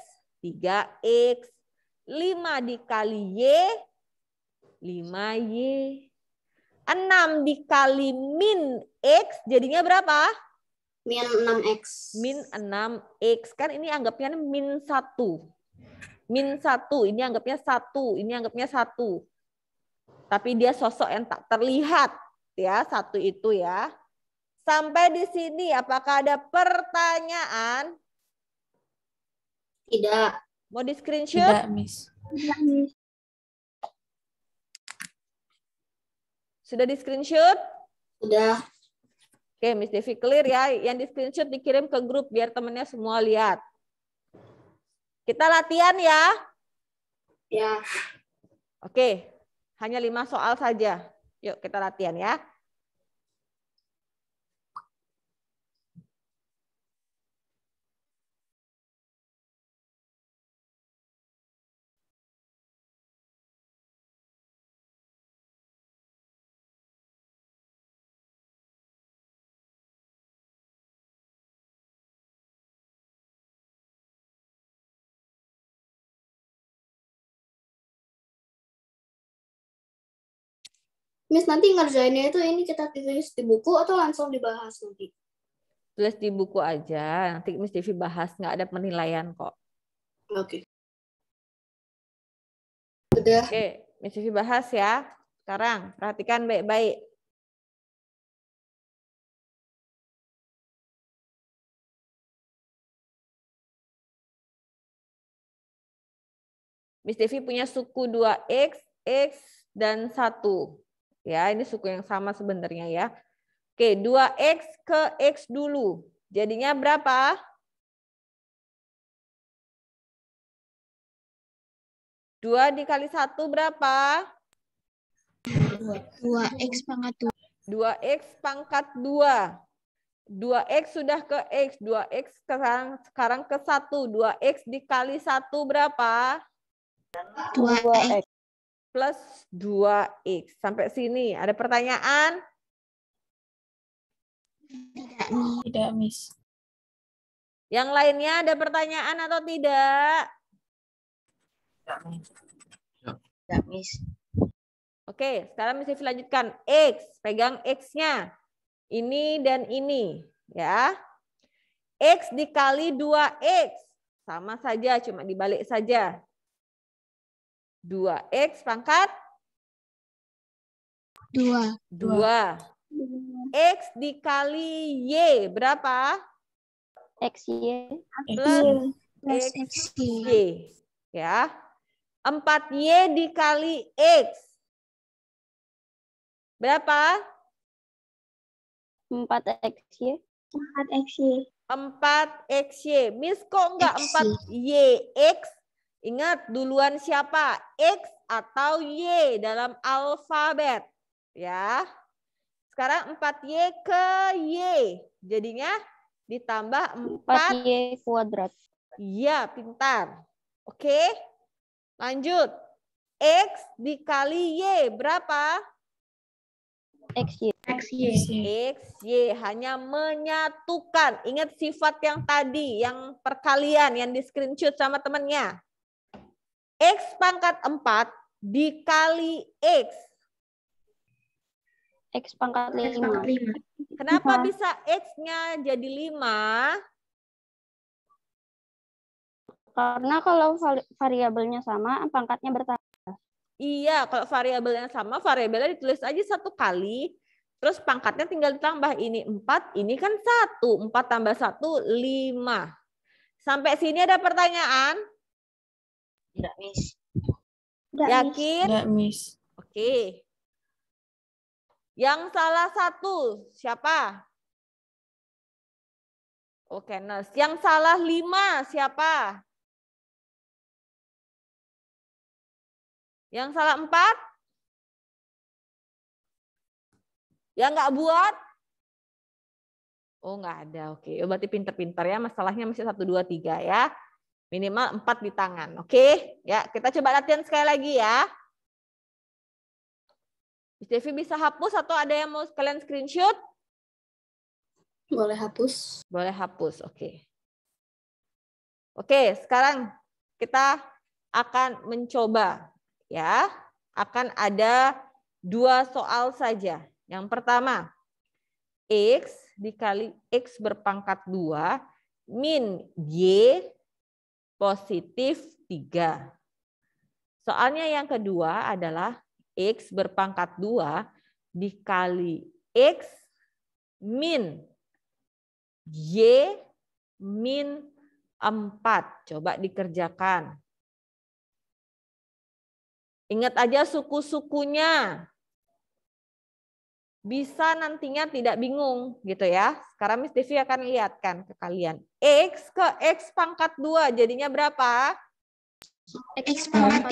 3X. 5 dikali Y, 5Y. 6 dikali min X, jadinya berapa? Min 6X. Min 6X. Kan ini anggapnya min 1 min satu, ini anggapnya satu, ini anggapnya satu. Tapi dia sosok yang tak terlihat, ya satu itu ya. Sampai di sini, apakah ada pertanyaan? Tidak. Mau di screenshot? Tidak, Miss. Sudah di screenshot? Sudah. Oke, Miss Devi clear ya. Yang di screenshot dikirim ke grup biar temennya semua lihat. Kita latihan ya. Ya. Oke, hanya lima soal saja. Yuk kita latihan ya. Miss nanti ngerjainnya itu ini kita tulis di buku atau langsung dibahas nanti? Tulis di buku aja. Nanti Miss Devi bahas nggak ada penilaian kok. Oke. Okay. Udah. Oke, okay. Miss Devi bahas ya. Sekarang perhatikan baik-baik. Miss Devi punya suku 2X, X, dan 1. Ya, ini suku yang sama sebenarnya ya. Oke, 2X ke X dulu. Jadinya berapa? dua dikali satu berapa? 2x pangkat 2. 2x pangkat 2. 2x sudah ke x, 2x sekarang, sekarang ke 1. 2x dikali 1 berapa? 2x plus 2X. Sampai sini. Ada pertanyaan? Tidak, tidak Miss. Yang lainnya ada pertanyaan atau tidak? Tidak, Miss. Tidak, Miss. Oke, sekarang Miss dilanjutkan lanjutkan. X, pegang X-nya. Ini dan ini. ya. X dikali 2X. Sama saja, cuma dibalik saja. 2x pangkat 2. 2. X dikali Y berapa? XY. Plus XY. Ya. 4Y dikali X. Berapa? 4 y 4 y 4XY. Miss kok enggak 4 y x Ingat duluan siapa? X atau Y dalam alfabet. Ya. Sekarang 4Y ke Y. Jadinya ditambah 4. 4Y kuadrat. Iya, pintar. Oke. Lanjut. X dikali Y berapa? XY. XY. XY hanya menyatukan. Ingat sifat yang tadi, yang perkalian, yang di screenshot sama temennya. X pangkat 4 dikali X. X pangkat 5. X pangkat 5. Kenapa 5. bisa X-nya jadi 5? Karena kalau variabelnya sama, pangkatnya bertambah. Iya, kalau variabelnya sama, variabelnya ditulis aja satu kali, terus pangkatnya tinggal ditambah. Ini 4, ini kan 1. 4 tambah 1, 5. Sampai sini ada pertanyaan? Enggak, Miss. Enggak, Yakin? Enggak, Miss. Oke. Yang salah satu siapa? Oke, okay, Nurse. Yang salah lima siapa? Yang salah empat? Yang nggak buat? Oh, nggak ada. Oke, okay. Oh, berarti pinter-pinter ya. Masalahnya masih satu, dua, tiga ya. Minimal 4 di tangan. Oke? Ya, kita coba latihan sekali lagi ya. bisa hapus atau ada yang mau sekalian screenshot? Boleh hapus. Boleh hapus, oke. Okay. Oke, sekarang kita akan mencoba ya. Akan ada dua soal saja. Yang pertama, X dikali X berpangkat 2 min Y positif 3. Soalnya yang kedua adalah X berpangkat 2 dikali X min Y min 4. Coba dikerjakan. Ingat aja suku-sukunya bisa nantinya tidak bingung gitu ya. Sekarang Miss Devi akan lihatkan ke kalian. X ke X pangkat 2 jadinya berapa? X pangkat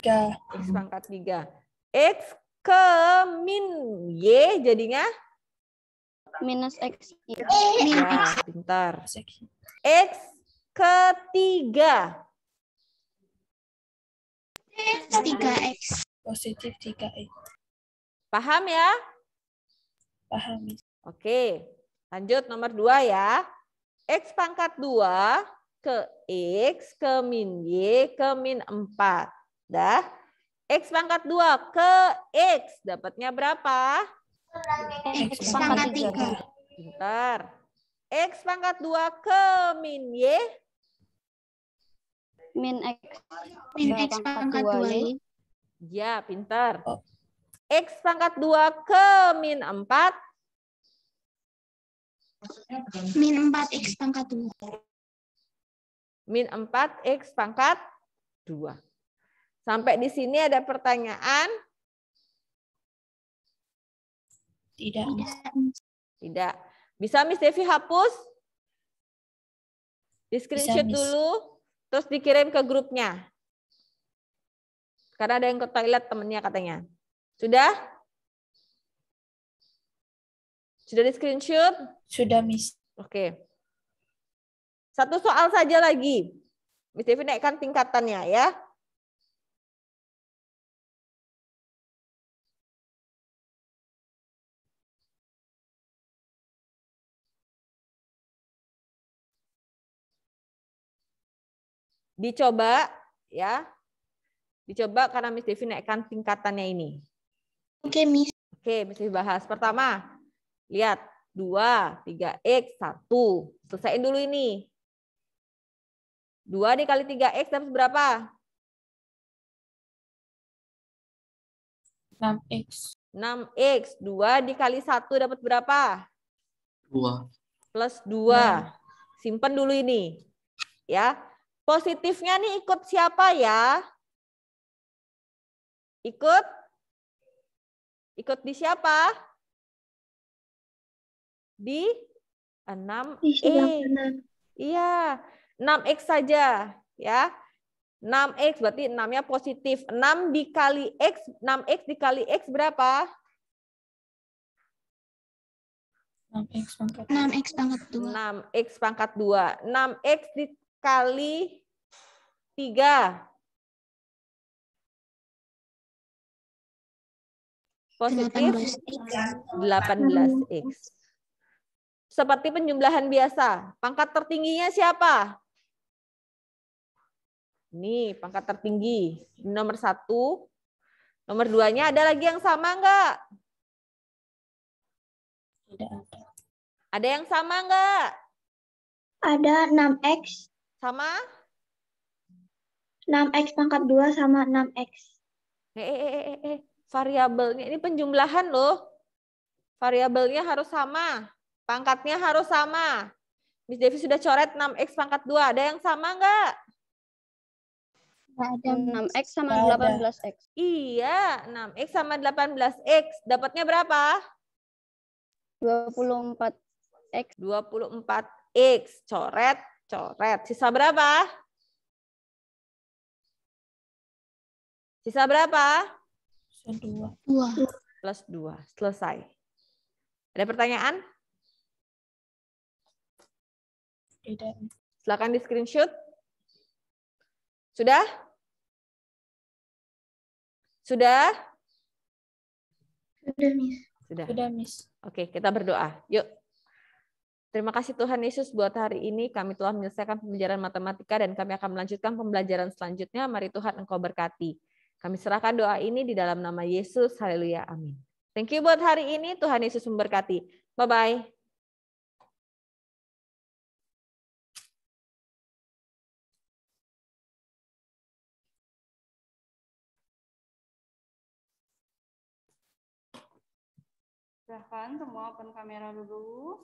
3. 3. X pangkat 3. X ke min Y jadinya? Minus X. Y. Wah, pintar. X ke 3. X 3X. Positif 3X. Paham ya? pahami. Oke, lanjut nomor dua ya. X pangkat dua ke X ke min Y ke min empat, Dah. X pangkat dua ke X. Dapatnya berapa? X pangkat tiga. Bentar. X pangkat dua ke min Y. Min X. Iya, min X pangkat 2 Ya, iya, pintar. Oh. X pangkat 2 ke min 4. Min 4 X pangkat 2. Min 4 X pangkat 2. Sampai di sini ada pertanyaan? Tidak. Tidak. Bisa Miss Devi hapus? Di screenshot Bisa, dulu, terus dikirim ke grupnya. Karena ada yang ke toilet temennya katanya. Sudah? Sudah di screenshot? Sudah, Miss. Oke. Satu soal saja lagi. Miss Devi naikkan tingkatannya ya. Dicoba ya. Dicoba karena Miss Devi naikkan tingkatannya ini. Oke, okay, Miss. Oke, okay, Miss bahas. Pertama, lihat. Dua, tiga x satu. Selesaiin dulu ini. Dua dikali tiga x dapat berapa? 6X. 6X. Dua dikali satu dapat berapa? Dua. Plus dua. Simpen dulu ini. Ya. Positifnya nih ikut siapa ya? Ikut Ikut di siapa? Di 6 e Iya, 6X saja ya. 6X berarti 6-nya positif. 6 dikali X, 6X dikali X berapa? 6X pangkat 2. 6X pangkat 2. 6X dikali 3. positif 18x. Seperti penjumlahan biasa, pangkat tertingginya siapa? Nih, pangkat tertinggi. Nomor satu. Nomor duanya ada lagi yang sama enggak? Ada. Ada yang sama enggak? Ada 6X. Sama? 6X pangkat 2 sama 6X. Eh, eh, eh, eh. eh variabelnya ini penjumlahan loh. Variabelnya harus sama, pangkatnya harus sama. Miss Devi sudah coret 6x pangkat 2. Ada yang sama enggak? Enggak ada. 6x sama 18x. Iya, 6x sama 18x. Dapatnya berapa? 24x. 24x. Coret, coret. Sisa berapa? Sisa berapa? Dua. Plus dua. Selesai. Ada pertanyaan? Tidak. Silakan di screenshot. Sudah? Sudah? Sudah, Miss. Sudah. Sudah, Miss. Oke, kita berdoa. Yuk. Terima kasih Tuhan Yesus buat hari ini kami telah menyelesaikan pembelajaran matematika dan kami akan melanjutkan pembelajaran selanjutnya. Mari Tuhan Engkau berkati. Kami serahkan doa ini di dalam nama Yesus. Haleluya. Amin. Thank you buat hari ini. Tuhan Yesus memberkati. Bye-bye. Silahkan semua open kamera dulu.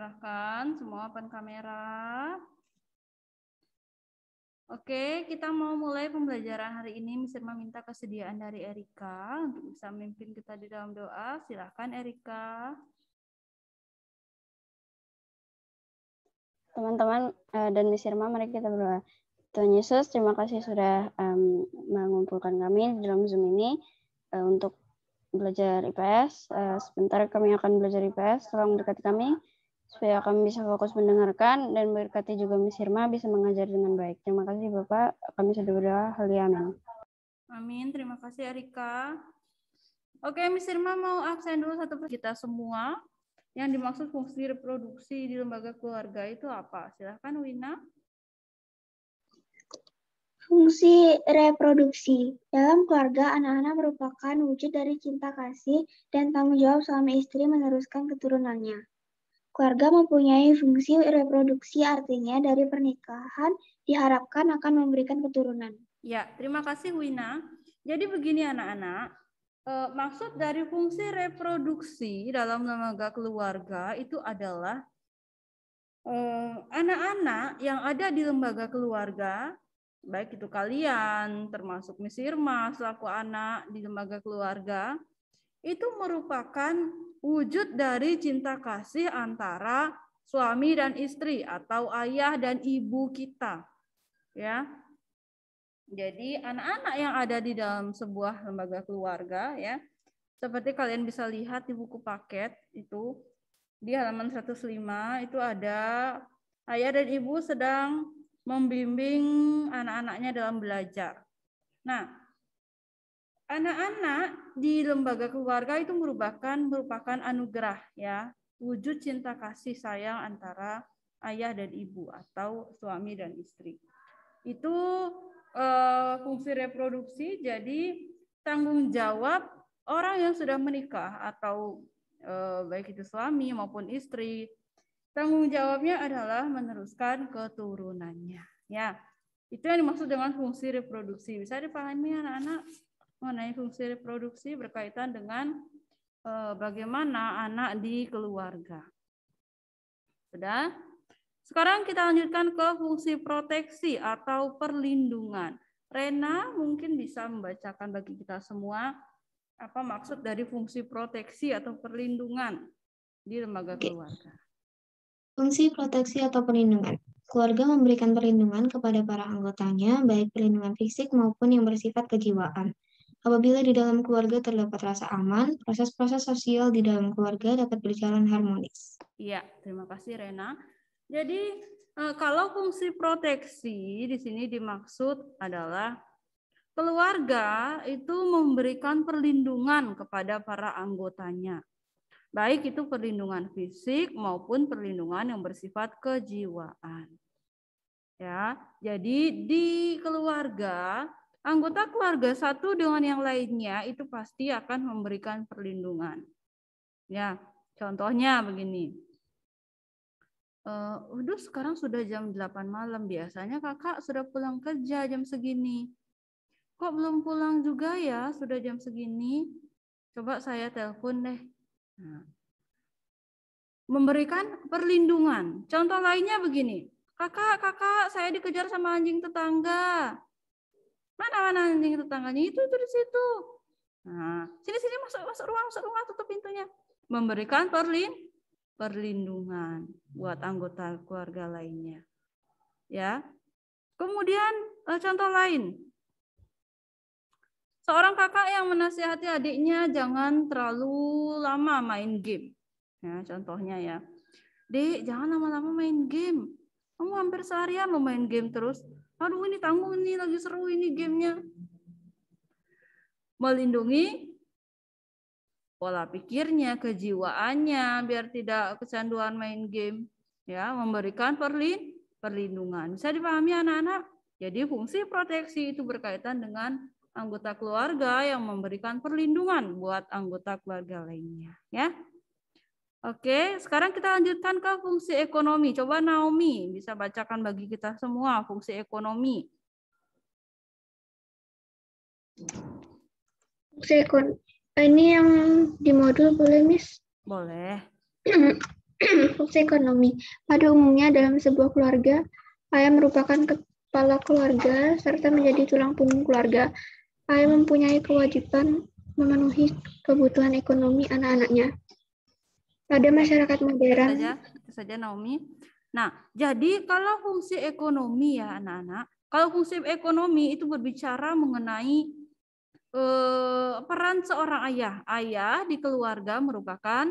silahkan semua open kamera. Oke, kita mau mulai pembelajaran hari ini. Mister meminta kesediaan dari Erika untuk bisa memimpin kita di dalam doa. Silahkan Erika. Teman-teman eh, dan Miss Irma, mari kita berdoa. Tuhan Yesus, terima kasih sudah um, mengumpulkan kami di dalam Zoom ini uh, untuk belajar IPS. Uh, eh, sebentar kami akan belajar IPS. Tolong dekati kami supaya kami bisa fokus mendengarkan dan berkati juga Miss Irma bisa mengajar dengan baik. Terima kasih Bapak, kami sudah berdoa, hal amin. Amin, terima kasih Erika. Oke, Miss Irma mau absen dulu satu per kita semua. Yang dimaksud fungsi reproduksi di lembaga keluarga itu apa? Silahkan Wina. Fungsi reproduksi dalam keluarga, anak-anak merupakan wujud dari cinta kasih dan tanggung jawab suami istri meneruskan keturunannya. Keluarga mempunyai fungsi reproduksi artinya dari pernikahan diharapkan akan memberikan keturunan. Ya, terima kasih Wina. Jadi begini anak-anak, e, maksud dari fungsi reproduksi dalam lembaga keluarga itu adalah e, anak-anak e, yang ada di lembaga keluarga, baik itu kalian termasuk Misirma selaku anak di lembaga keluarga, itu merupakan wujud dari cinta kasih antara suami dan istri atau ayah dan ibu kita. Ya. Jadi anak-anak yang ada di dalam sebuah lembaga keluarga ya, seperti kalian bisa lihat di buku paket itu di halaman 105 itu ada ayah dan ibu sedang membimbing anak-anaknya dalam belajar. Nah, Anak-anak di lembaga keluarga itu merupakan merupakan anugerah ya, wujud cinta kasih sayang antara ayah dan ibu atau suami dan istri. Itu eh, fungsi reproduksi. Jadi tanggung jawab orang yang sudah menikah atau eh, baik itu suami maupun istri, tanggung jawabnya adalah meneruskan keturunannya. Ya, itu yang dimaksud dengan fungsi reproduksi. Bisa dipahami anak-anak? mengenai fungsi reproduksi berkaitan dengan eh, bagaimana anak di keluarga. Sudah? Sekarang kita lanjutkan ke fungsi proteksi atau perlindungan. Rena mungkin bisa membacakan bagi kita semua apa maksud dari fungsi proteksi atau perlindungan di lembaga keluarga. Fungsi proteksi atau perlindungan. Keluarga memberikan perlindungan kepada para anggotanya, baik perlindungan fisik maupun yang bersifat kejiwaan. Apabila di dalam keluarga terdapat rasa aman, proses-proses sosial di dalam keluarga dapat berjalan harmonis. Iya, terima kasih Rena. Jadi eh, kalau fungsi proteksi di sini dimaksud adalah keluarga itu memberikan perlindungan kepada para anggotanya. Baik itu perlindungan fisik maupun perlindungan yang bersifat kejiwaan. Ya, jadi di keluarga Anggota keluarga satu dengan yang lainnya itu pasti akan memberikan perlindungan. Ya, contohnya begini. Eh, uh, udah sekarang sudah jam 8 malam biasanya kakak sudah pulang kerja jam segini kok belum pulang juga ya sudah jam segini coba saya telepon deh nah, memberikan perlindungan contoh lainnya begini kakak kakak saya dikejar sama anjing tetangga Mana mana anjing tetangganya itu itu di situ. Nah, sini sini masuk masuk ruang masuk ruang tutup pintunya. Memberikan perlin perlindungan buat anggota keluarga lainnya. Ya. Kemudian eh, contoh lain. Seorang kakak yang menasihati adiknya jangan terlalu lama main game. Ya, contohnya ya. Dek, jangan lama-lama main game. Kamu hampir seharian lo main game terus aduh ini tanggung ini lagi seru ini gamenya melindungi pola pikirnya, kejiwaannya biar tidak kecanduan main game. Ya, memberikan perlin perlindungan. Bisa dipahami anak-anak? Jadi fungsi proteksi itu berkaitan dengan anggota keluarga yang memberikan perlindungan buat anggota keluarga lainnya, ya. Oke, sekarang kita lanjutkan ke fungsi ekonomi. Coba Naomi bisa bacakan bagi kita semua fungsi ekonomi. Fungsi ekonomi. Eh, ini yang di modul boleh, Miss? Boleh. fungsi ekonomi. Pada umumnya dalam sebuah keluarga, ayah merupakan kepala keluarga serta menjadi tulang punggung keluarga. Ayah mempunyai kewajiban memenuhi kebutuhan ekonomi anak-anaknya pada masyarakat modern. Saja, saja Naomi. Nah, jadi kalau fungsi ekonomi ya anak-anak, kalau fungsi ekonomi itu berbicara mengenai eh, peran seorang ayah. Ayah di keluarga merupakan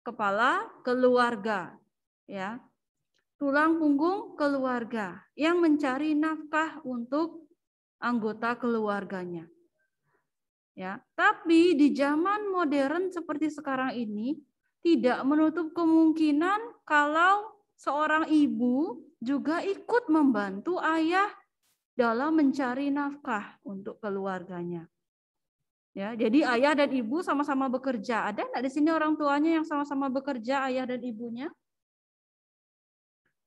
kepala keluarga, ya. Tulang punggung keluarga yang mencari nafkah untuk anggota keluarganya. Ya, tapi di zaman modern seperti sekarang ini, tidak menutup kemungkinan kalau seorang ibu juga ikut membantu ayah dalam mencari nafkah untuk keluarganya. Ya, jadi ayah dan ibu sama-sama bekerja. Ada nggak di sini orang tuanya yang sama-sama bekerja, ayah dan ibunya?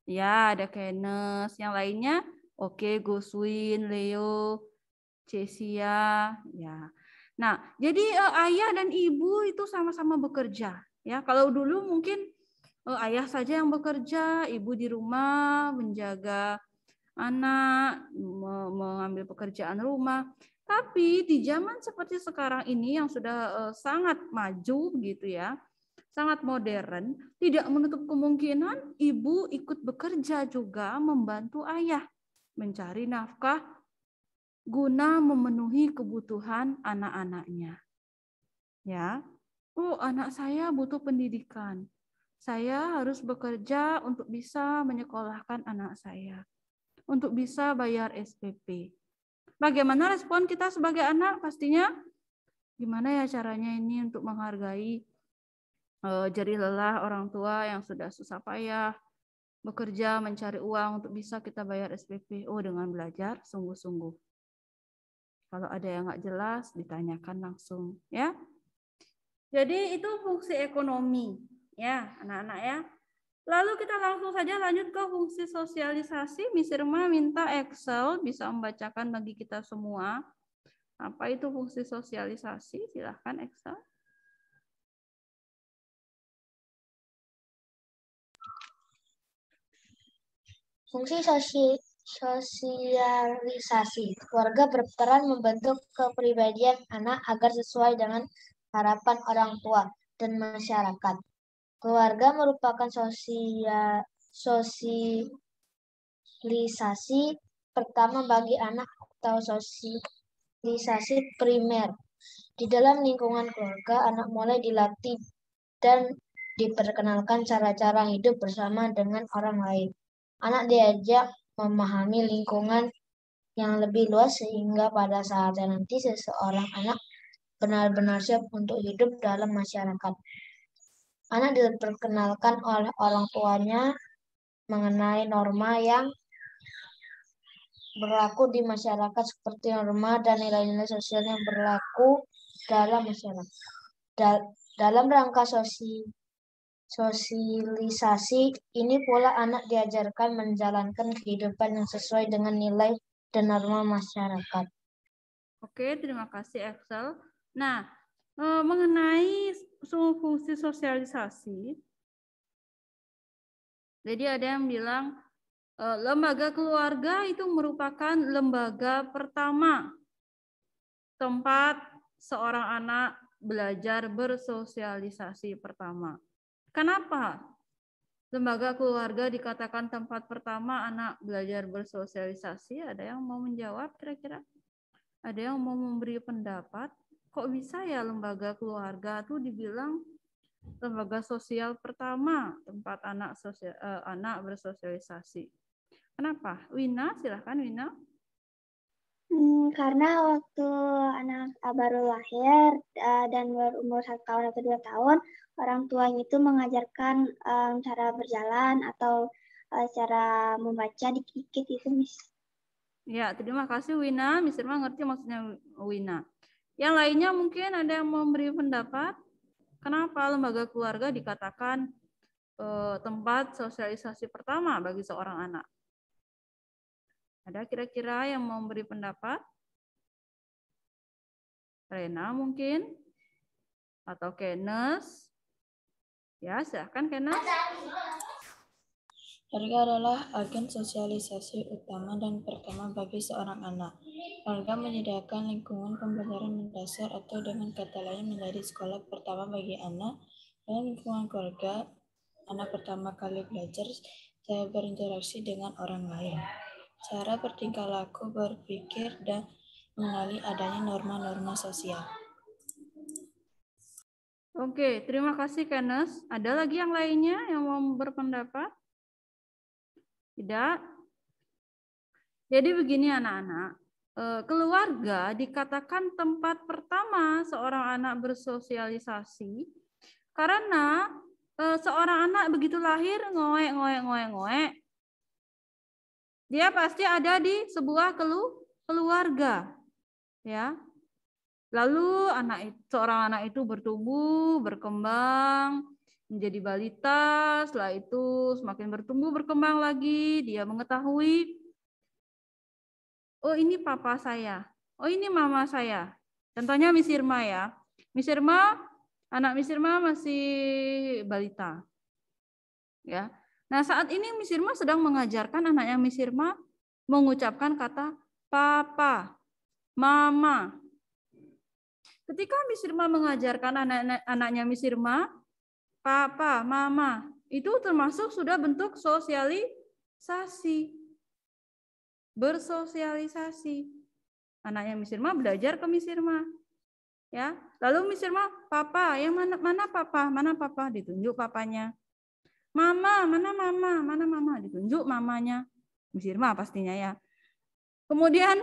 Ya, ada Kenes. Yang lainnya, oke, okay, Goswin, Leo, Cesia. Ya. Nah, jadi eh, ayah dan ibu itu sama-sama bekerja. Ya, kalau dulu mungkin oh, ayah saja yang bekerja, ibu di rumah menjaga anak, mengambil pekerjaan rumah. Tapi di zaman seperti sekarang ini yang sudah eh, sangat maju gitu ya, sangat modern, tidak menutup kemungkinan ibu ikut bekerja juga membantu ayah mencari nafkah guna memenuhi kebutuhan anak-anaknya. Ya oh anak saya butuh pendidikan. Saya harus bekerja untuk bisa menyekolahkan anak saya, untuk bisa bayar SPP. Bagaimana respon kita sebagai anak? Pastinya gimana ya caranya ini untuk menghargai eh, jari lelah orang tua yang sudah susah payah bekerja mencari uang untuk bisa kita bayar SPP. Oh, dengan belajar sungguh-sungguh. Kalau ada yang nggak jelas, ditanyakan langsung, ya. Jadi itu fungsi ekonomi ya anak-anak ya. Lalu kita langsung saja lanjut ke fungsi sosialisasi. Miss Irma minta Excel bisa membacakan bagi kita semua. Apa itu fungsi sosialisasi? Silahkan Excel. Fungsi sosialisasi. Keluarga berperan membentuk kepribadian anak agar sesuai dengan harapan orang tua dan masyarakat. Keluarga merupakan sosia, sosialisasi pertama bagi anak atau sosialisasi primer. Di dalam lingkungan keluarga, anak mulai dilatih dan diperkenalkan cara-cara hidup bersama dengan orang lain. Anak diajak memahami lingkungan yang lebih luas sehingga pada saatnya nanti seseorang anak benar-benar siap untuk hidup dalam masyarakat. Anak diperkenalkan oleh orang tuanya mengenai norma yang berlaku di masyarakat seperti norma dan nilai-nilai sosial yang berlaku dalam masyarakat. Dal dalam rangka sosi sosialisasi ini pula anak diajarkan menjalankan kehidupan yang sesuai dengan nilai dan norma masyarakat. Oke, terima kasih Excel. Nah, eh, mengenai fungsi sosialisasi, jadi ada yang bilang eh, lembaga keluarga itu merupakan lembaga pertama tempat seorang anak belajar bersosialisasi pertama. Kenapa? Lembaga keluarga dikatakan tempat pertama anak belajar bersosialisasi. Ada yang mau menjawab kira-kira? Ada yang mau memberi pendapat? kok bisa ya lembaga keluarga tuh dibilang lembaga sosial pertama tempat anak sosial, uh, eh, anak bersosialisasi. Kenapa? Wina, silahkan Wina. Hmm, karena waktu anak eh, baru lahir uh, dan berumur satu tahun atau dua tahun, orang tuanya itu mengajarkan um, cara berjalan atau uh, cara membaca dikit-dikit itu, Miss. Ya, terima kasih Wina. Miss Irma ngerti maksudnya Wina. Yang lainnya mungkin ada yang memberi pendapat, kenapa lembaga keluarga dikatakan eh, tempat sosialisasi pertama bagi seorang anak? Ada kira-kira yang memberi pendapat? Rena mungkin? Atau Kenes? Ya, silahkan Kenes. Ada. Keluarga adalah agen sosialisasi utama dan pertama bagi seorang anak. Keluarga menyediakan lingkungan pembelajaran mendasar atau dengan kata lain menjadi sekolah pertama bagi anak. Dalam lingkungan keluarga, anak pertama kali belajar cara berinteraksi dengan orang lain. Cara bertingkah laku, berpikir, dan mengenali adanya norma-norma sosial. Oke, terima kasih Kenes. Ada lagi yang lainnya yang mau berpendapat? Tidak. Jadi begini anak-anak, eh, keluarga dikatakan tempat pertama seorang anak bersosialisasi karena eh, seorang anak begitu lahir ngoek ngoek ngoek ngoek dia pasti ada di sebuah kelu keluarga ya lalu anak seorang anak itu bertumbuh berkembang menjadi balita, setelah itu semakin bertumbuh berkembang lagi, dia mengetahui oh ini papa saya, oh ini mama saya. Contohnya Misirma ya. Misirma, anak Misirma masih balita. Ya. Nah, saat ini Misirma sedang mengajarkan anaknya Misirma mengucapkan kata papa, mama. Ketika Misirma mengajarkan anak-anaknya Misirma papa, mama, itu termasuk sudah bentuk sosialisasi. Bersosialisasi. Anaknya Mesir mah belajar ke Mesir mah. Ya, lalu Mesir mah, papa, yang mana mana papa, mana papa ditunjuk papanya. Mama, mana mama, mana mama ditunjuk mamanya. Mesir mah pastinya ya. Kemudian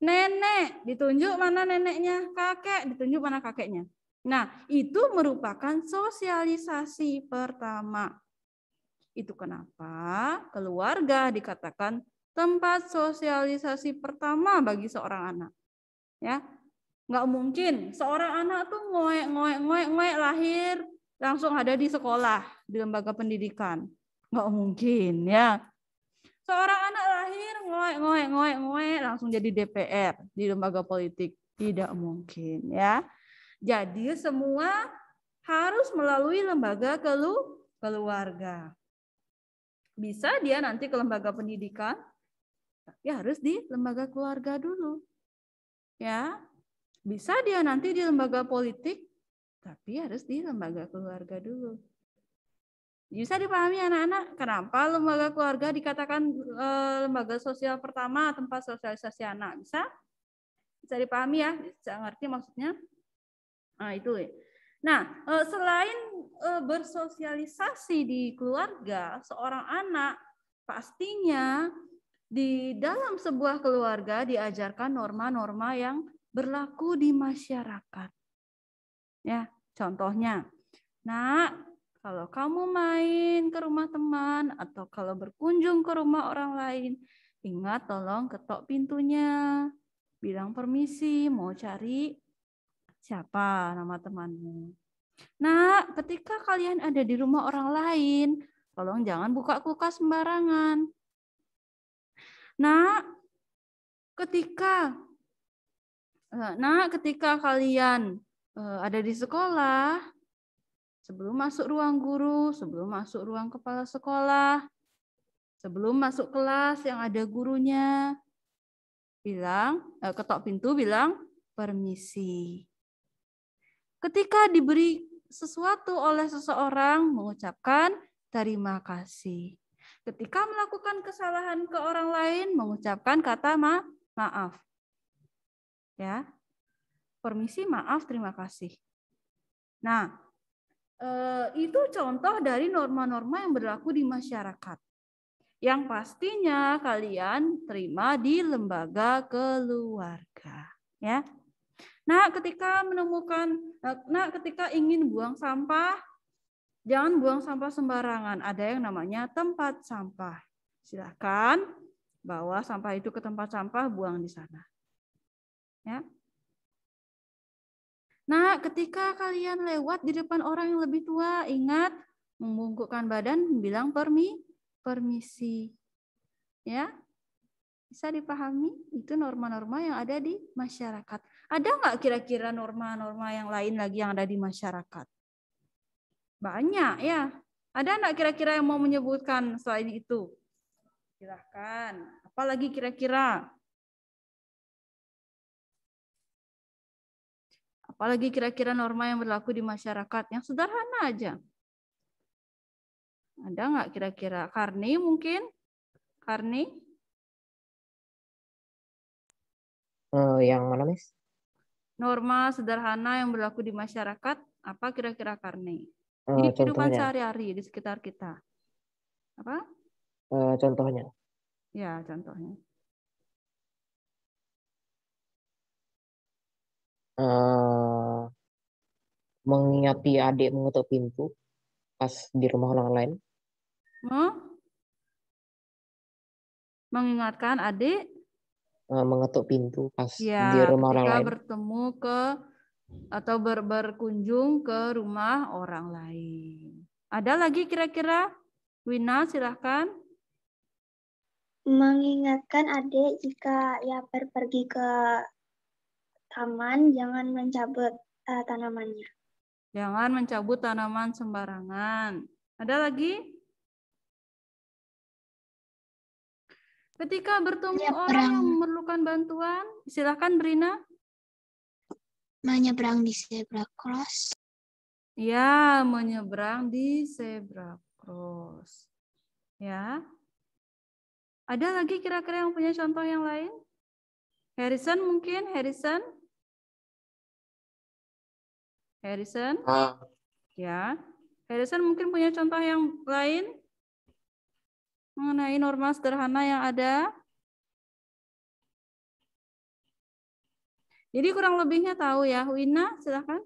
nenek ditunjuk mana neneknya, kakek ditunjuk mana kakeknya. Nah, itu merupakan sosialisasi pertama. Itu kenapa keluarga dikatakan tempat sosialisasi pertama bagi seorang anak. Ya, nggak mungkin seorang anak tuh ngoek ngoek ngoek ngoek lahir langsung ada di sekolah di lembaga pendidikan. Nggak mungkin ya. Seorang anak lahir ngoek ngoek ngoek ngoek langsung jadi DPR di lembaga politik. Tidak mungkin ya. Jadi semua harus melalui lembaga kelu keluarga. Bisa dia nanti ke lembaga pendidikan, tapi harus di lembaga keluarga dulu. Ya. Bisa dia nanti di lembaga politik, tapi harus di lembaga keluarga dulu. Bisa dipahami anak-anak kenapa lembaga keluarga dikatakan eh, lembaga sosial pertama tempat sosialisasi anak? Bisa? Bisa dipahami ya? Bisa ngerti maksudnya? Ah, ya. Nah, itu. Nah, eh, selain eh, bersosialisasi di keluarga, seorang anak pastinya di dalam sebuah keluarga diajarkan norma-norma yang berlaku di masyarakat. Ya, contohnya. Nah, kalau kamu main ke rumah teman atau kalau berkunjung ke rumah orang lain, ingat tolong ketok pintunya. Bilang permisi, mau cari Siapa nama temanmu? Nah, ketika kalian ada di rumah orang lain, tolong jangan buka kulkas sembarangan. Nah, ketika Nah, ketika kalian eh, ada di sekolah, sebelum masuk ruang guru, sebelum masuk ruang kepala sekolah, sebelum masuk kelas yang ada gurunya, bilang eh, ketok pintu bilang permisi ketika diberi sesuatu oleh seseorang mengucapkan terima kasih. Ketika melakukan kesalahan ke orang lain mengucapkan kata ma maaf. Ya. Permisi, maaf, terima kasih. Nah, eh, itu contoh dari norma-norma yang berlaku di masyarakat. Yang pastinya kalian terima di lembaga keluarga, ya. Nah, ketika menemukan, nah, ketika ingin buang sampah, jangan buang sampah sembarangan. Ada yang namanya tempat sampah. Silahkan bawa sampah itu ke tempat sampah, buang di sana. Ya. Nah, ketika kalian lewat di depan orang yang lebih tua, ingat membungkukkan badan, bilang permi, permisi. Ya, bisa dipahami itu norma-norma yang ada di masyarakat. Ada nggak kira-kira norma-norma yang lain lagi yang ada di masyarakat? Banyak ya. Ada nggak kira-kira yang mau menyebutkan selain itu? Silahkan. Apalagi kira-kira? Apalagi kira-kira norma yang berlaku di masyarakat yang sederhana aja. Ada nggak kira-kira? Karni mungkin? Karni? Uh, yang mana, Miss? norma sederhana yang berlaku di masyarakat apa kira-kira Karni? Uh, eh, di kehidupan sehari-hari di sekitar kita. Apa? Uh, contohnya. Ya, contohnya. Uh, mengingati adik mengetuk pintu pas di rumah orang lain. Huh? Mengingatkan adik Eh, mengetuk pintu pas ya, di rumah orang lain. bertemu ke atau ber berkunjung ke rumah orang lain. Ada lagi kira-kira? Wina, silahkan. Mengingatkan adik jika ya pergi ke taman, jangan mencabut uh, tanamannya. Jangan mencabut tanaman sembarangan. Ada lagi? Ketika bertemu Menyebrang. orang yang memerlukan bantuan, silakan Brina. Menyeberang di zebra cross. Ya, menyeberang di zebra cross. Ya. Ada lagi kira-kira yang punya contoh yang lain? Harrison mungkin, Harrison? Harrison? Uh. Ya. Harrison mungkin punya contoh yang lain? mengenai norma sederhana yang ada. Jadi kurang lebihnya tahu ya, Wina, silakan.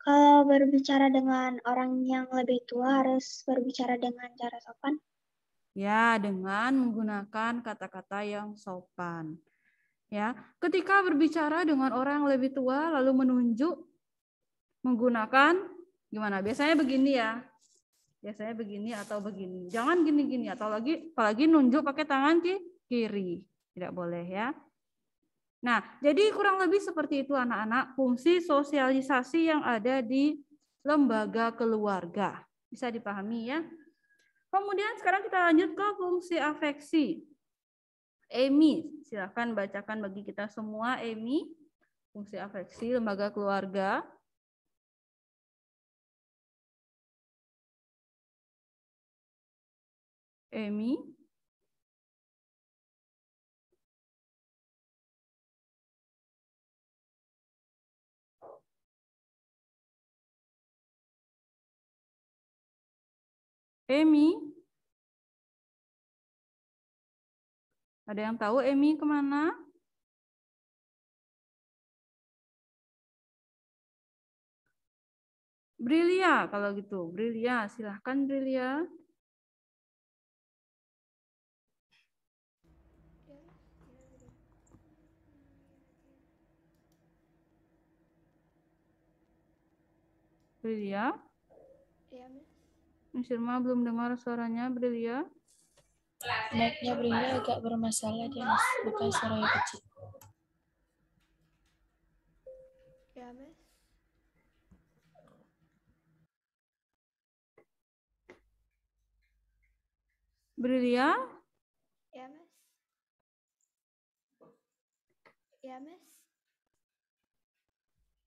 Kalau berbicara dengan orang yang lebih tua harus berbicara dengan cara sopan. Ya, dengan menggunakan kata-kata yang sopan. Ya, ketika berbicara dengan orang yang lebih tua lalu menunjuk menggunakan gimana? Biasanya begini ya biasanya begini atau begini. Jangan gini-gini atau lagi apalagi nunjuk pakai tangan kiri. Tidak boleh ya. Nah, jadi kurang lebih seperti itu anak-anak fungsi sosialisasi yang ada di lembaga keluarga. Bisa dipahami ya. Kemudian sekarang kita lanjut ke fungsi afeksi. Emi, silahkan bacakan bagi kita semua Emi, fungsi afeksi lembaga keluarga. Emi. Emi. Ada yang tahu Emi kemana? Brilia kalau gitu. Brilia, silahkan Brilia. Brilia? Iya, Miss. Irma belum dengar suaranya, Brilia? mic Brilia agak bermasalah dia, Mas. Bukan suara yang kecil. Iya, Miss. Brilia? Iya, Miss. Iya, Miss.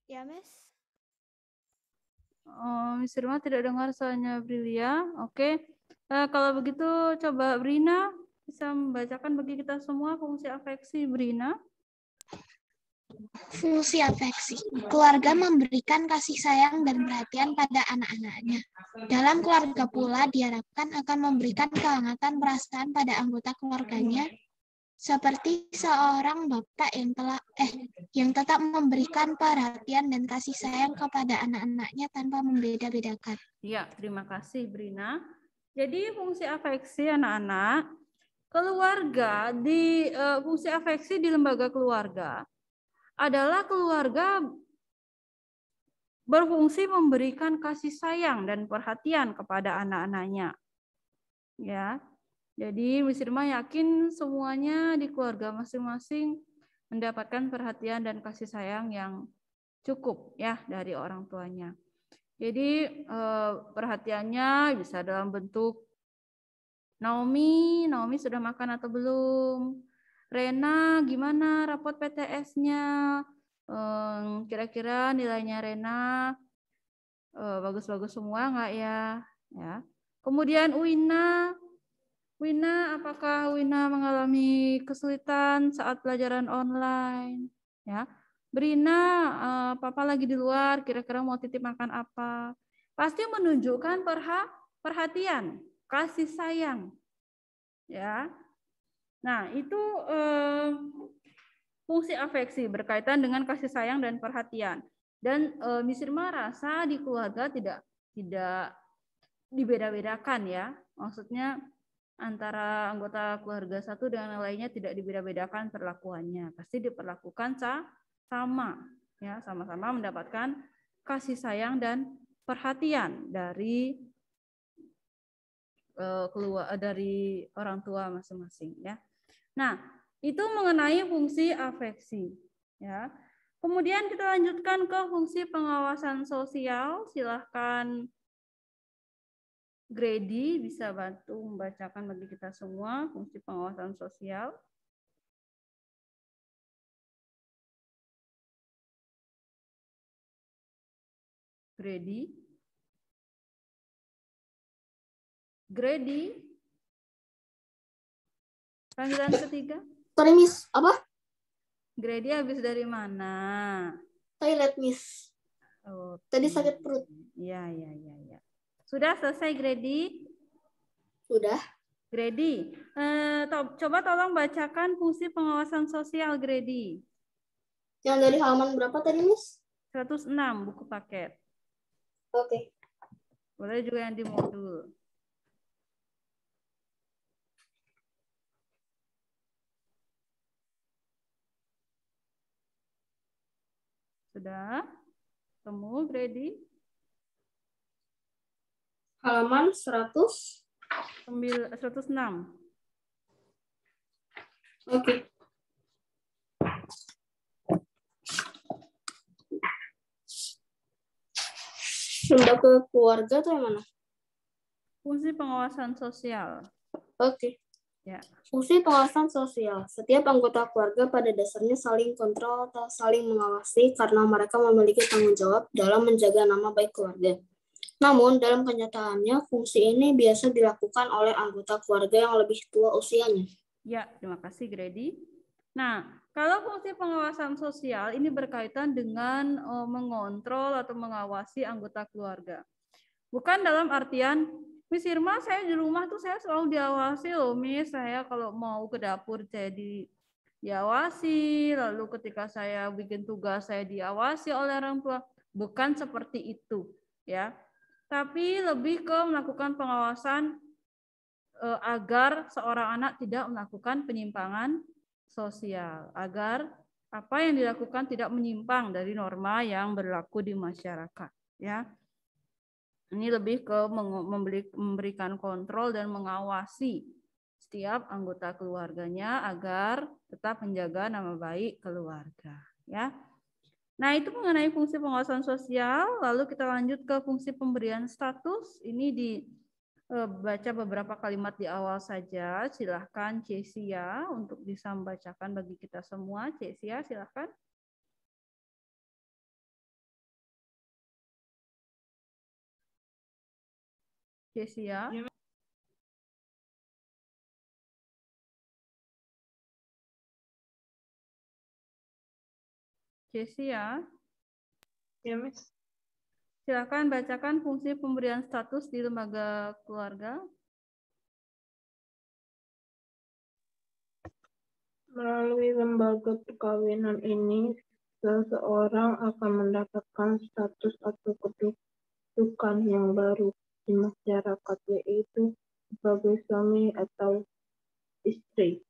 Iya, Miss. Oh, Miss Irma tidak dengar soalnya Brilia. Oke. Okay. Eh, kalau begitu coba Brina bisa membacakan bagi kita semua fungsi afeksi Brina. Fungsi afeksi. Keluarga memberikan kasih sayang dan perhatian pada anak-anaknya. Dalam keluarga pula diharapkan akan memberikan kehangatan perasaan pada anggota keluarganya seperti seorang bapak yang telah eh yang tetap memberikan perhatian dan kasih sayang kepada anak-anaknya tanpa membeda-bedakan. Ya, terima kasih Brina. Jadi fungsi afeksi anak-anak keluarga di uh, fungsi afeksi di lembaga keluarga adalah keluarga berfungsi memberikan kasih sayang dan perhatian kepada anak-anaknya. Ya. Jadi Miss Irma yakin semuanya di keluarga masing-masing mendapatkan perhatian dan kasih sayang yang cukup ya dari orang tuanya. Jadi eh, perhatiannya bisa dalam bentuk Naomi, Naomi sudah makan atau belum? Rena, gimana rapot PTS-nya? kira-kira nilainya Rena eh, bagus-bagus semua nggak ya? Ya. Kemudian Uina, Wina, apakah Wina mengalami kesulitan saat pelajaran online? Ya. Brina, uh, papa lagi di luar, kira-kira mau titip makan apa? Pasti menunjukkan perha perhatian, kasih sayang. Ya. Nah, itu uh, fungsi afeksi berkaitan dengan kasih sayang dan perhatian. Dan uh, eh, Misirma rasa di keluarga tidak tidak dibeda-bedakan ya. Maksudnya antara anggota keluarga satu dengan yang lainnya tidak dibeda-bedakan perlakuannya. Pasti diperlakukan sama, ya sama-sama mendapatkan kasih sayang dan perhatian dari eh, keluar eh, dari orang tua masing-masing ya. Nah, itu mengenai fungsi afeksi ya. Kemudian kita lanjutkan ke fungsi pengawasan sosial. Silahkan Grady bisa bantu membacakan bagi kita semua fungsi pengawasan sosial. Grady. Grady. Panggilan ketiga. Sorry, Miss. Apa? Grady habis dari mana? Toilet, Miss. Oh, Tadi iya. sakit perut. Iya, iya, iya. Ya. Sudah selesai Grady? Sudah. Grady, eh, to coba tolong bacakan fungsi pengawasan sosial Grady. Yang dari halaman berapa tadi, Miss? 106 buku paket. Oke. Okay. Boleh juga yang di modul. Sudah? Temu Grady? halaman 100 106. Oke. Okay. ke keluarga atau yang mana? Fungsi pengawasan sosial. Oke. Okay. Ya. Fungsi pengawasan sosial. Setiap anggota keluarga pada dasarnya saling kontrol atau saling mengawasi karena mereka memiliki tanggung jawab dalam menjaga nama baik keluarga. Namun, dalam kenyataannya, fungsi ini biasa dilakukan oleh anggota keluarga yang lebih tua usianya. Ya, terima kasih, Grady. Nah, kalau fungsi pengawasan sosial ini berkaitan dengan eh, mengontrol atau mengawasi anggota keluarga. Bukan dalam artian, Miss Irma, saya di rumah tuh saya selalu diawasi loh, Miss. Saya kalau mau ke dapur saya diawasi, lalu ketika saya bikin tugas saya diawasi oleh orang tua. Bukan seperti itu, ya tapi lebih ke melakukan pengawasan eh, agar seorang anak tidak melakukan penyimpangan sosial, agar apa yang dilakukan tidak menyimpang dari norma yang berlaku di masyarakat, ya. Ini lebih ke memberikan kontrol dan mengawasi setiap anggota keluarganya agar tetap menjaga nama baik keluarga, ya. Nah, itu mengenai fungsi pengawasan sosial. Lalu kita lanjut ke fungsi pemberian status. Ini dibaca eh, beberapa kalimat di awal saja. Silahkan Cesia untuk bisa membacakan bagi kita semua. Cesia, silahkan. Cesia. Ya, Jessia. Ya, iya, Miss. Silakan bacakan fungsi pemberian status di lembaga keluarga. Melalui lembaga perkawinan ini, seseorang akan mendapatkan status atau kedudukan yang baru di masyarakat, yaitu sebagai suami atau istri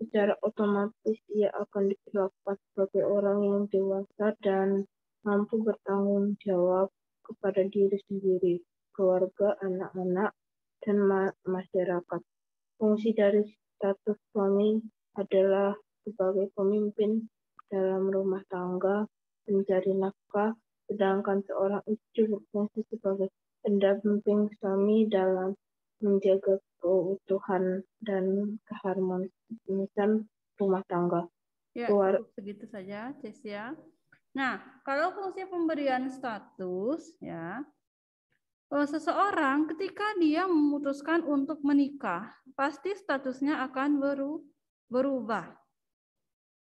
secara otomatis ia akan diperlakukan sebagai orang yang dewasa dan mampu bertanggung jawab kepada diri sendiri, keluarga, anak-anak, dan ma masyarakat. Fungsi dari status suami adalah sebagai pemimpin dalam rumah tangga, mencari nafkah, sedangkan seorang istri berfungsi sebagai pendamping suami dalam menjaga keutuhan dan keharmonisan kepemilikan rumah tangga. Ya, Keluar... segitu saja, Cesia. Ya. Nah, kalau fungsi pemberian status ya, eh, seseorang ketika dia memutuskan untuk menikah, pasti statusnya akan berubah.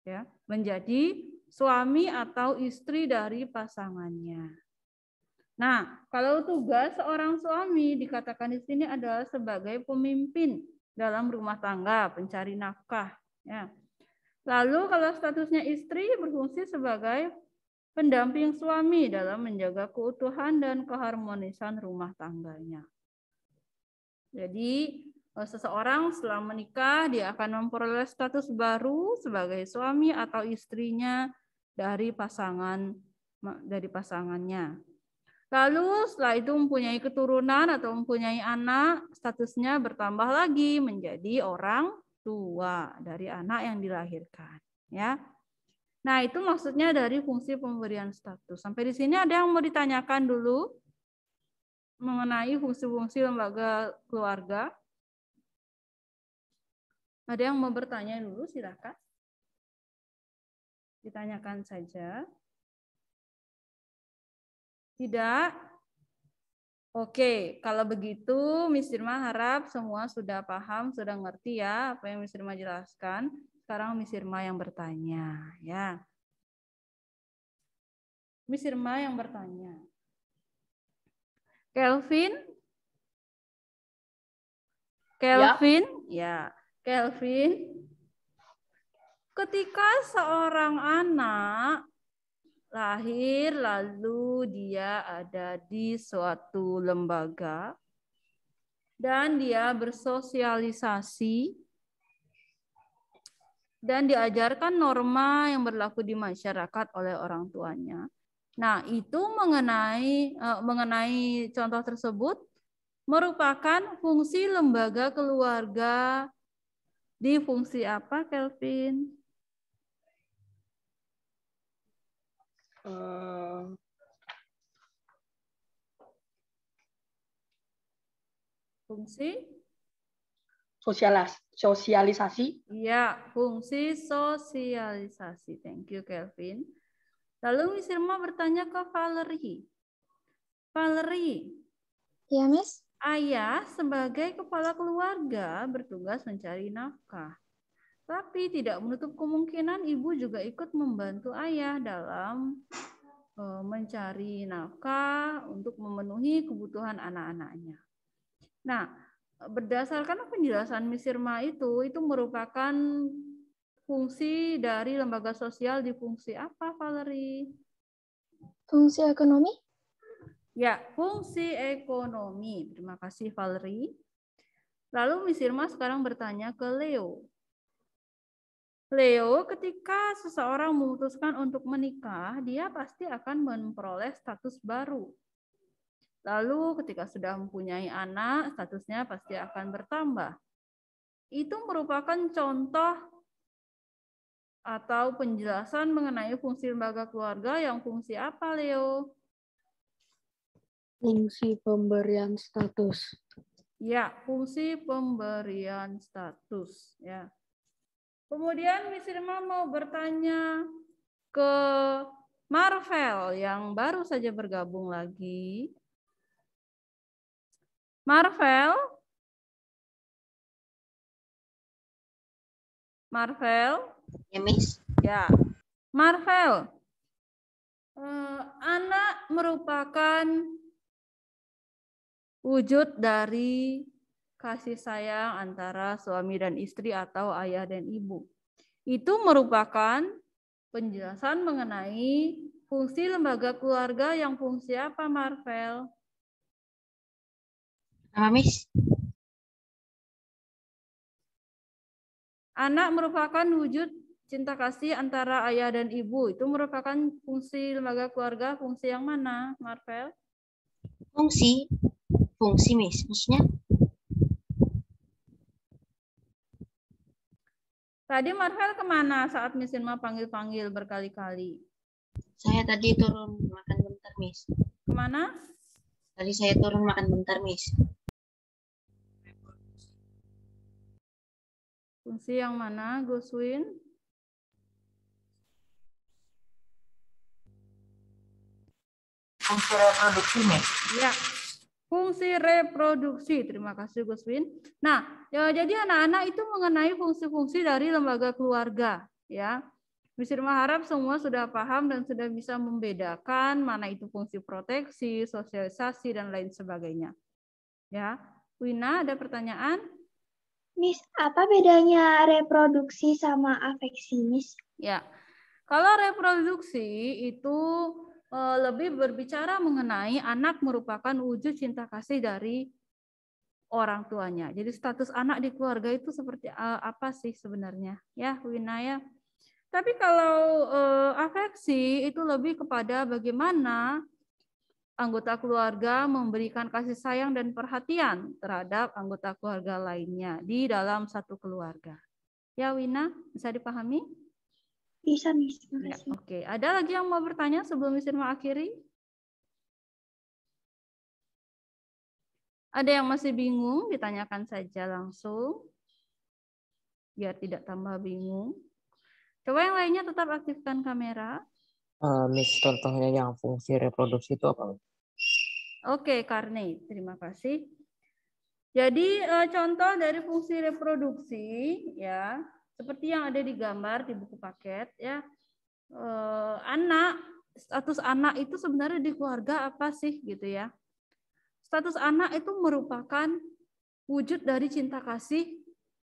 Ya, menjadi suami atau istri dari pasangannya. Nah, kalau tugas seorang suami dikatakan di sini adalah sebagai pemimpin dalam rumah tangga, pencari nafkah. Ya. Lalu kalau statusnya istri berfungsi sebagai pendamping suami dalam menjaga keutuhan dan keharmonisan rumah tangganya. Jadi e, seseorang setelah menikah dia akan memperoleh status baru sebagai suami atau istrinya dari pasangan dari pasangannya. Lalu setelah itu mempunyai keturunan atau mempunyai anak, statusnya bertambah lagi menjadi orang tua dari anak yang dilahirkan, ya. Nah, itu maksudnya dari fungsi pemberian status. Sampai di sini ada yang mau ditanyakan dulu mengenai fungsi-fungsi lembaga keluarga? Ada yang mau bertanya dulu, silakan. Ditanyakan saja. Tidak? Oke, kalau begitu Miss Irma harap semua sudah paham, sudah ngerti ya apa yang Miss Irma jelaskan. Sekarang Miss Irma yang bertanya, ya. Miss Irma yang bertanya. Kelvin? Kelvin? Ya. ya. Kelvin, ketika seorang anak lahir lalu dia ada di suatu lembaga dan dia bersosialisasi dan diajarkan norma yang berlaku di masyarakat oleh orang tuanya. Nah, itu mengenai eh, mengenai contoh tersebut merupakan fungsi lembaga keluarga di fungsi apa, Kelvin? Eh, fungsi sosialis sosialisasi. Iya, fungsi sosialisasi. Thank you Kelvin. Lalu Miss Irma bertanya ke Valerie. Valerie. Iya, Miss. Ayah sebagai kepala keluarga bertugas mencari nafkah. Tapi tidak menutup kemungkinan ibu juga ikut membantu ayah dalam e, mencari nafkah untuk memenuhi kebutuhan anak-anaknya. Nah, berdasarkan penjelasan Misirma itu, itu merupakan fungsi dari lembaga sosial di fungsi apa, Valerie? Fungsi ekonomi? Ya, fungsi ekonomi. Terima kasih, Valerie. Lalu Misirma sekarang bertanya ke Leo. Leo, ketika seseorang memutuskan untuk menikah, dia pasti akan memperoleh status baru. Lalu ketika sudah mempunyai anak, statusnya pasti akan bertambah. Itu merupakan contoh atau penjelasan mengenai fungsi lembaga keluarga yang fungsi apa, Leo? Fungsi pemberian status. Ya, fungsi pemberian status, ya. Kemudian Miss Irma mau bertanya ke Marvel yang baru saja bergabung lagi. Marvel? Marvel? Ya, Miss. Ya. Marvel, eh, anak merupakan wujud dari kasih sayang antara suami dan istri atau ayah dan ibu. Itu merupakan penjelasan mengenai fungsi lembaga keluarga yang fungsi apa, Marvel? Apa, Miss? Anak merupakan wujud cinta kasih antara ayah dan ibu. Itu merupakan fungsi lembaga keluarga, fungsi yang mana, Marvel? Fungsi, fungsi, Miss. Maksudnya Tadi Marvel kemana saat Miss Irma panggil-panggil berkali-kali? Saya tadi turun makan bentar, Miss. Kemana? Tadi saya turun makan bentar, Miss. Fungsi yang mana, Guswin? Fungsi reproduksi, Miss? Iya fungsi reproduksi. Terima kasih Guswin. Nah, ya, jadi anak-anak itu mengenai fungsi-fungsi dari lembaga keluarga, ya. Mr. Maharap semua sudah paham dan sudah bisa membedakan mana itu fungsi proteksi, sosialisasi dan lain sebagainya. Ya, Wina ada pertanyaan? Miss, apa bedanya reproduksi sama afeksi, Miss? Ya. Kalau reproduksi itu Eh, lebih berbicara mengenai anak merupakan wujud cinta kasih dari orang tuanya. Jadi status anak di keluarga itu seperti eh, apa sih sebenarnya? Ya, Winaya. Tapi kalau eh, afeksi itu lebih kepada bagaimana anggota keluarga memberikan kasih sayang dan perhatian terhadap anggota keluarga lainnya di dalam satu keluarga. Ya, Wina, bisa dipahami? Bisa, Miss. Ya, Oke, okay. ada lagi yang mau bertanya sebelum Miss Irma akhiri? Ada yang masih bingung, ditanyakan saja langsung. Biar tidak tambah bingung. Coba yang lainnya tetap aktifkan kamera. Uh, Miss, contohnya yang fungsi reproduksi itu apa? Oke, okay, Karne. Terima kasih. Jadi eh, contoh dari fungsi reproduksi ya seperti yang ada di gambar di buku paket ya eh, anak status anak itu sebenarnya di keluarga apa sih gitu ya status anak itu merupakan wujud dari cinta kasih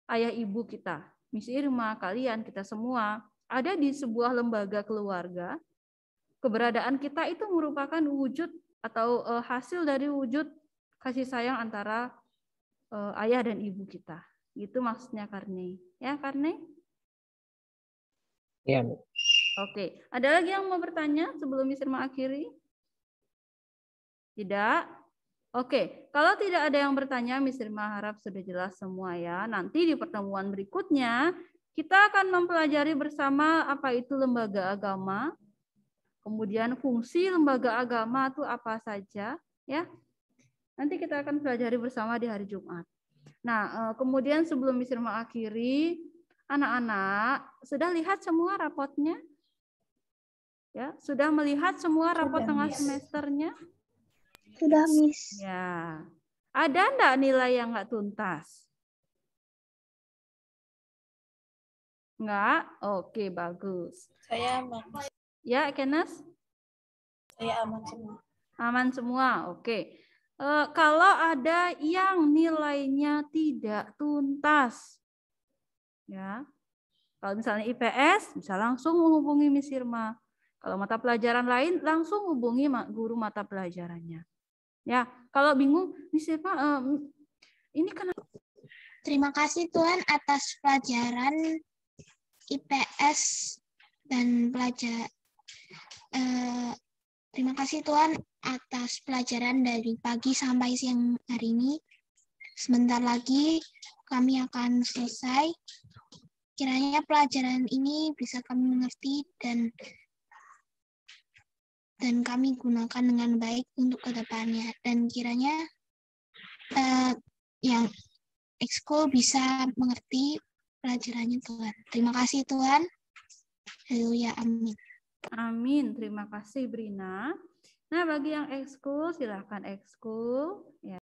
ayah ibu kita Miss rumah kalian kita semua ada di sebuah lembaga keluarga keberadaan kita itu merupakan wujud atau eh, hasil dari wujud kasih sayang antara eh, ayah dan ibu kita itu maksudnya Karne. Ya, Karne? Iya, Bu. Oke. Ada lagi yang mau bertanya sebelum Mister mengakhiri? Tidak? Oke, kalau tidak ada yang bertanya, Mr. Maharap sudah jelas semua ya. Nanti di pertemuan berikutnya, kita akan mempelajari bersama apa itu lembaga agama, kemudian fungsi lembaga agama itu apa saja. ya. Nanti kita akan pelajari bersama di hari Jumat. Nah, eh, kemudian sebelum bisa mengakhiri, anak-anak sudah lihat semua rapotnya? Ya, sudah melihat semua rapot sudah, tengah miss. semesternya? Sudah, Miss. Ya. Ada enggak nilai yang enggak tuntas? Enggak? Oke, bagus. Saya aman. Ya, Kenas? Saya aman semua. Aman semua, oke. Uh, kalau ada yang nilainya tidak tuntas, ya, kalau misalnya IPS bisa langsung menghubungi Miss Irma. Kalau mata pelajaran lain langsung hubungi guru mata pelajarannya. Ya, kalau bingung Miss Irma, um, ini kenapa? Terima kasih Tuhan atas pelajaran IPS dan pelajar. Uh, terima kasih Tuhan atas pelajaran dari pagi sampai siang hari ini. Sebentar lagi kami akan selesai. Kiranya pelajaran ini bisa kami mengerti dan dan kami gunakan dengan baik untuk kedepannya. Dan kiranya uh, yang ekskul bisa mengerti pelajarannya Tuhan. Terima kasih Tuhan. Haleluya. Amin. Amin. Terima kasih Brina. Nah, bagi yang ekskul silahkan ekskul ya.